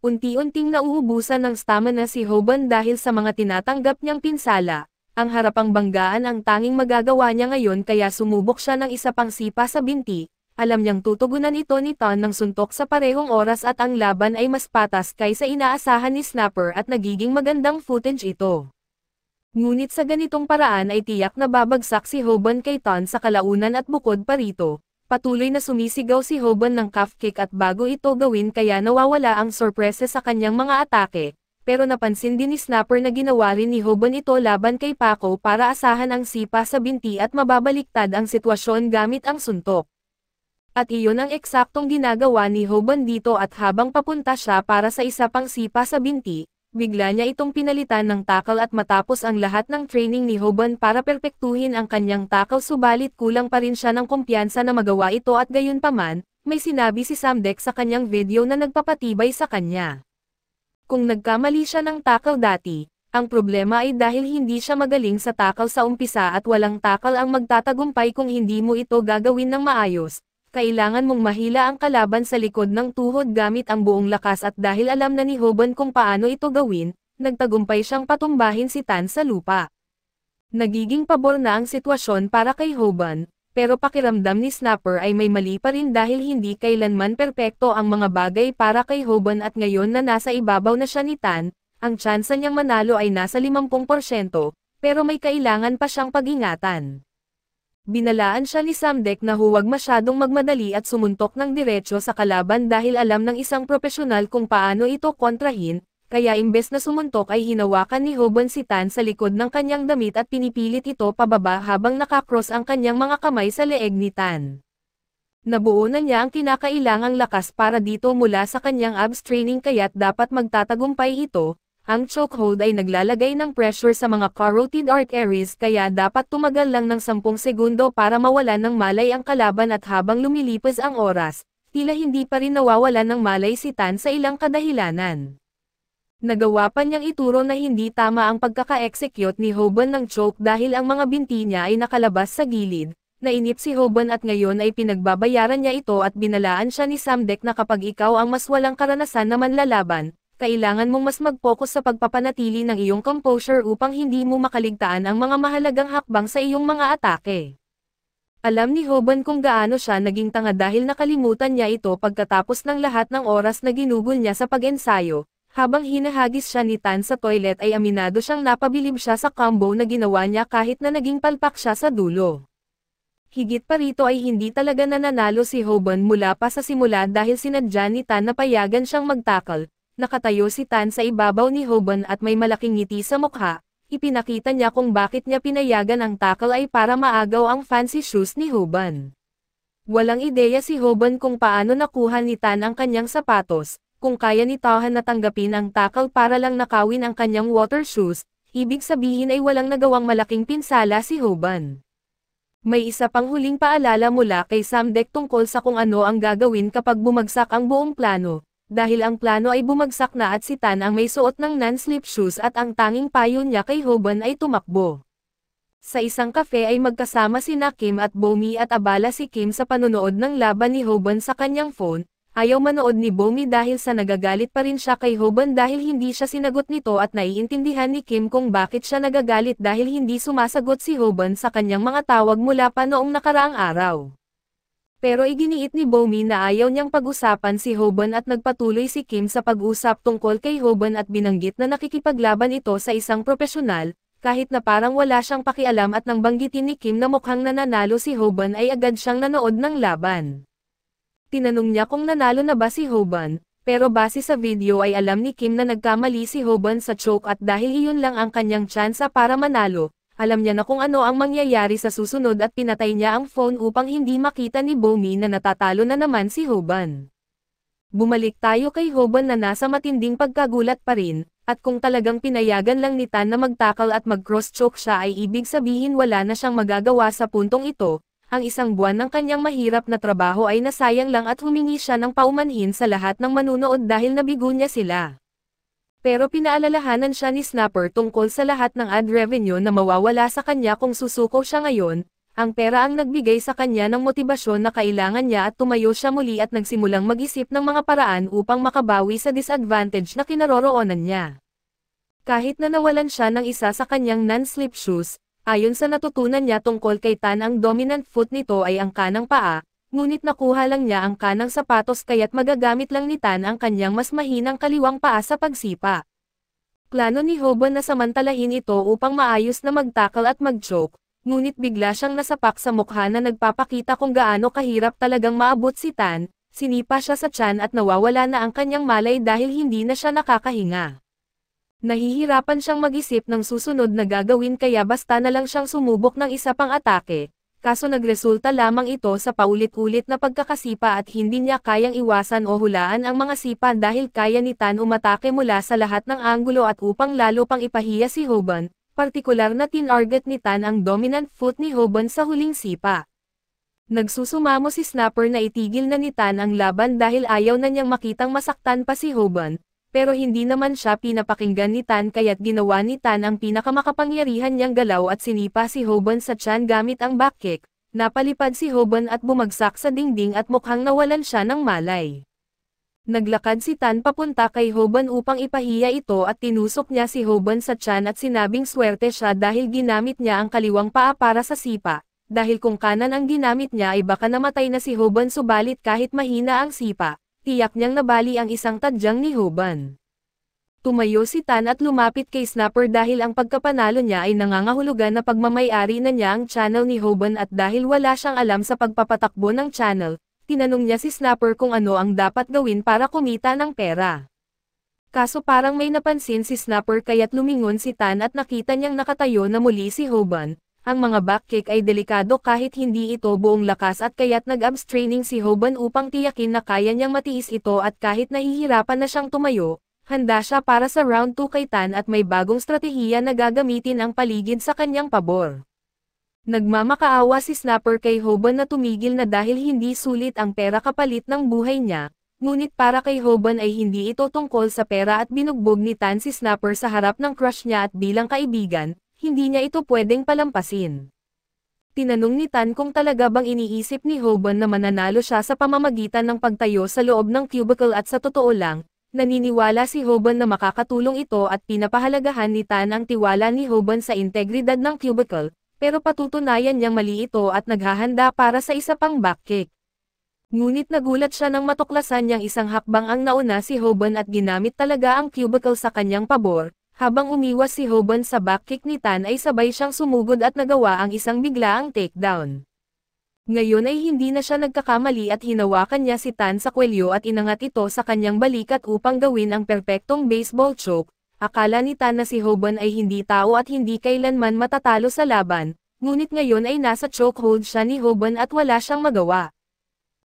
Unti-unting nauubusan ng stamina si Hoban dahil sa mga tinatanggap niyang pinsala, ang harapang banggaan ang tanging magagawa niya ngayon kaya sumubok siya ng isa pang sipa sa binti, alam niyang tutugunan ito ni Tan ng suntok sa parehong oras at ang laban ay mas patas kaysa inaasahan ni Snapper at nagiging magandang footage ito. Ngunit sa ganitong paraan ay tiyak na babagsak si Hoban kay Tan sa kalaunan at bukod pa rito, Patuloy na sumisigaw si Hoban ng calf kick at bago ito gawin kaya nawawala ang sorpresa sa kanyang mga atake, pero napansin din ni Snapper na ginawa rin ni Hoban ito laban kay Paco para asahan ang sipa sa binti at mababaliktad ang sitwasyon gamit ang suntok. At iyon ang eksaktong ginagawa ni Hoban dito at habang papunta siya para sa isa pang sipa sa binti, bigla niya itong pinalitan ng takal at matapos ang lahat ng training ni Hoban para perpektuhin ang kanyang tackle subalit kulang pa rin siya ng kumpiyansa na magawa ito at gayon paman, may sinabi si Samdek sa kanyang video na nagpapatibay sa kanya. Kung nagkamali siya ng takaw dati, ang problema ay dahil hindi siya magaling sa takaw sa umpisa at walang takal ang magtatagumpay kung hindi mo ito gagawin ng maayos. Kailangan mong mahila ang kalaban sa likod ng tuhod gamit ang buong lakas at dahil alam na ni Hoban kung paano ito gawin, nagtagumpay siyang patumbahin si Tan sa lupa. Nagiging pabor na ang sitwasyon para kay Hoban, pero pakiramdam ni Snapper ay may mali pa rin dahil hindi kailanman perpekto ang mga bagay para kay Hoban at ngayon na nasa ibabaw na siya ni Tan, ang tsansa niyang manalo ay nasa 50%, pero may kailangan pa siyang pag-ingatan. Binalaan siya ni Samdek na huwag masyadong magmadali at sumuntok ng diretsyo sa kalaban dahil alam ng isang profesional kung paano ito kontrahin, kaya imbes na sumuntok ay hinawakan ni Hoban si Tan sa likod ng kanyang damit at pinipilit ito pababa habang nakakross ang kanyang mga kamay sa leeg ni Tan. Nabuo na niya ang kinakailangang lakas para dito mula sa kanyang abs training kaya't dapat magtatagumpay ito, ang chokehold ay naglalagay ng pressure sa mga carotid arteries kaya dapat tumagal lang ng 10 segundo para mawalan ng malay ang kalaban at habang lumilipas ang oras, tila hindi pa rin nawawalan ng malay si Tan sa ilang kadahilanan. Nagawa pa niyang ituro na hindi tama ang pagkaka-execute ni Hoban ng choke dahil ang mga binti niya ay nakalabas sa gilid, nainip si Hoban at ngayon ay pinagbabayaran niya ito at binalaan siya ni Samdek na kapag ikaw ang mas walang karanasan na manlalaban, kailangan mong mas mag-focus sa pagpapanatili ng iyong composure upang hindi mo makaligtaan ang mga mahalagang hakbang sa iyong mga atake. Alam ni Hoban kung gaano siya naging tanga dahil nakalimutan niya ito pagkatapos ng lahat ng oras na ginugol niya sa pag-ensayo, habang hinahagis siya ni Tan sa toilet ay aminado siyang napabilib siya sa combo na ginawa niya kahit na naging palpak siya sa dulo. Higit pa rito ay hindi talaga nananalo si Hoban mula pa sa simula dahil sinadya ni Tan na payagan siyang magtakal. Nakatayo si Tan sa ibabaw ni Hoban at may malaking ngiti sa mukha. Ipinakita niya kung bakit niya pinayagan ang takal ay para maagaw ang fancy shoes ni Hoban. Walang ideya si Hoban kung paano nakuha ni Tan ang kanyang sapatos, kung kaya ni Tahan na tanggapin ang takal para lang nakawin ang kanyang water shoes, ibig sabihin ay walang nagawang malaking pinsala si Hoban. May isa pang huling paalala mula kay Samdek tungkol sa kung ano ang gagawin kapag bumagsak ang buong plano, dahil ang plano ay bumagsak na at si Tan ang may suot ng non-slip shoes at ang tanging payo niya kay Hoban ay tumakbo. Sa isang kafe ay magkasama si Nakim at Bomi at abala si Kim sa panonood ng laban ni Hoban sa kanyang phone, Ayaw manood ni Bomi dahil sa nagagalit pa rin siya kay Hoban dahil hindi siya sinagot nito at naiintindihan ni Kim kung bakit siya nagagalit dahil hindi sumasagot si Hoban sa kanyang mga tawag mula pa noong nakaraang araw. Pero iginiit ni Bomi na ayaw niyang pag-usapan si Hoban at nagpatuloy si Kim sa pag-usap tungkol kay Hoban at binanggit na nakikipaglaban ito sa isang profesional, kahit na parang wala siyang pakialam at nang banggitin ni Kim na mukhang nananalo si Hoban ay agad siyang nanood ng laban. Tinanong niya kung nanalo na ba si Hoban, pero base sa video ay alam ni Kim na nagkamali si Hoban sa choke at dahil iyon lang ang kanyang tsansa para manalo, alam niya na kung ano ang mangyayari sa susunod at pinatay niya ang phone upang hindi makita ni Bomi na natatalo na naman si Hoban. Bumalik tayo kay Hoban na nasa matinding pagkagulat pa rin, at kung talagang pinayagan lang ni Tan na magtakal at mag-cross-choke siya ay ibig sabihin wala na siyang magagawa sa puntong ito, ang isang buwan ng kanyang mahirap na trabaho ay nasayang lang at humingi siya ng paumanhin sa lahat ng manunood dahil nabigo niya sila. Pero pinaalalahanan siya ni Snapper tungkol sa lahat ng ad revenue na mawawala sa kanya kung susuko siya ngayon, ang pera ang nagbigay sa kanya ng motibasyon na kailangan niya at tumayo siya muli at nagsimulang mag-isip ng mga paraan upang makabawi sa disadvantage na kinaroroonan niya. Kahit na nawalan siya ng isa sa kanyang non-slip shoes, Ayon sa natutunan niya tungkol kay Tan ang dominant foot nito ay ang kanang paa, ngunit nakuha lang niya ang kanang sapatos kaya't magagamit lang ni Tan ang kanyang mas mahinang kaliwang paa sa pagsipa. Plano ni Hoban na samantalahin ito upang maayos na magtakal at mag-choke, ngunit bigla siyang nasapak sa mukha na nagpapakita kung gaano kahirap talagang maabot si Tan, sinipa siya sa tiyan at nawawala na ang kanyang malay dahil hindi na siya nakakahinga. Nahihirapan siyang mag-isip ng susunod na gagawin kaya basta na lang siyang sumubok ng isa pang atake, kaso nagresulta lamang ito sa paulit-ulit na pagkakasipa at hindi niya kayang iwasan o hulaan ang mga sipa dahil kaya ni Tan umatake mula sa lahat ng anggulo at upang lalo pang ipahiya si Hoban, partikular na tinarget ni Tan ang dominant foot ni Hoban sa huling sipa. Nagsusumamo si Snapper na itigil na ni Tan ang laban dahil ayaw na niyang makitang masaktan pa si Hoban, pero hindi naman siya pinapakinggan ni Tan kaya't ginawa ni Tan ang pinakamakapangyarihan niyang galaw at sinipa si Hoban sa tiyan gamit ang backkick. Napalipad si Hoban at bumagsak sa dingding at mukhang nawalan siya ng malay. Naglakad si Tan papunta kay Hoban upang ipahiya ito at tinusok niya si Hoban sa tiyan at sinabing swerte siya dahil ginamit niya ang kaliwang paa para sa sipa. Dahil kung kanan ang ginamit niya ay baka namatay na si Hoban subalit kahit mahina ang sipa, tiyak niyang nabali ang isang tadyang ni Hoban. Tumayo si Tan at lumapit kay Snapper dahil ang pagkapanalo niya ay nangangahulugan na pagmamayari na niya ang channel ni Hoban at dahil wala siyang alam sa pagpapatakbo ng channel, tinanong niya si Snapper kung ano ang dapat gawin para kumita ng pera. Kaso parang may napansin si Snapper kaya't lumingon si Tan at nakita niyang nakatayo na muli si Hoban, ang mga backkick ay delikado kahit hindi ito buong lakas at kaya't nag-abs training si Hoban upang tiyakin na kaya niyang matiis ito at kahit nahihirapan na siyang tumayo, handa siya para sa round 2 kay Tan at may bagong strategiya na gagamitin ang paligid sa kanyang pabor. Nagmamakaawa si Snapper kay Hoban na tumigil na dahil hindi sulit ang pera kapalit ng buhay niya, ngunit para kay Hoban ay hindi ito tungkol sa pera at binugbog ni Tan si Snapper sa harap ng crush niya at bilang kaibigan, hindi niya ito pwedeng palampasin. Tinanong ni Tan kung talaga bang iniisip ni Hoban na mananalo siya sa pamamagitan ng pagtayo sa loob ng cubicle at sa totoo lang, naniniwala si Hoban na makakatulong ito at pinapahalagahan ni Tan ang tiwala ni Hoban sa integridad ng cubicle, pero patutunayan niyang mali ito at naghahanda para sa isa pang backkick. Ngunit nagulat siya nang matuklasan niyang isang hakbang ang nauna si Hoban at ginamit talaga ang cubicle sa kanyang pabor, habang umiwas si Hoban sa backkick ni Tan ay sabay siyang sumugod at nagawa ang isang biglaang takedown. Ngayon ay hindi na siya nagkakamali at hinawakan niya si Tan sa kwelyo at inangat ito sa kanyang balikat upang gawin ang perpektong baseball choke. Akala ni Tan na si Hoban ay hindi tao at hindi kailanman matatalo sa laban, ngunit ngayon ay nasa chokehold siya ni Hoban at wala siyang magawa.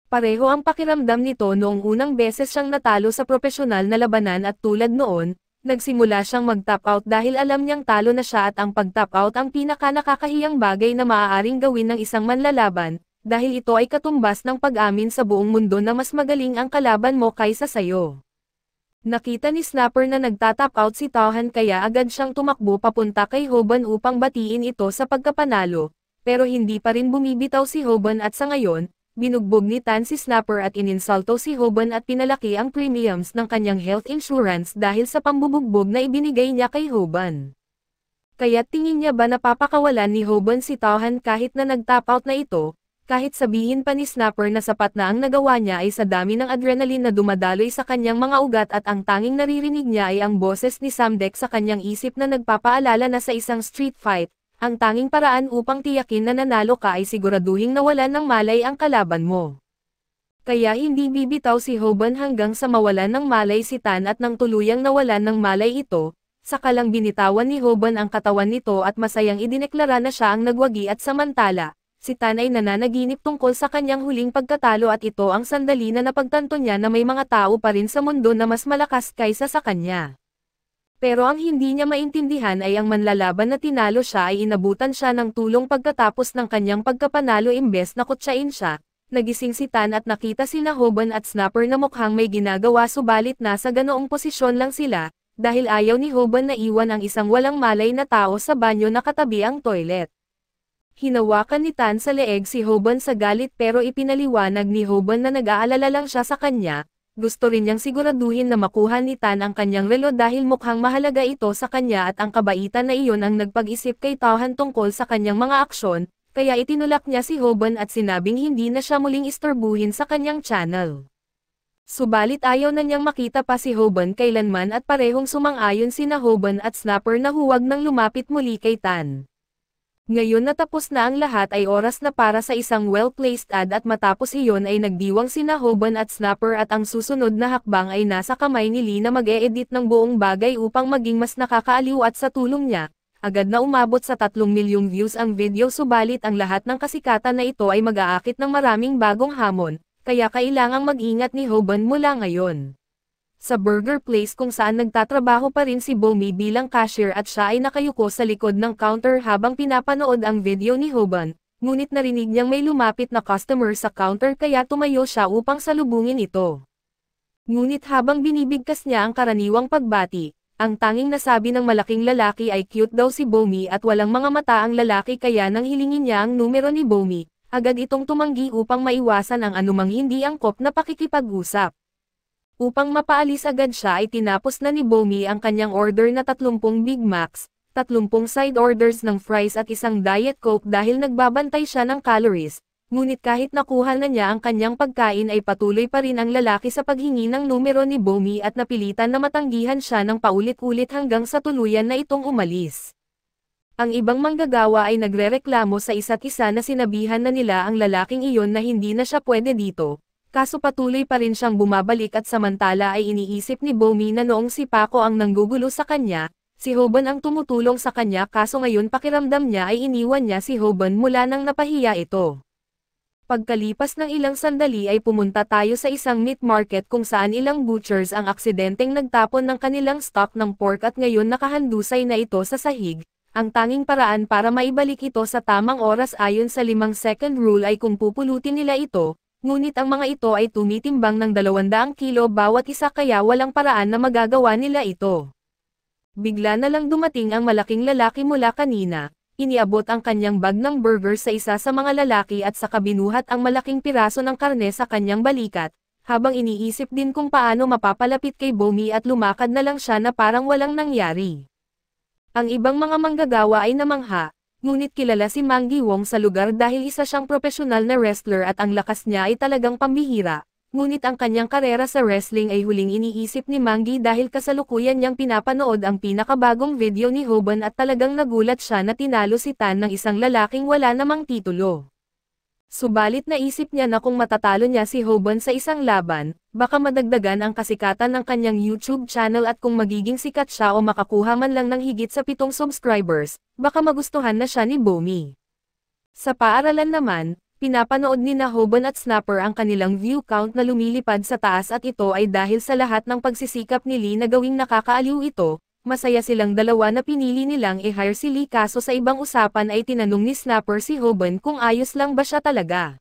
Pareho ang pakiramdam nito noong unang beses siyang natalo sa profesional na labanan at tulad noon, Nagsimula siyang mag-top out dahil alam niyang talo na siya at ang pag-top out ang pinaka nakakahiyang bagay na maaaring gawin ng isang manlalaban, dahil ito ay katumbas ng pag-amin sa buong mundo na mas magaling ang kalaban mo kaysa sayo. Nakita ni Snapper na nagtatap out si Tauhan kaya agad siyang tumakbo papunta kay Hoban upang batiin ito sa pagkapanalo, pero hindi pa rin bumibitaw si Hoban at sa ngayon, Binugbog ni si Snapper at ininsalto si Hoban at pinalaki ang premiums ng kanyang health insurance dahil sa pambubugbog na ibinigay niya kay Hoban. Kaya tingin niya ba napapakawalan ni Hoban si Tauhan kahit na nag-top out na ito, kahit sabihin pa ni Snapper na sapat na ang nagawa niya ay sa dami ng adrenaline na dumadaloy sa kanyang mga ugat at ang tanging naririnig niya ay ang boses ni Samdek sa kanyang isip na nagpapaalala na sa isang street fight, ang tanging paraan upang tiyakin na nanalo ka ay siguraduhing nawalan ng malay ang kalaban mo. Kaya hindi bibitaw si Hoban hanggang sa mawalan ng malay si Tan at nang tuluyang nawalan ng malay ito, sakalang binitawan ni Hoban ang katawan nito at masayang idineklara na siya ang nagwagi at samantala, si Tan ay nananaginip tungkol sa kanyang huling pagkatalo at ito ang sandali na napagtanto niya na may mga tao pa rin sa mundo na mas malakas kaysa sa kanya. Pero ang hindi niya maintindihan ay ang manlalaban na tinalo siya ay inabutan siya ng tulong pagkatapos ng kanyang pagkapanalo imbes na kutsain siya. Nagising si Tan at nakita si Nahoban at Snapper na mukhang may ginagawa subalit nasa ganoong posisyon lang sila, dahil ayaw ni Hoban na iwan ang isang walang malay na tao sa banyo na katabi ang toilet. Hinawakan ni Tan sa leeg si Hoban sa galit pero ipinaliwanag ni Hoban na nag-aalala lang siya sa kanya, gusto rin niyang siguraduhin na makuha ni Tan ang kanyang relo dahil mukhang mahalaga ito sa kanya at ang kabaitan na iyon ang nagpag-isip kay Tauhan tungkol sa kanyang mga aksyon, kaya itinulak niya si Hoban at sinabing hindi na siya muling istorbuhin sa kanyang channel. Subalit ayaw na niyang makita pa si Hoban kailanman at parehong sumang-ayon sina Hoban at Snapper na huwag nang lumapit muli kay Tan. Ngayon natapos na ang lahat ay oras na para sa isang well-placed ad at matapos iyon ay nagdiwang sina Hoban at Snapper at ang susunod na hakbang ay nasa kamay ni Lee na mag-e-edit ng buong bagay upang maging mas nakakaaliw at sa tulong niya. Agad na umabot sa 3 milyong views ang video subalit ang lahat ng kasikatan na ito ay mag-aakit ng maraming bagong hamon, kaya kailangang mag-ingat ni Hoban mula ngayon sa burger place kung saan nagtatrabaho pa rin si Bomi bilang cashier at siya ay nakayuko sa likod ng counter habang pinapanood ang video ni Hoban, ngunit narinig niyang may lumapit na customer sa counter kaya tumayo siya upang salubungin ito. Ngunit habang binibigkas niya ang karaniwang pagbati, ang tanging nasabi ng malaking lalaki ay cute daw si Bomi at walang mga mata ang lalaki kaya nang hilingin niya ang numero ni Bomi, agad itong tumanggi upang maiwasan ang anumang hindi angkop na pakikipag-usap. Upang mapaalis agad siya ay tinapos na ni Bomi ang kanyang order na 30 Big Macs, 30 side orders ng fries at isang Diet Coke dahil nagbabantay siya ng calories, ngunit kahit nakuha na niya ang kanyang pagkain ay patuloy pa rin ang lalaki sa paghingi ng numero ni Bomi at napilitan na matanggihan siya ng paulit-ulit hanggang sa tuluyan na itong umalis. Ang ibang manggagawa ay nagrereklamo sa isa't isa na sinabihan na nila ang lalaking iyon na hindi na siya pwede dito, Kaso patuloy pa rin siyang bumabalik at samantala ay iniisip ni Bomi na noong si Paco ang nanggugulo sa kanya, si Hoban ang tumutulong sa kanya kaso ngayon pakiramdam niya ay iniwan niya si Hoban mula nang napahiya ito. Pagkalipas ng ilang sandali ay pumunta tayo sa isang meat market kung saan ilang butchers ang aksidenteng nagtapon ng kanilang stock ng pork at ngayon nakahandusay na ito sa sahig. Ang tanging paraan para maibalik ito sa tamang oras ayon sa limang second rule ay kung pupulutin nila ito, Ngunit ang mga ito ay tumitimbang ng 200 kilo bawat isa kaya walang paraan na magagawa nila ito. Bigla na lang dumating ang malaking lalaki mula kanina, iniabot ang kanyang bag ng burger sa isa sa mga lalaki at sa kabinuhat ang malaking piraso ng karne sa kanyang balikat, habang iniisip din kung paano mapapalapit kay Bomi at lumakad na lang siya na parang walang nangyari. Ang ibang mga manggagawa ay namangha, Ngunit kilala si Manggi Wong sa lugar dahil isa siyang profesional na wrestler at ang lakas niya ay talagang pambihira. Ngunit ang kanyang karera sa wrestling ay huling iniisip ni Manggi dahil kasalukuyan niyang pinapanood ang pinakabagong video ni Hoban at talagang nagulat siya na tinalo si Tan ng isang lalaking wala namang titulo. Subalit naisip niya na kung matatalo niya si Hoban sa isang laban, baka madagdagan ang kasikatan ng kanyang YouTube channel at kung magiging sikat siya o makakuha man lang ng higit sa pitong subscribers, baka magustuhan na siya ni Bomi. Sa paaralan naman, pinapanood ni Hoban at Snapper ang kanilang view count na lumilipad sa taas at ito ay dahil sa lahat ng pagsisikap ni Lee na gawing nakakaaliw ito, masaya silang dalawa na pinili nilang i-hire si Lee kaso sa ibang usapan ay tinanong ni Snapper si Hoban kung ayos lang ba siya talaga.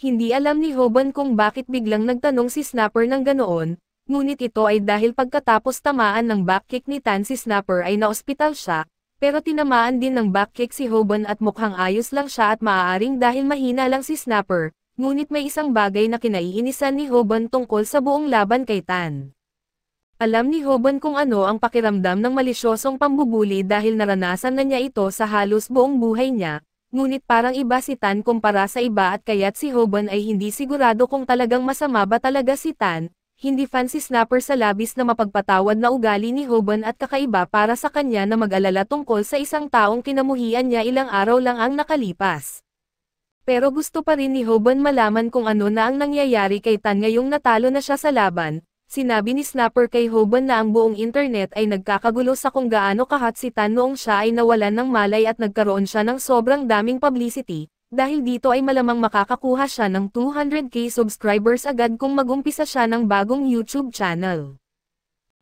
Hindi alam ni Hoban kung bakit biglang nagtanong si Snapper ng ganoon, ngunit ito ay dahil pagkatapos tamaan ng backkick ni Tan si Snapper ay naospital siya, pero tinamaan din ng backkick si Hoban at mukhang ayos lang siya at maaaring dahil mahina lang si Snapper, ngunit may isang bagay na kinaiinisan ni Hoban tungkol sa buong laban kay Tan. Alam ni Hoban kung ano ang pakiramdam ng malisyosong pambubuli dahil naranasan na niya ito sa halos buong buhay niya, ngunit parang iba si Tan kumpara sa iba at kaya't si Hoban ay hindi sigurado kung talagang masama ba talaga si Tan, hindi fan si Snapper sa labis na mapagpatawad na ugali ni Hoban at kakaiba para sa kanya na mag-alala tungkol sa isang taong kinamuhian niya ilang araw lang ang nakalipas. Pero gusto pa rin ni Hoban malaman kung ano na ang nangyayari kay Tan ngayong natalo na siya sa laban, Sinabi ni Snapper kay Hoban na ang buong internet ay nagkakagulo sa kung gaano kahat si Tan noong siya ay nawalan ng malay at nagkaroon siya ng sobrang daming publicity, dahil dito ay malamang makakakuha siya ng 200k subscribers agad kung magumpisa siya ng bagong YouTube channel.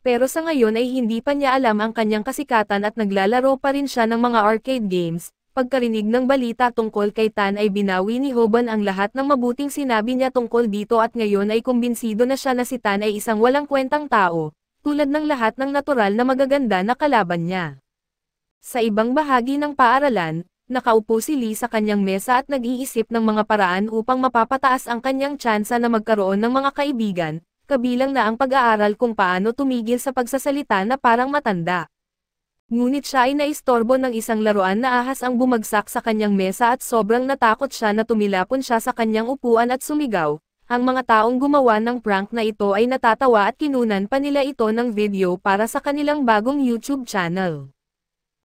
Pero sa ngayon ay hindi pa niya alam ang kanyang kasikatan at naglalaro pa rin siya ng mga arcade games, Pagkarinig ng balita tungkol kay Tan ay binawi ni Hoban ang lahat ng mabuting sinabi niya tungkol dito at ngayon ay kumbinsido na siya na si Tan ay isang walang kwentang tao, tulad ng lahat ng natural na magaganda na kalaban niya. Sa ibang bahagi ng paaralan, nakaupo si Lee sa kanyang mesa at nag-iisip ng mga paraan upang mapapataas ang kanyang tsansa na magkaroon ng mga kaibigan, kabilang na ang pag-aaral kung paano tumigil sa pagsasalita na parang matanda. Ngunit siya ay naistorbo ng isang laruan na ahas ang bumagsak sa kanyang mesa at sobrang natakot siya na tumilapon siya sa kanyang upuan at sumigaw. Ang mga taong gumawa ng prank na ito ay natatawa at kinunan pa nila ito ng video para sa kanilang bagong YouTube channel.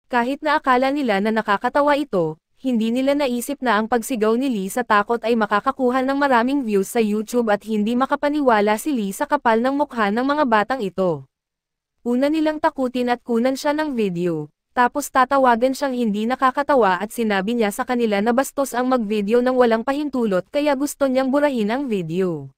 Kahit na akala nila na nakakatawa ito, hindi nila naisip na ang pagsigaw ni Lee sa takot ay makakakuha ng maraming views sa YouTube at hindi makapaniwala si Lee sa kapal ng mukha ng mga batang ito. Una nilang takutin at kunan siya ng video, tapos tatawagan siyang hindi nakakatawa at sinabi niya sa kanila na bastos ang mag-video ng walang pahintulot kaya gusto niyang burahin ang video.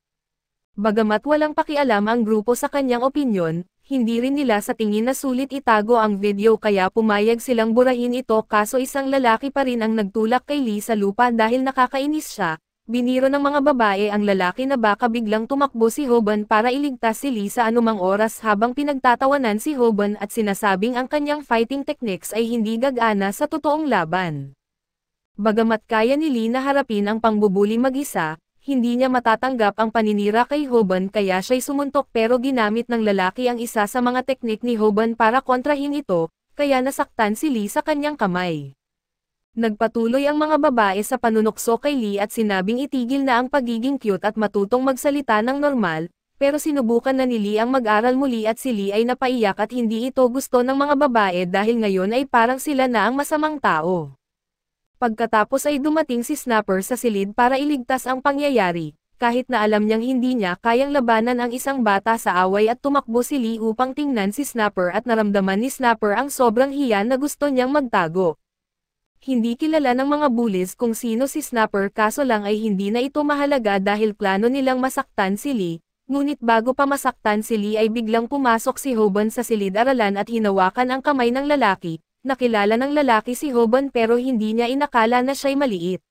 Bagamat walang pakialam ang grupo sa kanyang opinyon, hindi rin nila sa tingin na sulit itago ang video kaya pumayag silang burahin ito kaso isang lalaki pa rin ang nagtulak kay Lee sa lupa dahil nakakainis siya, Biniro ng mga babae ang lalaki na baka biglang tumakbo si Hoban para iligtas si Lee sa anumang oras habang pinagtatawanan si Hoban at sinasabing ang kanyang fighting techniques ay hindi gagana sa totoong laban. Bagamat kaya ni Lee na harapin ang pangbubuli mag-isa, hindi niya matatanggap ang paninira kay Hoban kaya siya'y sumuntok pero ginamit ng lalaki ang isa sa mga teknik ni Hoban para kontrahin ito, kaya nasaktan si Lee sa kanyang kamay. Nagpatuloy ang mga babae sa panunokso kay Lee at sinabing itigil na ang pagiging cute at matutong magsalita ng normal, pero sinubukan na ni Lee ang mag-aral muli at si Lee ay napaiyak at hindi ito gusto ng mga babae dahil ngayon ay parang sila na ang masamang tao. Pagkatapos ay dumating si Snapper sa silid para iligtas ang pangyayari, kahit na alam niyang hindi niya kayang labanan ang isang bata sa away at tumakbo si Lee upang tingnan si Snapper at naramdaman ni Snapper ang sobrang hiya na gusto niyang magtago hindi kilala ng mga bullies kung sino si Snapper kaso lang ay hindi na ito mahalaga dahil plano nilang masaktan si Lee, ngunit bago pa masaktan si Lee ay biglang pumasok si Hoban sa silid-aralan at hinawakan ang kamay ng lalaki, nakilala ng lalaki si Hoban pero hindi niya inakala na siya'y maliit.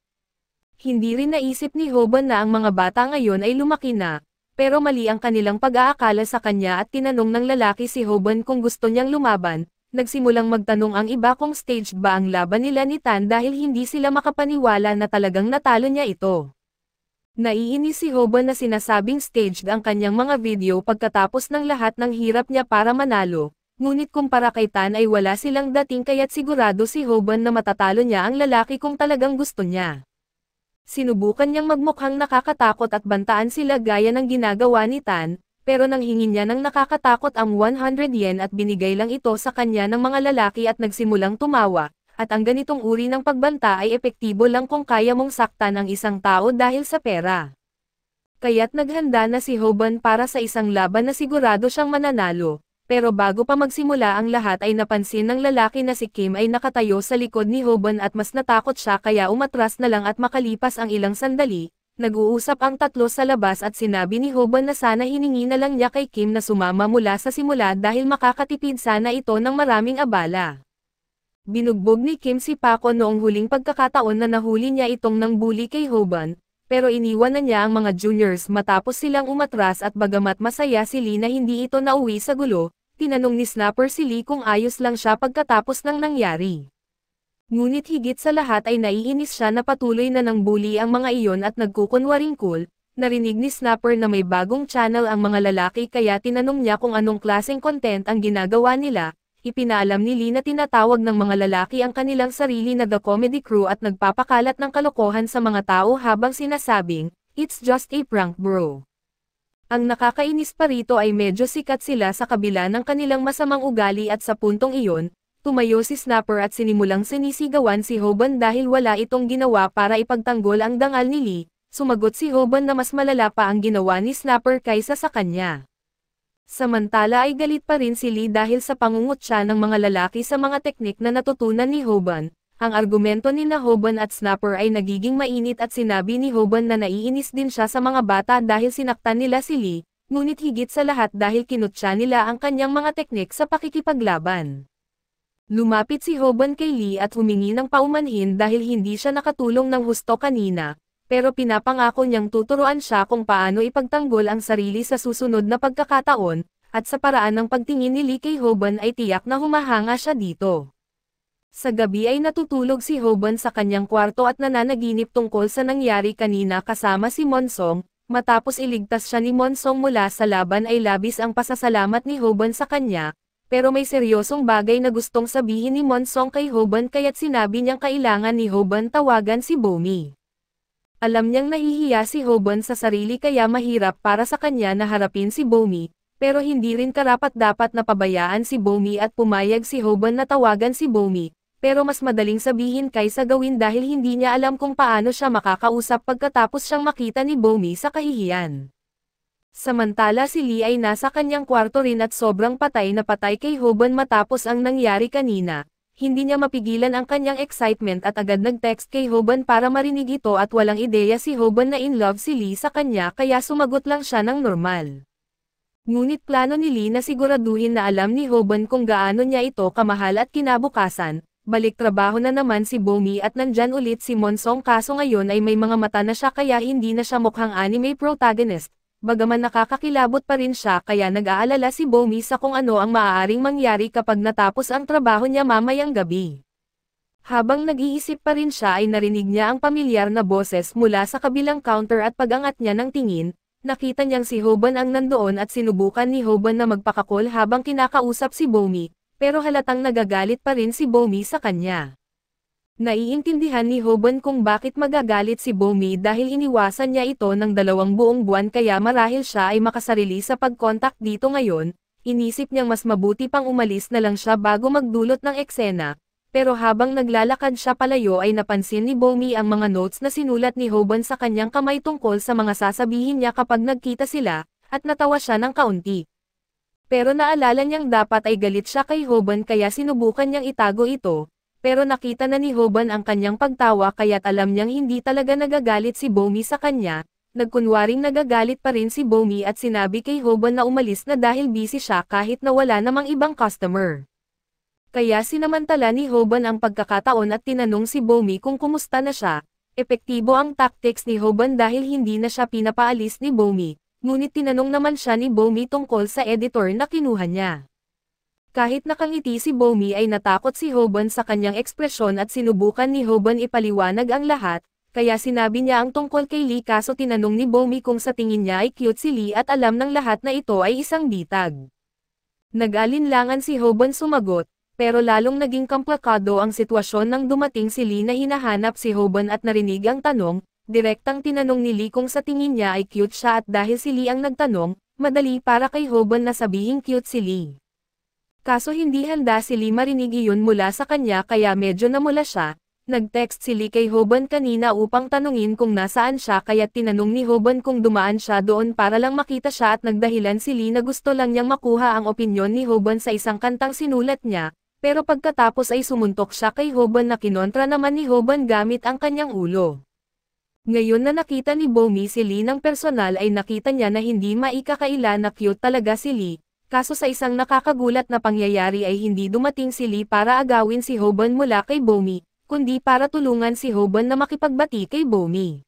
Hindi rin naisip ni Hoban na ang mga bata ngayon ay lumaki na, pero mali ang kanilang pag-aakala sa kanya at tinanong ng lalaki si Hoban kung gusto niyang lumaban, nagsimulang magtanong ang iba kung staged ba ang laban nila ni Tan dahil hindi sila makapaniwala na talagang natalo niya ito. Naiinis si Hoba na sinasabing staged ang kanyang mga video pagkatapos ng lahat ng hirap niya para manalo, ngunit kumpara kay Tan ay wala silang dating kaya't sigurado si Hoban na matatalo niya ang lalaki kung talagang gusto niya. Sinubukan niyang magmukhang nakakatakot at bantaan sila gaya ng ginagawa ni Tan, pero nang hingin niya ng nakakatakot ang 100 yen at binigay lang ito sa kanya ng mga lalaki at nagsimulang tumawa, at ang ganitong uri ng pagbanta ay epektibo lang kung kaya mong saktan ang isang tao dahil sa pera. Kaya't naghanda na si Hoban para sa isang laban na sigurado siyang mananalo, pero bago pa magsimula ang lahat ay napansin ng lalaki na si Kim ay nakatayo sa likod ni Hoban at mas natakot siya kaya umatras na lang at makalipas ang ilang sandali, nag-uusap ang tatlo sa labas at sinabi ni Hoban na sana hiningi na lang niya kay Kim na sumama mula sa simula dahil makakatipid sana ito ng maraming abala. Binugbog ni Kim si Paco noong huling pagkakataon na nahuli niya itong nang bully kay Hoban, pero iniwan na niya ang mga juniors matapos silang umatras at bagamat masaya si Lee na hindi ito nauwi sa gulo, tinanong ni Snapper si Lee kung ayos lang siya pagkatapos ng nangyari. Ngunit higit sa lahat ay naiinis siya na patuloy na nang bully ang mga iyon at nagkukunwaring cool, narinig ni Snapper na may bagong channel ang mga lalaki kaya tinanong niya kung anong klaseng content ang ginagawa nila, ipinalam ni Lee na tinatawag ng mga lalaki ang kanilang sarili na The Comedy Crew at nagpapakalat ng kalokohan sa mga tao habang sinasabing, It's just a prank bro. Ang nakakainis pa rito ay medyo sikat sila sa kabila ng kanilang masamang ugali at sa puntong iyon, tumayo si Snapper at sinimulang sinisigawan si Hoban dahil wala itong ginawa para ipagtanggol ang dangal ni Lee, sumagot si Hoban na mas malala pa ang ginawa ni Snapper kaysa sa kanya. Samantala ay galit pa rin si Lee dahil sa pangungutya ng mga lalaki sa mga teknik na natutunan ni Hoban, ang argumento ni na Hoban at Snapper ay nagiging mainit at sinabi ni Hoban na naiinis din siya sa mga bata dahil sinaktan nila si Lee, ngunit higit sa lahat dahil kinutya nila ang kanyang mga teknik sa pakikipaglaban. Lumapit si Hoban kay Lee at humingi ng paumanhin dahil hindi siya nakatulong ng husto kanina, pero pinapangako niyang tuturuan siya kung paano ipagtanggol ang sarili sa susunod na pagkakataon, at sa paraan ng pagtingin ni Lee kay Hoban ay tiyak na humahanga siya dito. Sa gabi ay natutulog si Hoban sa kanyang kwarto at nananaginip tungkol sa nangyari kanina kasama si Monsong, matapos iligtas siya ni Monsong mula sa laban ay labis ang pasasalamat ni Hoban sa kanya, pero may seryosong bagay na gustong sabihin ni Monsong kay Hoban kaya't sinabi niyang kailangan ni Hoban tawagan si Bomi. Alam niyang nahihiya si Hoban sa sarili kaya mahirap para sa kanya na harapin si Bomi, pero hindi rin karapat dapat na pabayaan si Bomi at pumayag si Hoban na tawagan si Bomi, pero mas madaling sabihin kaysa gawin dahil hindi niya alam kung paano siya makakausap pagkatapos siyang makita ni Bomi sa kahihiyan. Samantala si Lee ay nasa kanyang kwarto rin at sobrang patay na patay kay Hoban matapos ang nangyari kanina. Hindi niya mapigilan ang kanyang excitement at agad nag-text kay Hoban para marinig ito at walang ideya si Hoban na in love si Lee sa kanya kaya sumagot lang siya ng normal. Ngunit plano ni Lee na siguraduhin na alam ni Hoban kung gaano niya ito kamahal at kinabukasan, balik trabaho na naman si Bomi at nandyan ulit si Monsong kaso ngayon ay may mga mata na siya kaya hindi na siya mukhang anime protagonist, bagaman nakakakilabot pa rin siya kaya nag-aalala si Bomi sa kung ano ang maaaring mangyari kapag natapos ang trabaho niya mamayang gabi. Habang nag-iisip pa rin siya ay narinig niya ang pamilyar na boses mula sa kabilang counter at pagangat niya ng tingin, nakita niyang si Hoban ang nandoon at sinubukan ni Hoban na magpakakol habang kinakausap si Bomi, pero halatang nagagalit pa rin si Bomi sa kanya. Naiintindihan ni Hoban kung bakit magagalit si Bomi dahil iniwasan niya ito ng dalawang buong buwan kaya marahil siya ay makasarili sa pagkontak dito ngayon, inisip niyang mas mabuti pang umalis na lang siya bago magdulot ng eksena, pero habang naglalakad siya palayo ay napansin ni Bomi ang mga notes na sinulat ni Hoban sa kanyang kamay tungkol sa mga sasabihin niya kapag nagkita sila, at natawa siya ng kaunti. Pero naalala niyang dapat ay galit siya kay Hoban kaya sinubukan niyang itago ito, pero nakita na ni Hoban ang kanyang pagtawa kaya't alam niyang hindi talaga nagagalit si Bomi sa kanya, nagkunwaring nagagalit pa rin si Bomi at sinabi kay Hoban na umalis na dahil busy siya kahit na wala namang ibang customer. Kaya sinamantala ni Hoban ang pagkakataon at tinanong si Bomi kung kumusta na siya, epektibo ang tactics ni Hoban dahil hindi na siya pinapaalis ni Bomi, ngunit tinanong naman siya ni Bomi tungkol sa editor na kinuha niya. Kahit nakangiti si Bomi ay natakot si Hoban sa kanyang ekspresyon at sinubukan ni Hoban ipaliwanag ang lahat, kaya sinabi niya ang tungkol kay Lee kaso tinanong ni Bomi kung sa tingin niya ay cute si Lee at alam ng lahat na ito ay isang bitag. Nag-alinlangan si Hoban sumagot, pero lalong naging komplakado ang sitwasyon nang dumating si Lee na hinahanap si Hoban at narinig ang tanong, direktang tinanong ni Lee kung sa tingin niya ay cute siya at dahil si Lee ang nagtanong, madali para kay Hoban na sabihing cute si Lee. Kaso hindi handa si Lee marinig iyon mula sa kanya kaya medyo namula siya, nag-text si Lee kay Hoban kanina upang tanungin kung nasaan siya kaya tinanong ni Hoban kung dumaan siya doon para lang makita siya at nagdahilan si Lee na gusto lang niyang makuha ang opinyon ni Hoban sa isang kantang sinulat niya, pero pagkatapos ay sumuntok siya kay Hoban na kinontra naman ni Hoban gamit ang kanyang ulo. Ngayon na nakita ni Bomi si Lee ng personal ay nakita niya na hindi maikakaila na cute talaga si Lee, Kaso sa isang nakakagulat na pangyayari ay hindi dumating si Lee para agawin si Hoban mula kay Bomi, kundi para tulungan si Hoban na makipagbati kay Bomi.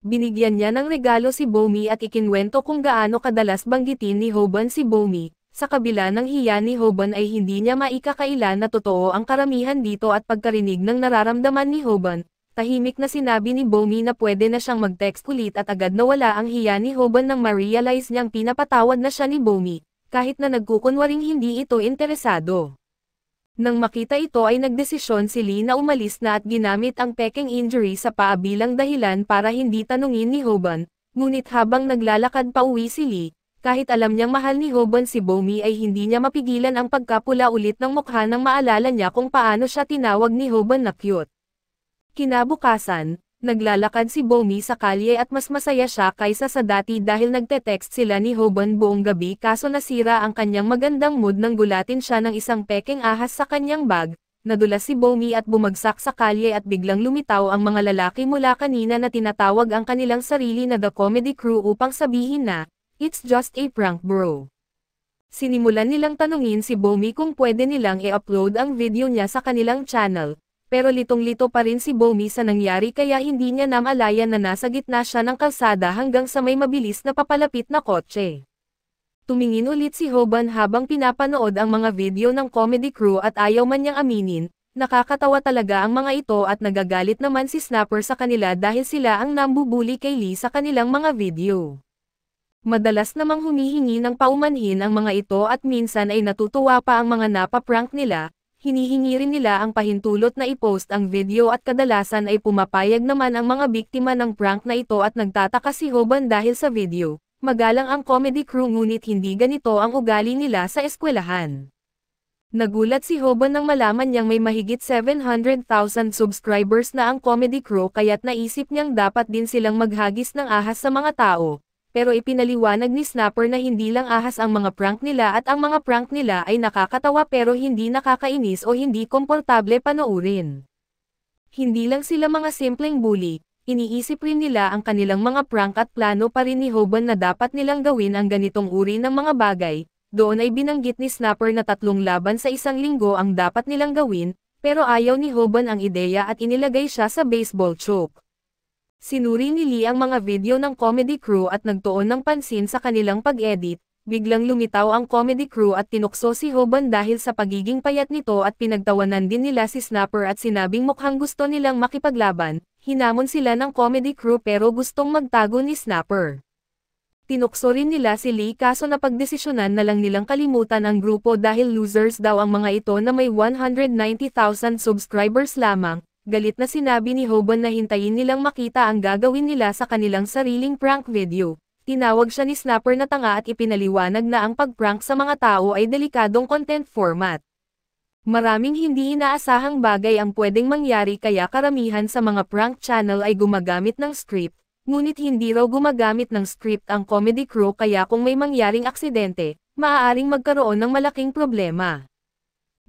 Binigyan niya ng regalo si Bomi at ikinwento kung gaano kadalas banggitin ni Hoban si Bomi, sa kabila ng hiya ni Hoban ay hindi niya maikakailan na totoo ang karamihan dito at pagkarinig ng nararamdaman ni Hoban, tahimik na sinabi ni Bomi na pwede na siyang mag-text ulit at agad na wala ang hiya ni Hoban nang ma-realize niyang pinapatawad na siya ni Bomi, kahit na nagkukunwaring hindi ito interesado. Nang makita ito ay nagdesisyon si Lee na umalis na at ginamit ang peking injury sa paa bilang dahilan para hindi tanungin ni Hoban, ngunit habang naglalakad pa uwi si Lee, kahit alam niyang mahal ni Hoban si Bomi ay hindi niya mapigilan ang pagkapula ulit ng mukha nang maalala niya kung paano siya tinawag ni Hoban na cute. Kinabukasan, Naglalakad si Bomi sa kalye at mas masaya siya kaysa sa dati dahil nagte-text sila ni Hoban buong gabi kaso nasira ang kanyang magandang mood nang gulatin siya ng isang peking ahas sa kanyang bag. Nadulas si Bomi at bumagsak sa kalye at biglang lumitaw ang mga lalaki mula kanina na tinatawag ang kanilang sarili na The Comedy Crew upang sabihin na, It's just a prank bro. Sinimulan nilang tanungin si Bomi kung pwede nilang i-upload ang video niya sa kanilang channel, pero litong-lito pa rin si Bomi sa nangyari kaya hindi niya namalayan na nasa gitna siya ng kalsada hanggang sa may mabilis na papalapit na kotse. Tumingin ulit si Hoban habang pinapanood ang mga video ng comedy crew at ayaw man niyang aminin, nakakatawa talaga ang mga ito at nagagalit naman si Snapper sa kanila dahil sila ang nambubuli kay Lee sa kanilang mga video. Madalas namang humihingi ng paumanhin ang mga ito at minsan ay natutuwa pa ang mga napaprank nila, hinihingi rin nila ang pahintulot na i-post ang video at kadalasan ay pumapayag naman ang mga biktima ng prank na ito at nagtataka si Hoban dahil sa video. Magalang ang comedy crew ngunit hindi ganito ang ugali nila sa eskwelahan. Nagulat si Hoban nang malaman niyang may mahigit 700,000 subscribers na ang comedy crew kaya't naisip niyang dapat din silang maghagis ng ahas sa mga tao, pero ipinaliwanag ni Snapper na hindi lang ahas ang mga prank nila at ang mga prank nila ay nakakatawa pero hindi nakakainis o hindi komportable panoorin. Hindi lang sila mga simpleng bully, iniisip rin nila ang kanilang mga prank at plano pa rin ni Hoban na dapat nilang gawin ang ganitong uri ng mga bagay, doon ay binanggit ni Snapper na tatlong laban sa isang linggo ang dapat nilang gawin, pero ayaw ni Hoban ang ideya at inilagay siya sa baseball choke. Sinuri ni Lee ang mga video ng comedy crew at nagtuon ng pansin sa kanilang pag-edit, biglang lumitaw ang comedy crew at tinukso si Hoban dahil sa pagiging payat nito at pinagtawanan din nila si Snapper at sinabing mukhang gusto nilang makipaglaban, hinamon sila ng comedy crew pero gustong magtago ni Snapper. Tinukso rin nila si Lee kaso napagdesisyonan na lang nilang kalimutan ang grupo dahil losers daw ang mga ito na may 190,000 subscribers lamang, galit na sinabi ni Hoban na hintayin nilang makita ang gagawin nila sa kanilang sariling prank video. Tinawag siya ni Snapper na tanga at ipinaliwanag na ang pagprank sa mga tao ay delikadong content format. Maraming hindi inaasahang bagay ang pwedeng mangyari kaya karamihan sa mga prank channel ay gumagamit ng script, ngunit hindi raw gumagamit ng script ang comedy crew kaya kung may mangyaring aksidente, maaaring magkaroon ng malaking problema.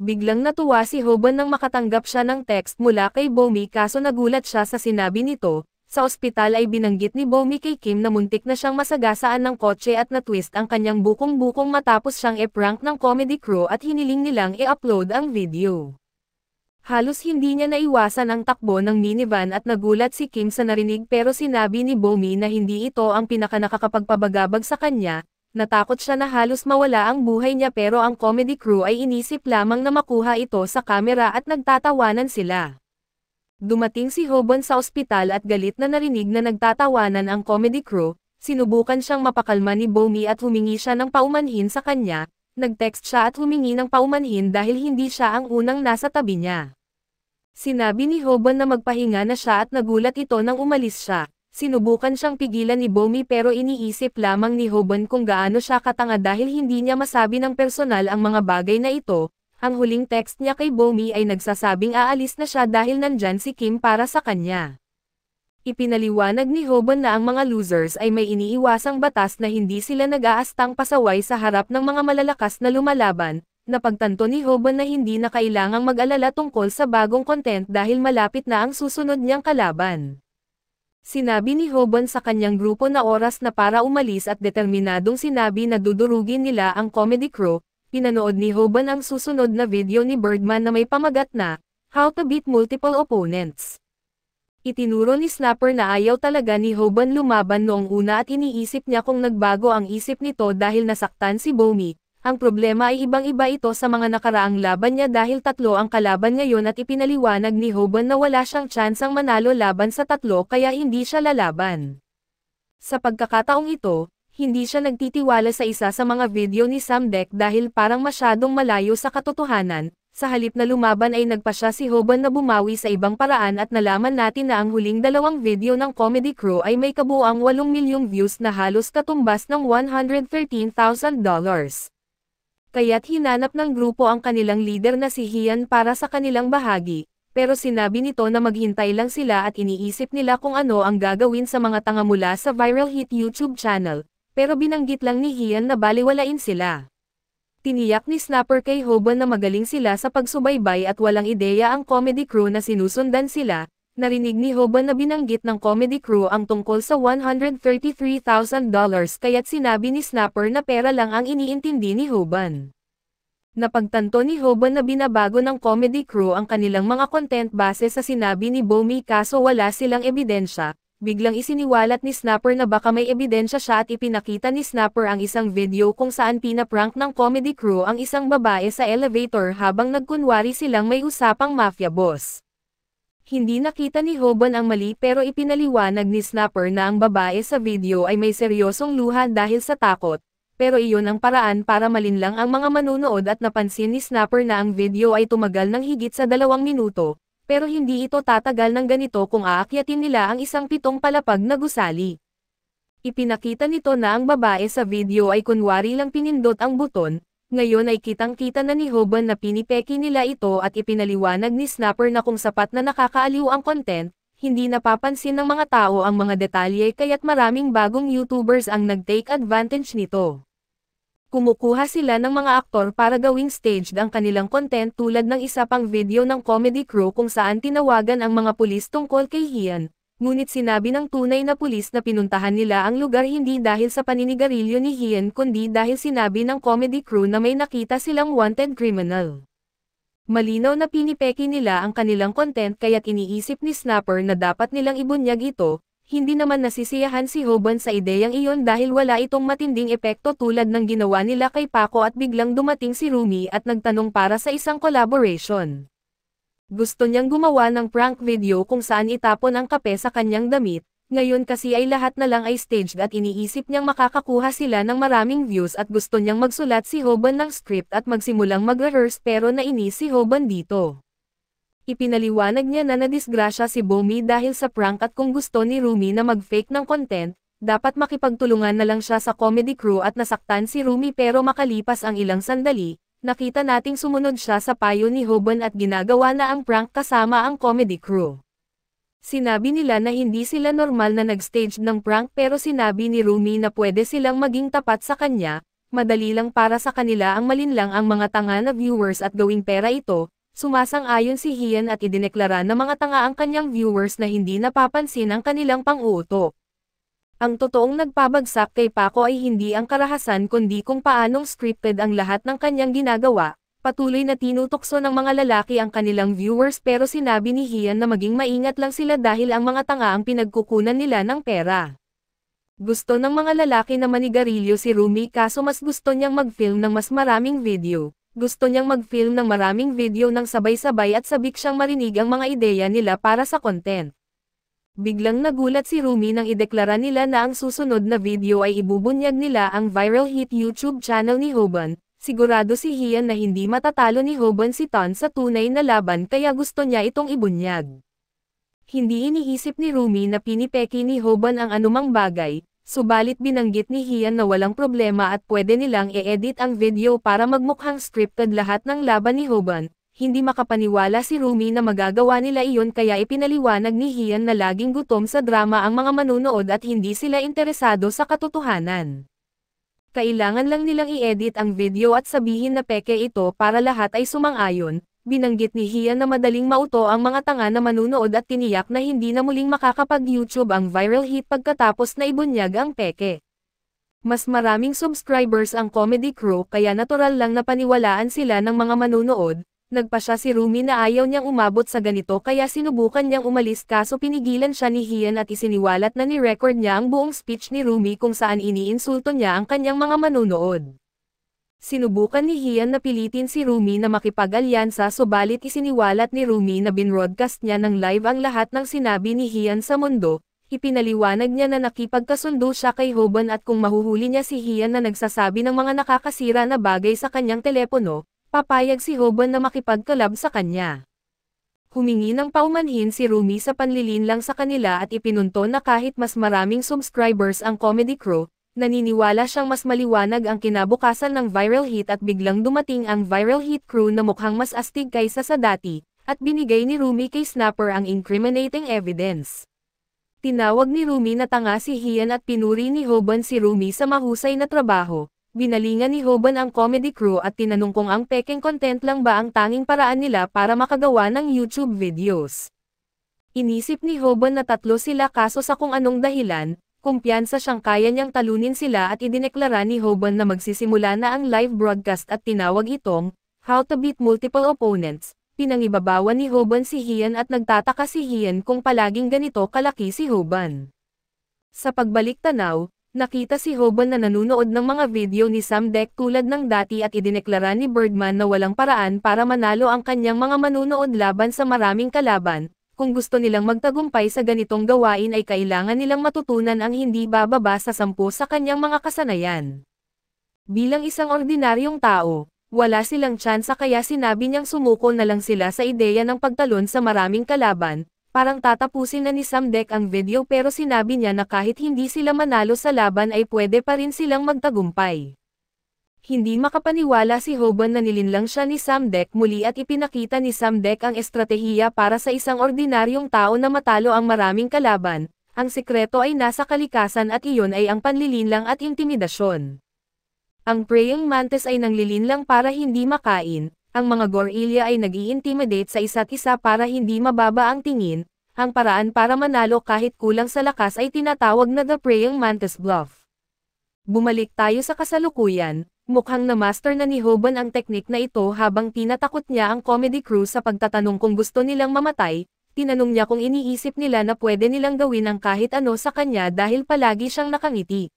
Biglang natuwa si Hoban nang makatanggap siya ng text mula kay Bomi kaso nagulat siya sa sinabi nito, sa ospital ay binanggit ni Bomi kay Kim na muntik na siyang masagasaan ng kotse at na-twist ang kanyang bukong-bukong matapos siyang e-prank ng comedy crew at hiniling nilang i-upload ang video. Halos hindi niya naiwasan ang takbo ng minivan at nagulat si Kim sa narinig pero sinabi ni Bomi na hindi ito ang pinakanakakapagpabagabag sa kanya, Natakot siya na halos mawala ang buhay niya pero ang comedy crew ay inisip lamang na makuha ito sa kamera at nagtatawanan sila. Dumating si Hobon sa ospital at galit na narinig na nagtatawanan ang comedy crew, sinubukan siyang mapakalma ni Bomi at humingi siya ng paumanhin sa kanya, nag-text siya at humingi ng paumanhin dahil hindi siya ang unang nasa tabi niya. Sinabi ni Hobon na magpahinga na siya at nagulat ito nang umalis siya, Sinubukan siyang pigilan ni Bomi pero iniisip lamang ni Hoban kung gaano siya katanga dahil hindi niya masabi ng personal ang mga bagay na ito. Ang huling text niya kay Bomi ay nagsasabing aalis na siya dahil nandyan si Kim para sa kanya. Ipinaliwanag ni Hoban na ang mga losers ay may iniiwasang batas na hindi sila nag-aastang pasaway sa harap ng mga malalakas na lumalaban, napagtanto ni Hoban na hindi na kailangang mag-alala tungkol sa bagong content dahil malapit na ang susunod niyang kalaban. Sinabi ni Hoban sa kanyang grupo na oras na para umalis at determinadong sinabi na dudurugin nila ang comedy crew, pinanood ni Hoban ang susunod na video ni Birdman na may pamagat na, How to Beat Multiple Opponents. Itinuro ni Snapper na ayaw talaga ni Hoban lumaban noong una at iniisip niya kung nagbago ang isip nito dahil nasaktan si Bomi, ang problema ay ibang-iba ito sa mga nakaraang laban niya dahil tatlo ang kalaban ngayon at ipinaliwanag ni Hoban na wala siyang tsansang manalo laban sa tatlo kaya hindi siya lalaban. Sa pagkakataong ito, hindi siya nagtitiwala sa isa sa mga video ni Samdek dahil parang masyadong malayo sa katotohanan, sa halip na lumaban ay nagpa siya si Hoban na bumawi sa ibang paraan at nalaman natin na ang huling dalawang video ng comedy crew ay may kabuuang 8 milyong views na halos katumbas ng $113,000 kaya't hinanap ng grupo ang kanilang leader na si Hian para sa kanilang bahagi, pero sinabi nito na maghintay lang sila at iniisip nila kung ano ang gagawin sa mga tanga mula sa viral hit YouTube channel, pero binanggit lang ni Hian na baliwalain sila. Tiniyak ni Snapper kay Hoban na magaling sila sa pagsubaybay at walang ideya ang comedy crew na sinusundan sila, Narinig ni Hoban na binanggit ng comedy crew ang tungkol sa $133,000 kaya't sinabi ni Snapper na pera lang ang iniintindi ni Hoban. Napagtanto ni Hoban na binabago ng comedy crew ang kanilang mga content base sa sinabi ni Bomi kaso wala silang ebidensya, biglang isiniwalat ni Snapper na baka may ebidensya siya at ipinakita ni Snapper ang isang video kung saan pinaprank ng comedy crew ang isang babae sa elevator habang nagkunwari silang may usapang mafia boss. Hindi nakita ni Hoban ang mali pero ipinaliwanag ni Snapper na ang babae sa video ay may seryosong luha dahil sa takot, pero iyon ang paraan para malinlang ang mga manunood at napansin ni Snapper na ang video ay tumagal ng higit sa dalawang minuto, pero hindi ito tatagal ng ganito kung aakyatin nila ang isang pitong palapag na gusali. Ipinakita nito na ang babae sa video ay kunwari lang pinindot ang buton, ngayon ay kitang-kita na ni Hoban na pinipeki nila ito at ipinaliwanag ni Snapper na kung sapat na nakakaaliw ang content, hindi napapansin ng mga tao ang mga detalye kaya't maraming bagong YouTubers ang nag-take advantage nito. Kumukuha sila ng mga aktor para gawing staged ang kanilang content tulad ng isa pang video ng comedy crew kung saan tinawagan ang mga pulis tungkol kay Hian, ngunit sinabi ng tunay na pulis na pinuntahan nila ang lugar hindi dahil sa paninigarilyo ni Hien kundi dahil sinabi ng comedy crew na may nakita silang wanted criminal. Malinaw na pinipeki nila ang kanilang content kaya't iniisip ni Snapper na dapat nilang ibunyag ito, hindi naman nasisiyahan si Hoban sa ideyang iyon dahil wala itong matinding epekto tulad ng ginawa nila kay Paco at biglang dumating si Rumi at nagtanong para sa isang collaboration. Gusto niyang gumawa ng prank video kung saan itapon ang kape sa kanyang damit, ngayon kasi ay lahat na lang ay staged at iniisip niyang makakakuha sila ng maraming views at gusto niyang magsulat si Hoban ng script at magsimulang mag-rehearse pero nainis si Hoban dito. Ipinaliwanag niya na nadisgrasya si Bomi dahil sa prank at kung gusto ni Rumi na mag-fake ng content, dapat makipagtulungan na lang siya sa comedy crew at nasaktan si Rumi pero makalipas ang ilang sandali, nakita nating sumunod siya sa payo ni Hoban at ginagawa na ang prank kasama ang comedy crew. Sinabi nila na hindi sila normal na nag-stage ng prank pero sinabi ni Rumi na pwede silang maging tapat sa kanya, madali lang para sa kanila ang malinlang ang mga tanga na viewers at gawing pera ito, sumasang-ayon si Hian at idineklara na mga tanga ang kanyang viewers na hindi napapansin ang kanilang pang-uuto ang totoong nagpabagsak kay Paco ay hindi ang karahasan kundi kung paanong scripted ang lahat ng kanyang ginagawa, patuloy na tinutokso ng mga lalaki ang kanilang viewers pero sinabi ni Hian na maging maingat lang sila dahil ang mga tanga ang pinagkukunan nila ng pera. Gusto ng mga lalaki na manigarilyo si Rumi kaso mas gusto niyang mag-film ng mas maraming video. Gusto niyang mag-film ng maraming video ng sabay-sabay at sabik siyang marinig ang mga ideya nila para sa content. Biglang nagulat si Rumi nang ideklara nila na ang susunod na video ay ibubunyag nila ang viral hit YouTube channel ni Hoban. Sigurado si Hian na hindi matatalo ni Hoban si Tan sa tunay na laban kaya gusto niya itong ibunyag. Hindi iniisip ni Rumi na pinipeki ni Hoban ang anumang bagay, subalit binanggit ni Hian na walang problema at pwede nilang i-edit ang video para magmukhang scripted lahat ng laban ni Hoban, hindi makapaniwala si Rumi na magagawa nila iyon kaya ipinaliwanag ni Hian na laging gutom sa drama ang mga manunood at hindi sila interesado sa katotohanan. Kailangan lang nilang i-edit ang video at sabihin na peke ito para lahat ay sumang-ayon, binanggit ni Hian na madaling mauto ang mga tanga na manunood at tiniyak na hindi na muling makakapag-YouTube ang viral hit pagkatapos na ibunyag ang peke. Mas maraming subscribers ang comedy crew kaya natural lang na paniwalaan sila ng mga manunood, Nagpasya si Rumi na ayaw niyang umabot sa ganito kaya sinubukan niyang umalis kaso pinigilan siya ni Hian at isiniwalat na ni-record niya ang buong speech ni Rumi kung saan iniinsulto niya ang kanyang mga manunood. Sinubukan ni Hian na pilitin si Rumi na makipag-alyansa subalit isiniwalat ni Rumi na binroadcast niya ng live ang lahat ng sinabi ni Hian sa mundo, ipinaliwanag niya na nakipagkasundo siya kay Hoban at kung mahuhuli niya si Hian na nagsasabi ng mga nakakasira na bagay sa kanyang telepono, papayag si Hoban na makipagkalab sa kanya. Humingi ng paumanhin si Rumi sa panlilin lang sa kanila at ipinunto na kahit mas maraming subscribers ang Comedy Crew, naniniwala siyang mas maliwanag ang kinabukasan ng viral hit at biglang dumating ang viral hit crew na mukhang mas astig kaysa sa dati, at binigay ni Rumi kay Snapper ang incriminating evidence. Tinawag ni Rumi na tanga si Hian at pinuri ni Hoban si Rumi sa mahusay na trabaho, Binalingan ni Hoban ang comedy crew at tinanong kung ang peking content lang ba ang tanging paraan nila para makagawa ng YouTube videos. Inisip ni Hoban na tatlo sila kaso sa kung anong dahilan, kumpiyansa siyang kaya niyang talunin sila at idineklara ni Hoban na magsisimula na ang live broadcast at tinawag itong How to Beat Multiple Opponents. Pinangibabawan ni Hoban si Hian at nagtataka si Hian kung palaging ganito kalaki si Hoban. Sa pagbalik tanaw, Nakita si Hoban na nanunood ng mga video ni Sam Deck tulad ng dati at idineklara ni Birdman na walang paraan para manalo ang kanyang mga manunood laban sa maraming kalaban. Kung gusto nilang magtagumpay sa ganitong gawain ay kailangan nilang matutunan ang hindi bababa sa sampu sa kanyang mga kasanayan. Bilang isang ordinaryong tao, wala silang tsansa kaya sinabi niyang sumuko na lang sila sa ideya ng pagtalon sa maraming kalaban, Parang tatapusin na ni Samdek ang video pero sinabi niya na kahit hindi sila manalo sa laban ay pwede pa rin silang magtagumpay. Hindi makapaniwala si Hoban na nilinlang siya ni Samdek muli at ipinakita ni Samdek ang estratehiya para sa isang ordinaryong tao na matalo ang maraming kalaban, ang sikreto ay nasa kalikasan at iyon ay ang panlilinlang at intimidasyon. Ang praying mantis ay nanglilinlang para hindi makain, ang mga gorilla ay nag-i-intimidate sa isa't isa para hindi mababa ang tingin, ang paraan para manalo kahit kulang sa lakas ay tinatawag na The Praying Mantis Bluff. Bumalik tayo sa kasalukuyan, mukhang na-master na ni Hoban ang teknik na ito habang tinatakot niya ang comedy crew sa pagtatanong kung gusto nilang mamatay, tinanong niya kung iniisip nila na pwede nilang gawin ang kahit ano sa kanya dahil palagi siyang nakangiti.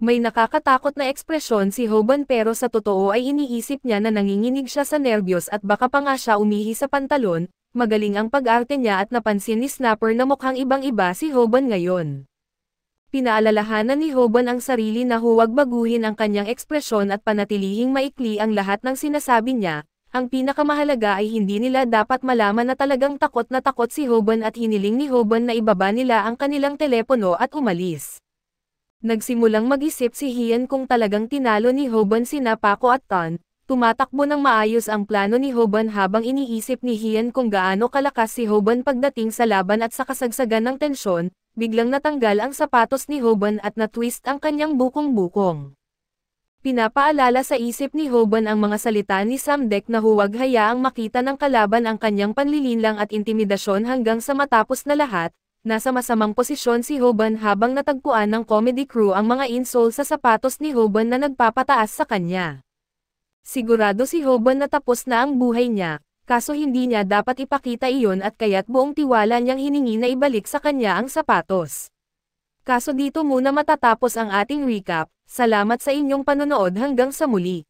May nakakatakot na ekspresyon si Hoban pero sa totoo ay iniisip niya na nanginginig siya sa nerbiyos at baka pa nga siya umihi sa pantalon, magaling ang pag-arte niya at napansin ni Snapper na mukhang ibang-iba si Hoban ngayon. Pinaalalahanan ni Hoban ang sarili na huwag baguhin ang kanyang ekspresyon at panatilihing maikli ang lahat ng sinasabi niya, ang pinakamahalaga ay hindi nila dapat malaman na talagang takot na takot si Hoban at hiniling ni Hoban na ibaba nila ang kanilang telepono at umalis. Nagsimulang mag-isip si Hian kung talagang tinalo ni Hoban sina Paco at Tan, tumatakbo ng maayos ang plano ni Hoban habang iniisip ni Hian kung gaano kalakas si Hoban pagdating sa laban at sa kasagsagan ng tensyon, biglang natanggal ang sapatos ni Hoban at natwist ang kanyang bukong-bukong. Pinapaalala sa isip ni Hoban ang mga salita ni Samdek na huwag hayaang makita ng kalaban ang kanyang panlilinlang at intimidasyon hanggang sa matapos na lahat, Nasa masamang posisyon si Hoban habang natagpuan ng comedy crew ang mga insole sa sapatos ni Hoban na nagpapataas sa kanya. Sigurado si Hoban na tapos na ang buhay niya, kaso hindi niya dapat ipakita iyon at kaya't buong tiwala niyang hiningi na ibalik sa kanya ang sapatos. Kaso dito muna matatapos ang ating recap, salamat sa inyong panonood hanggang sa muli.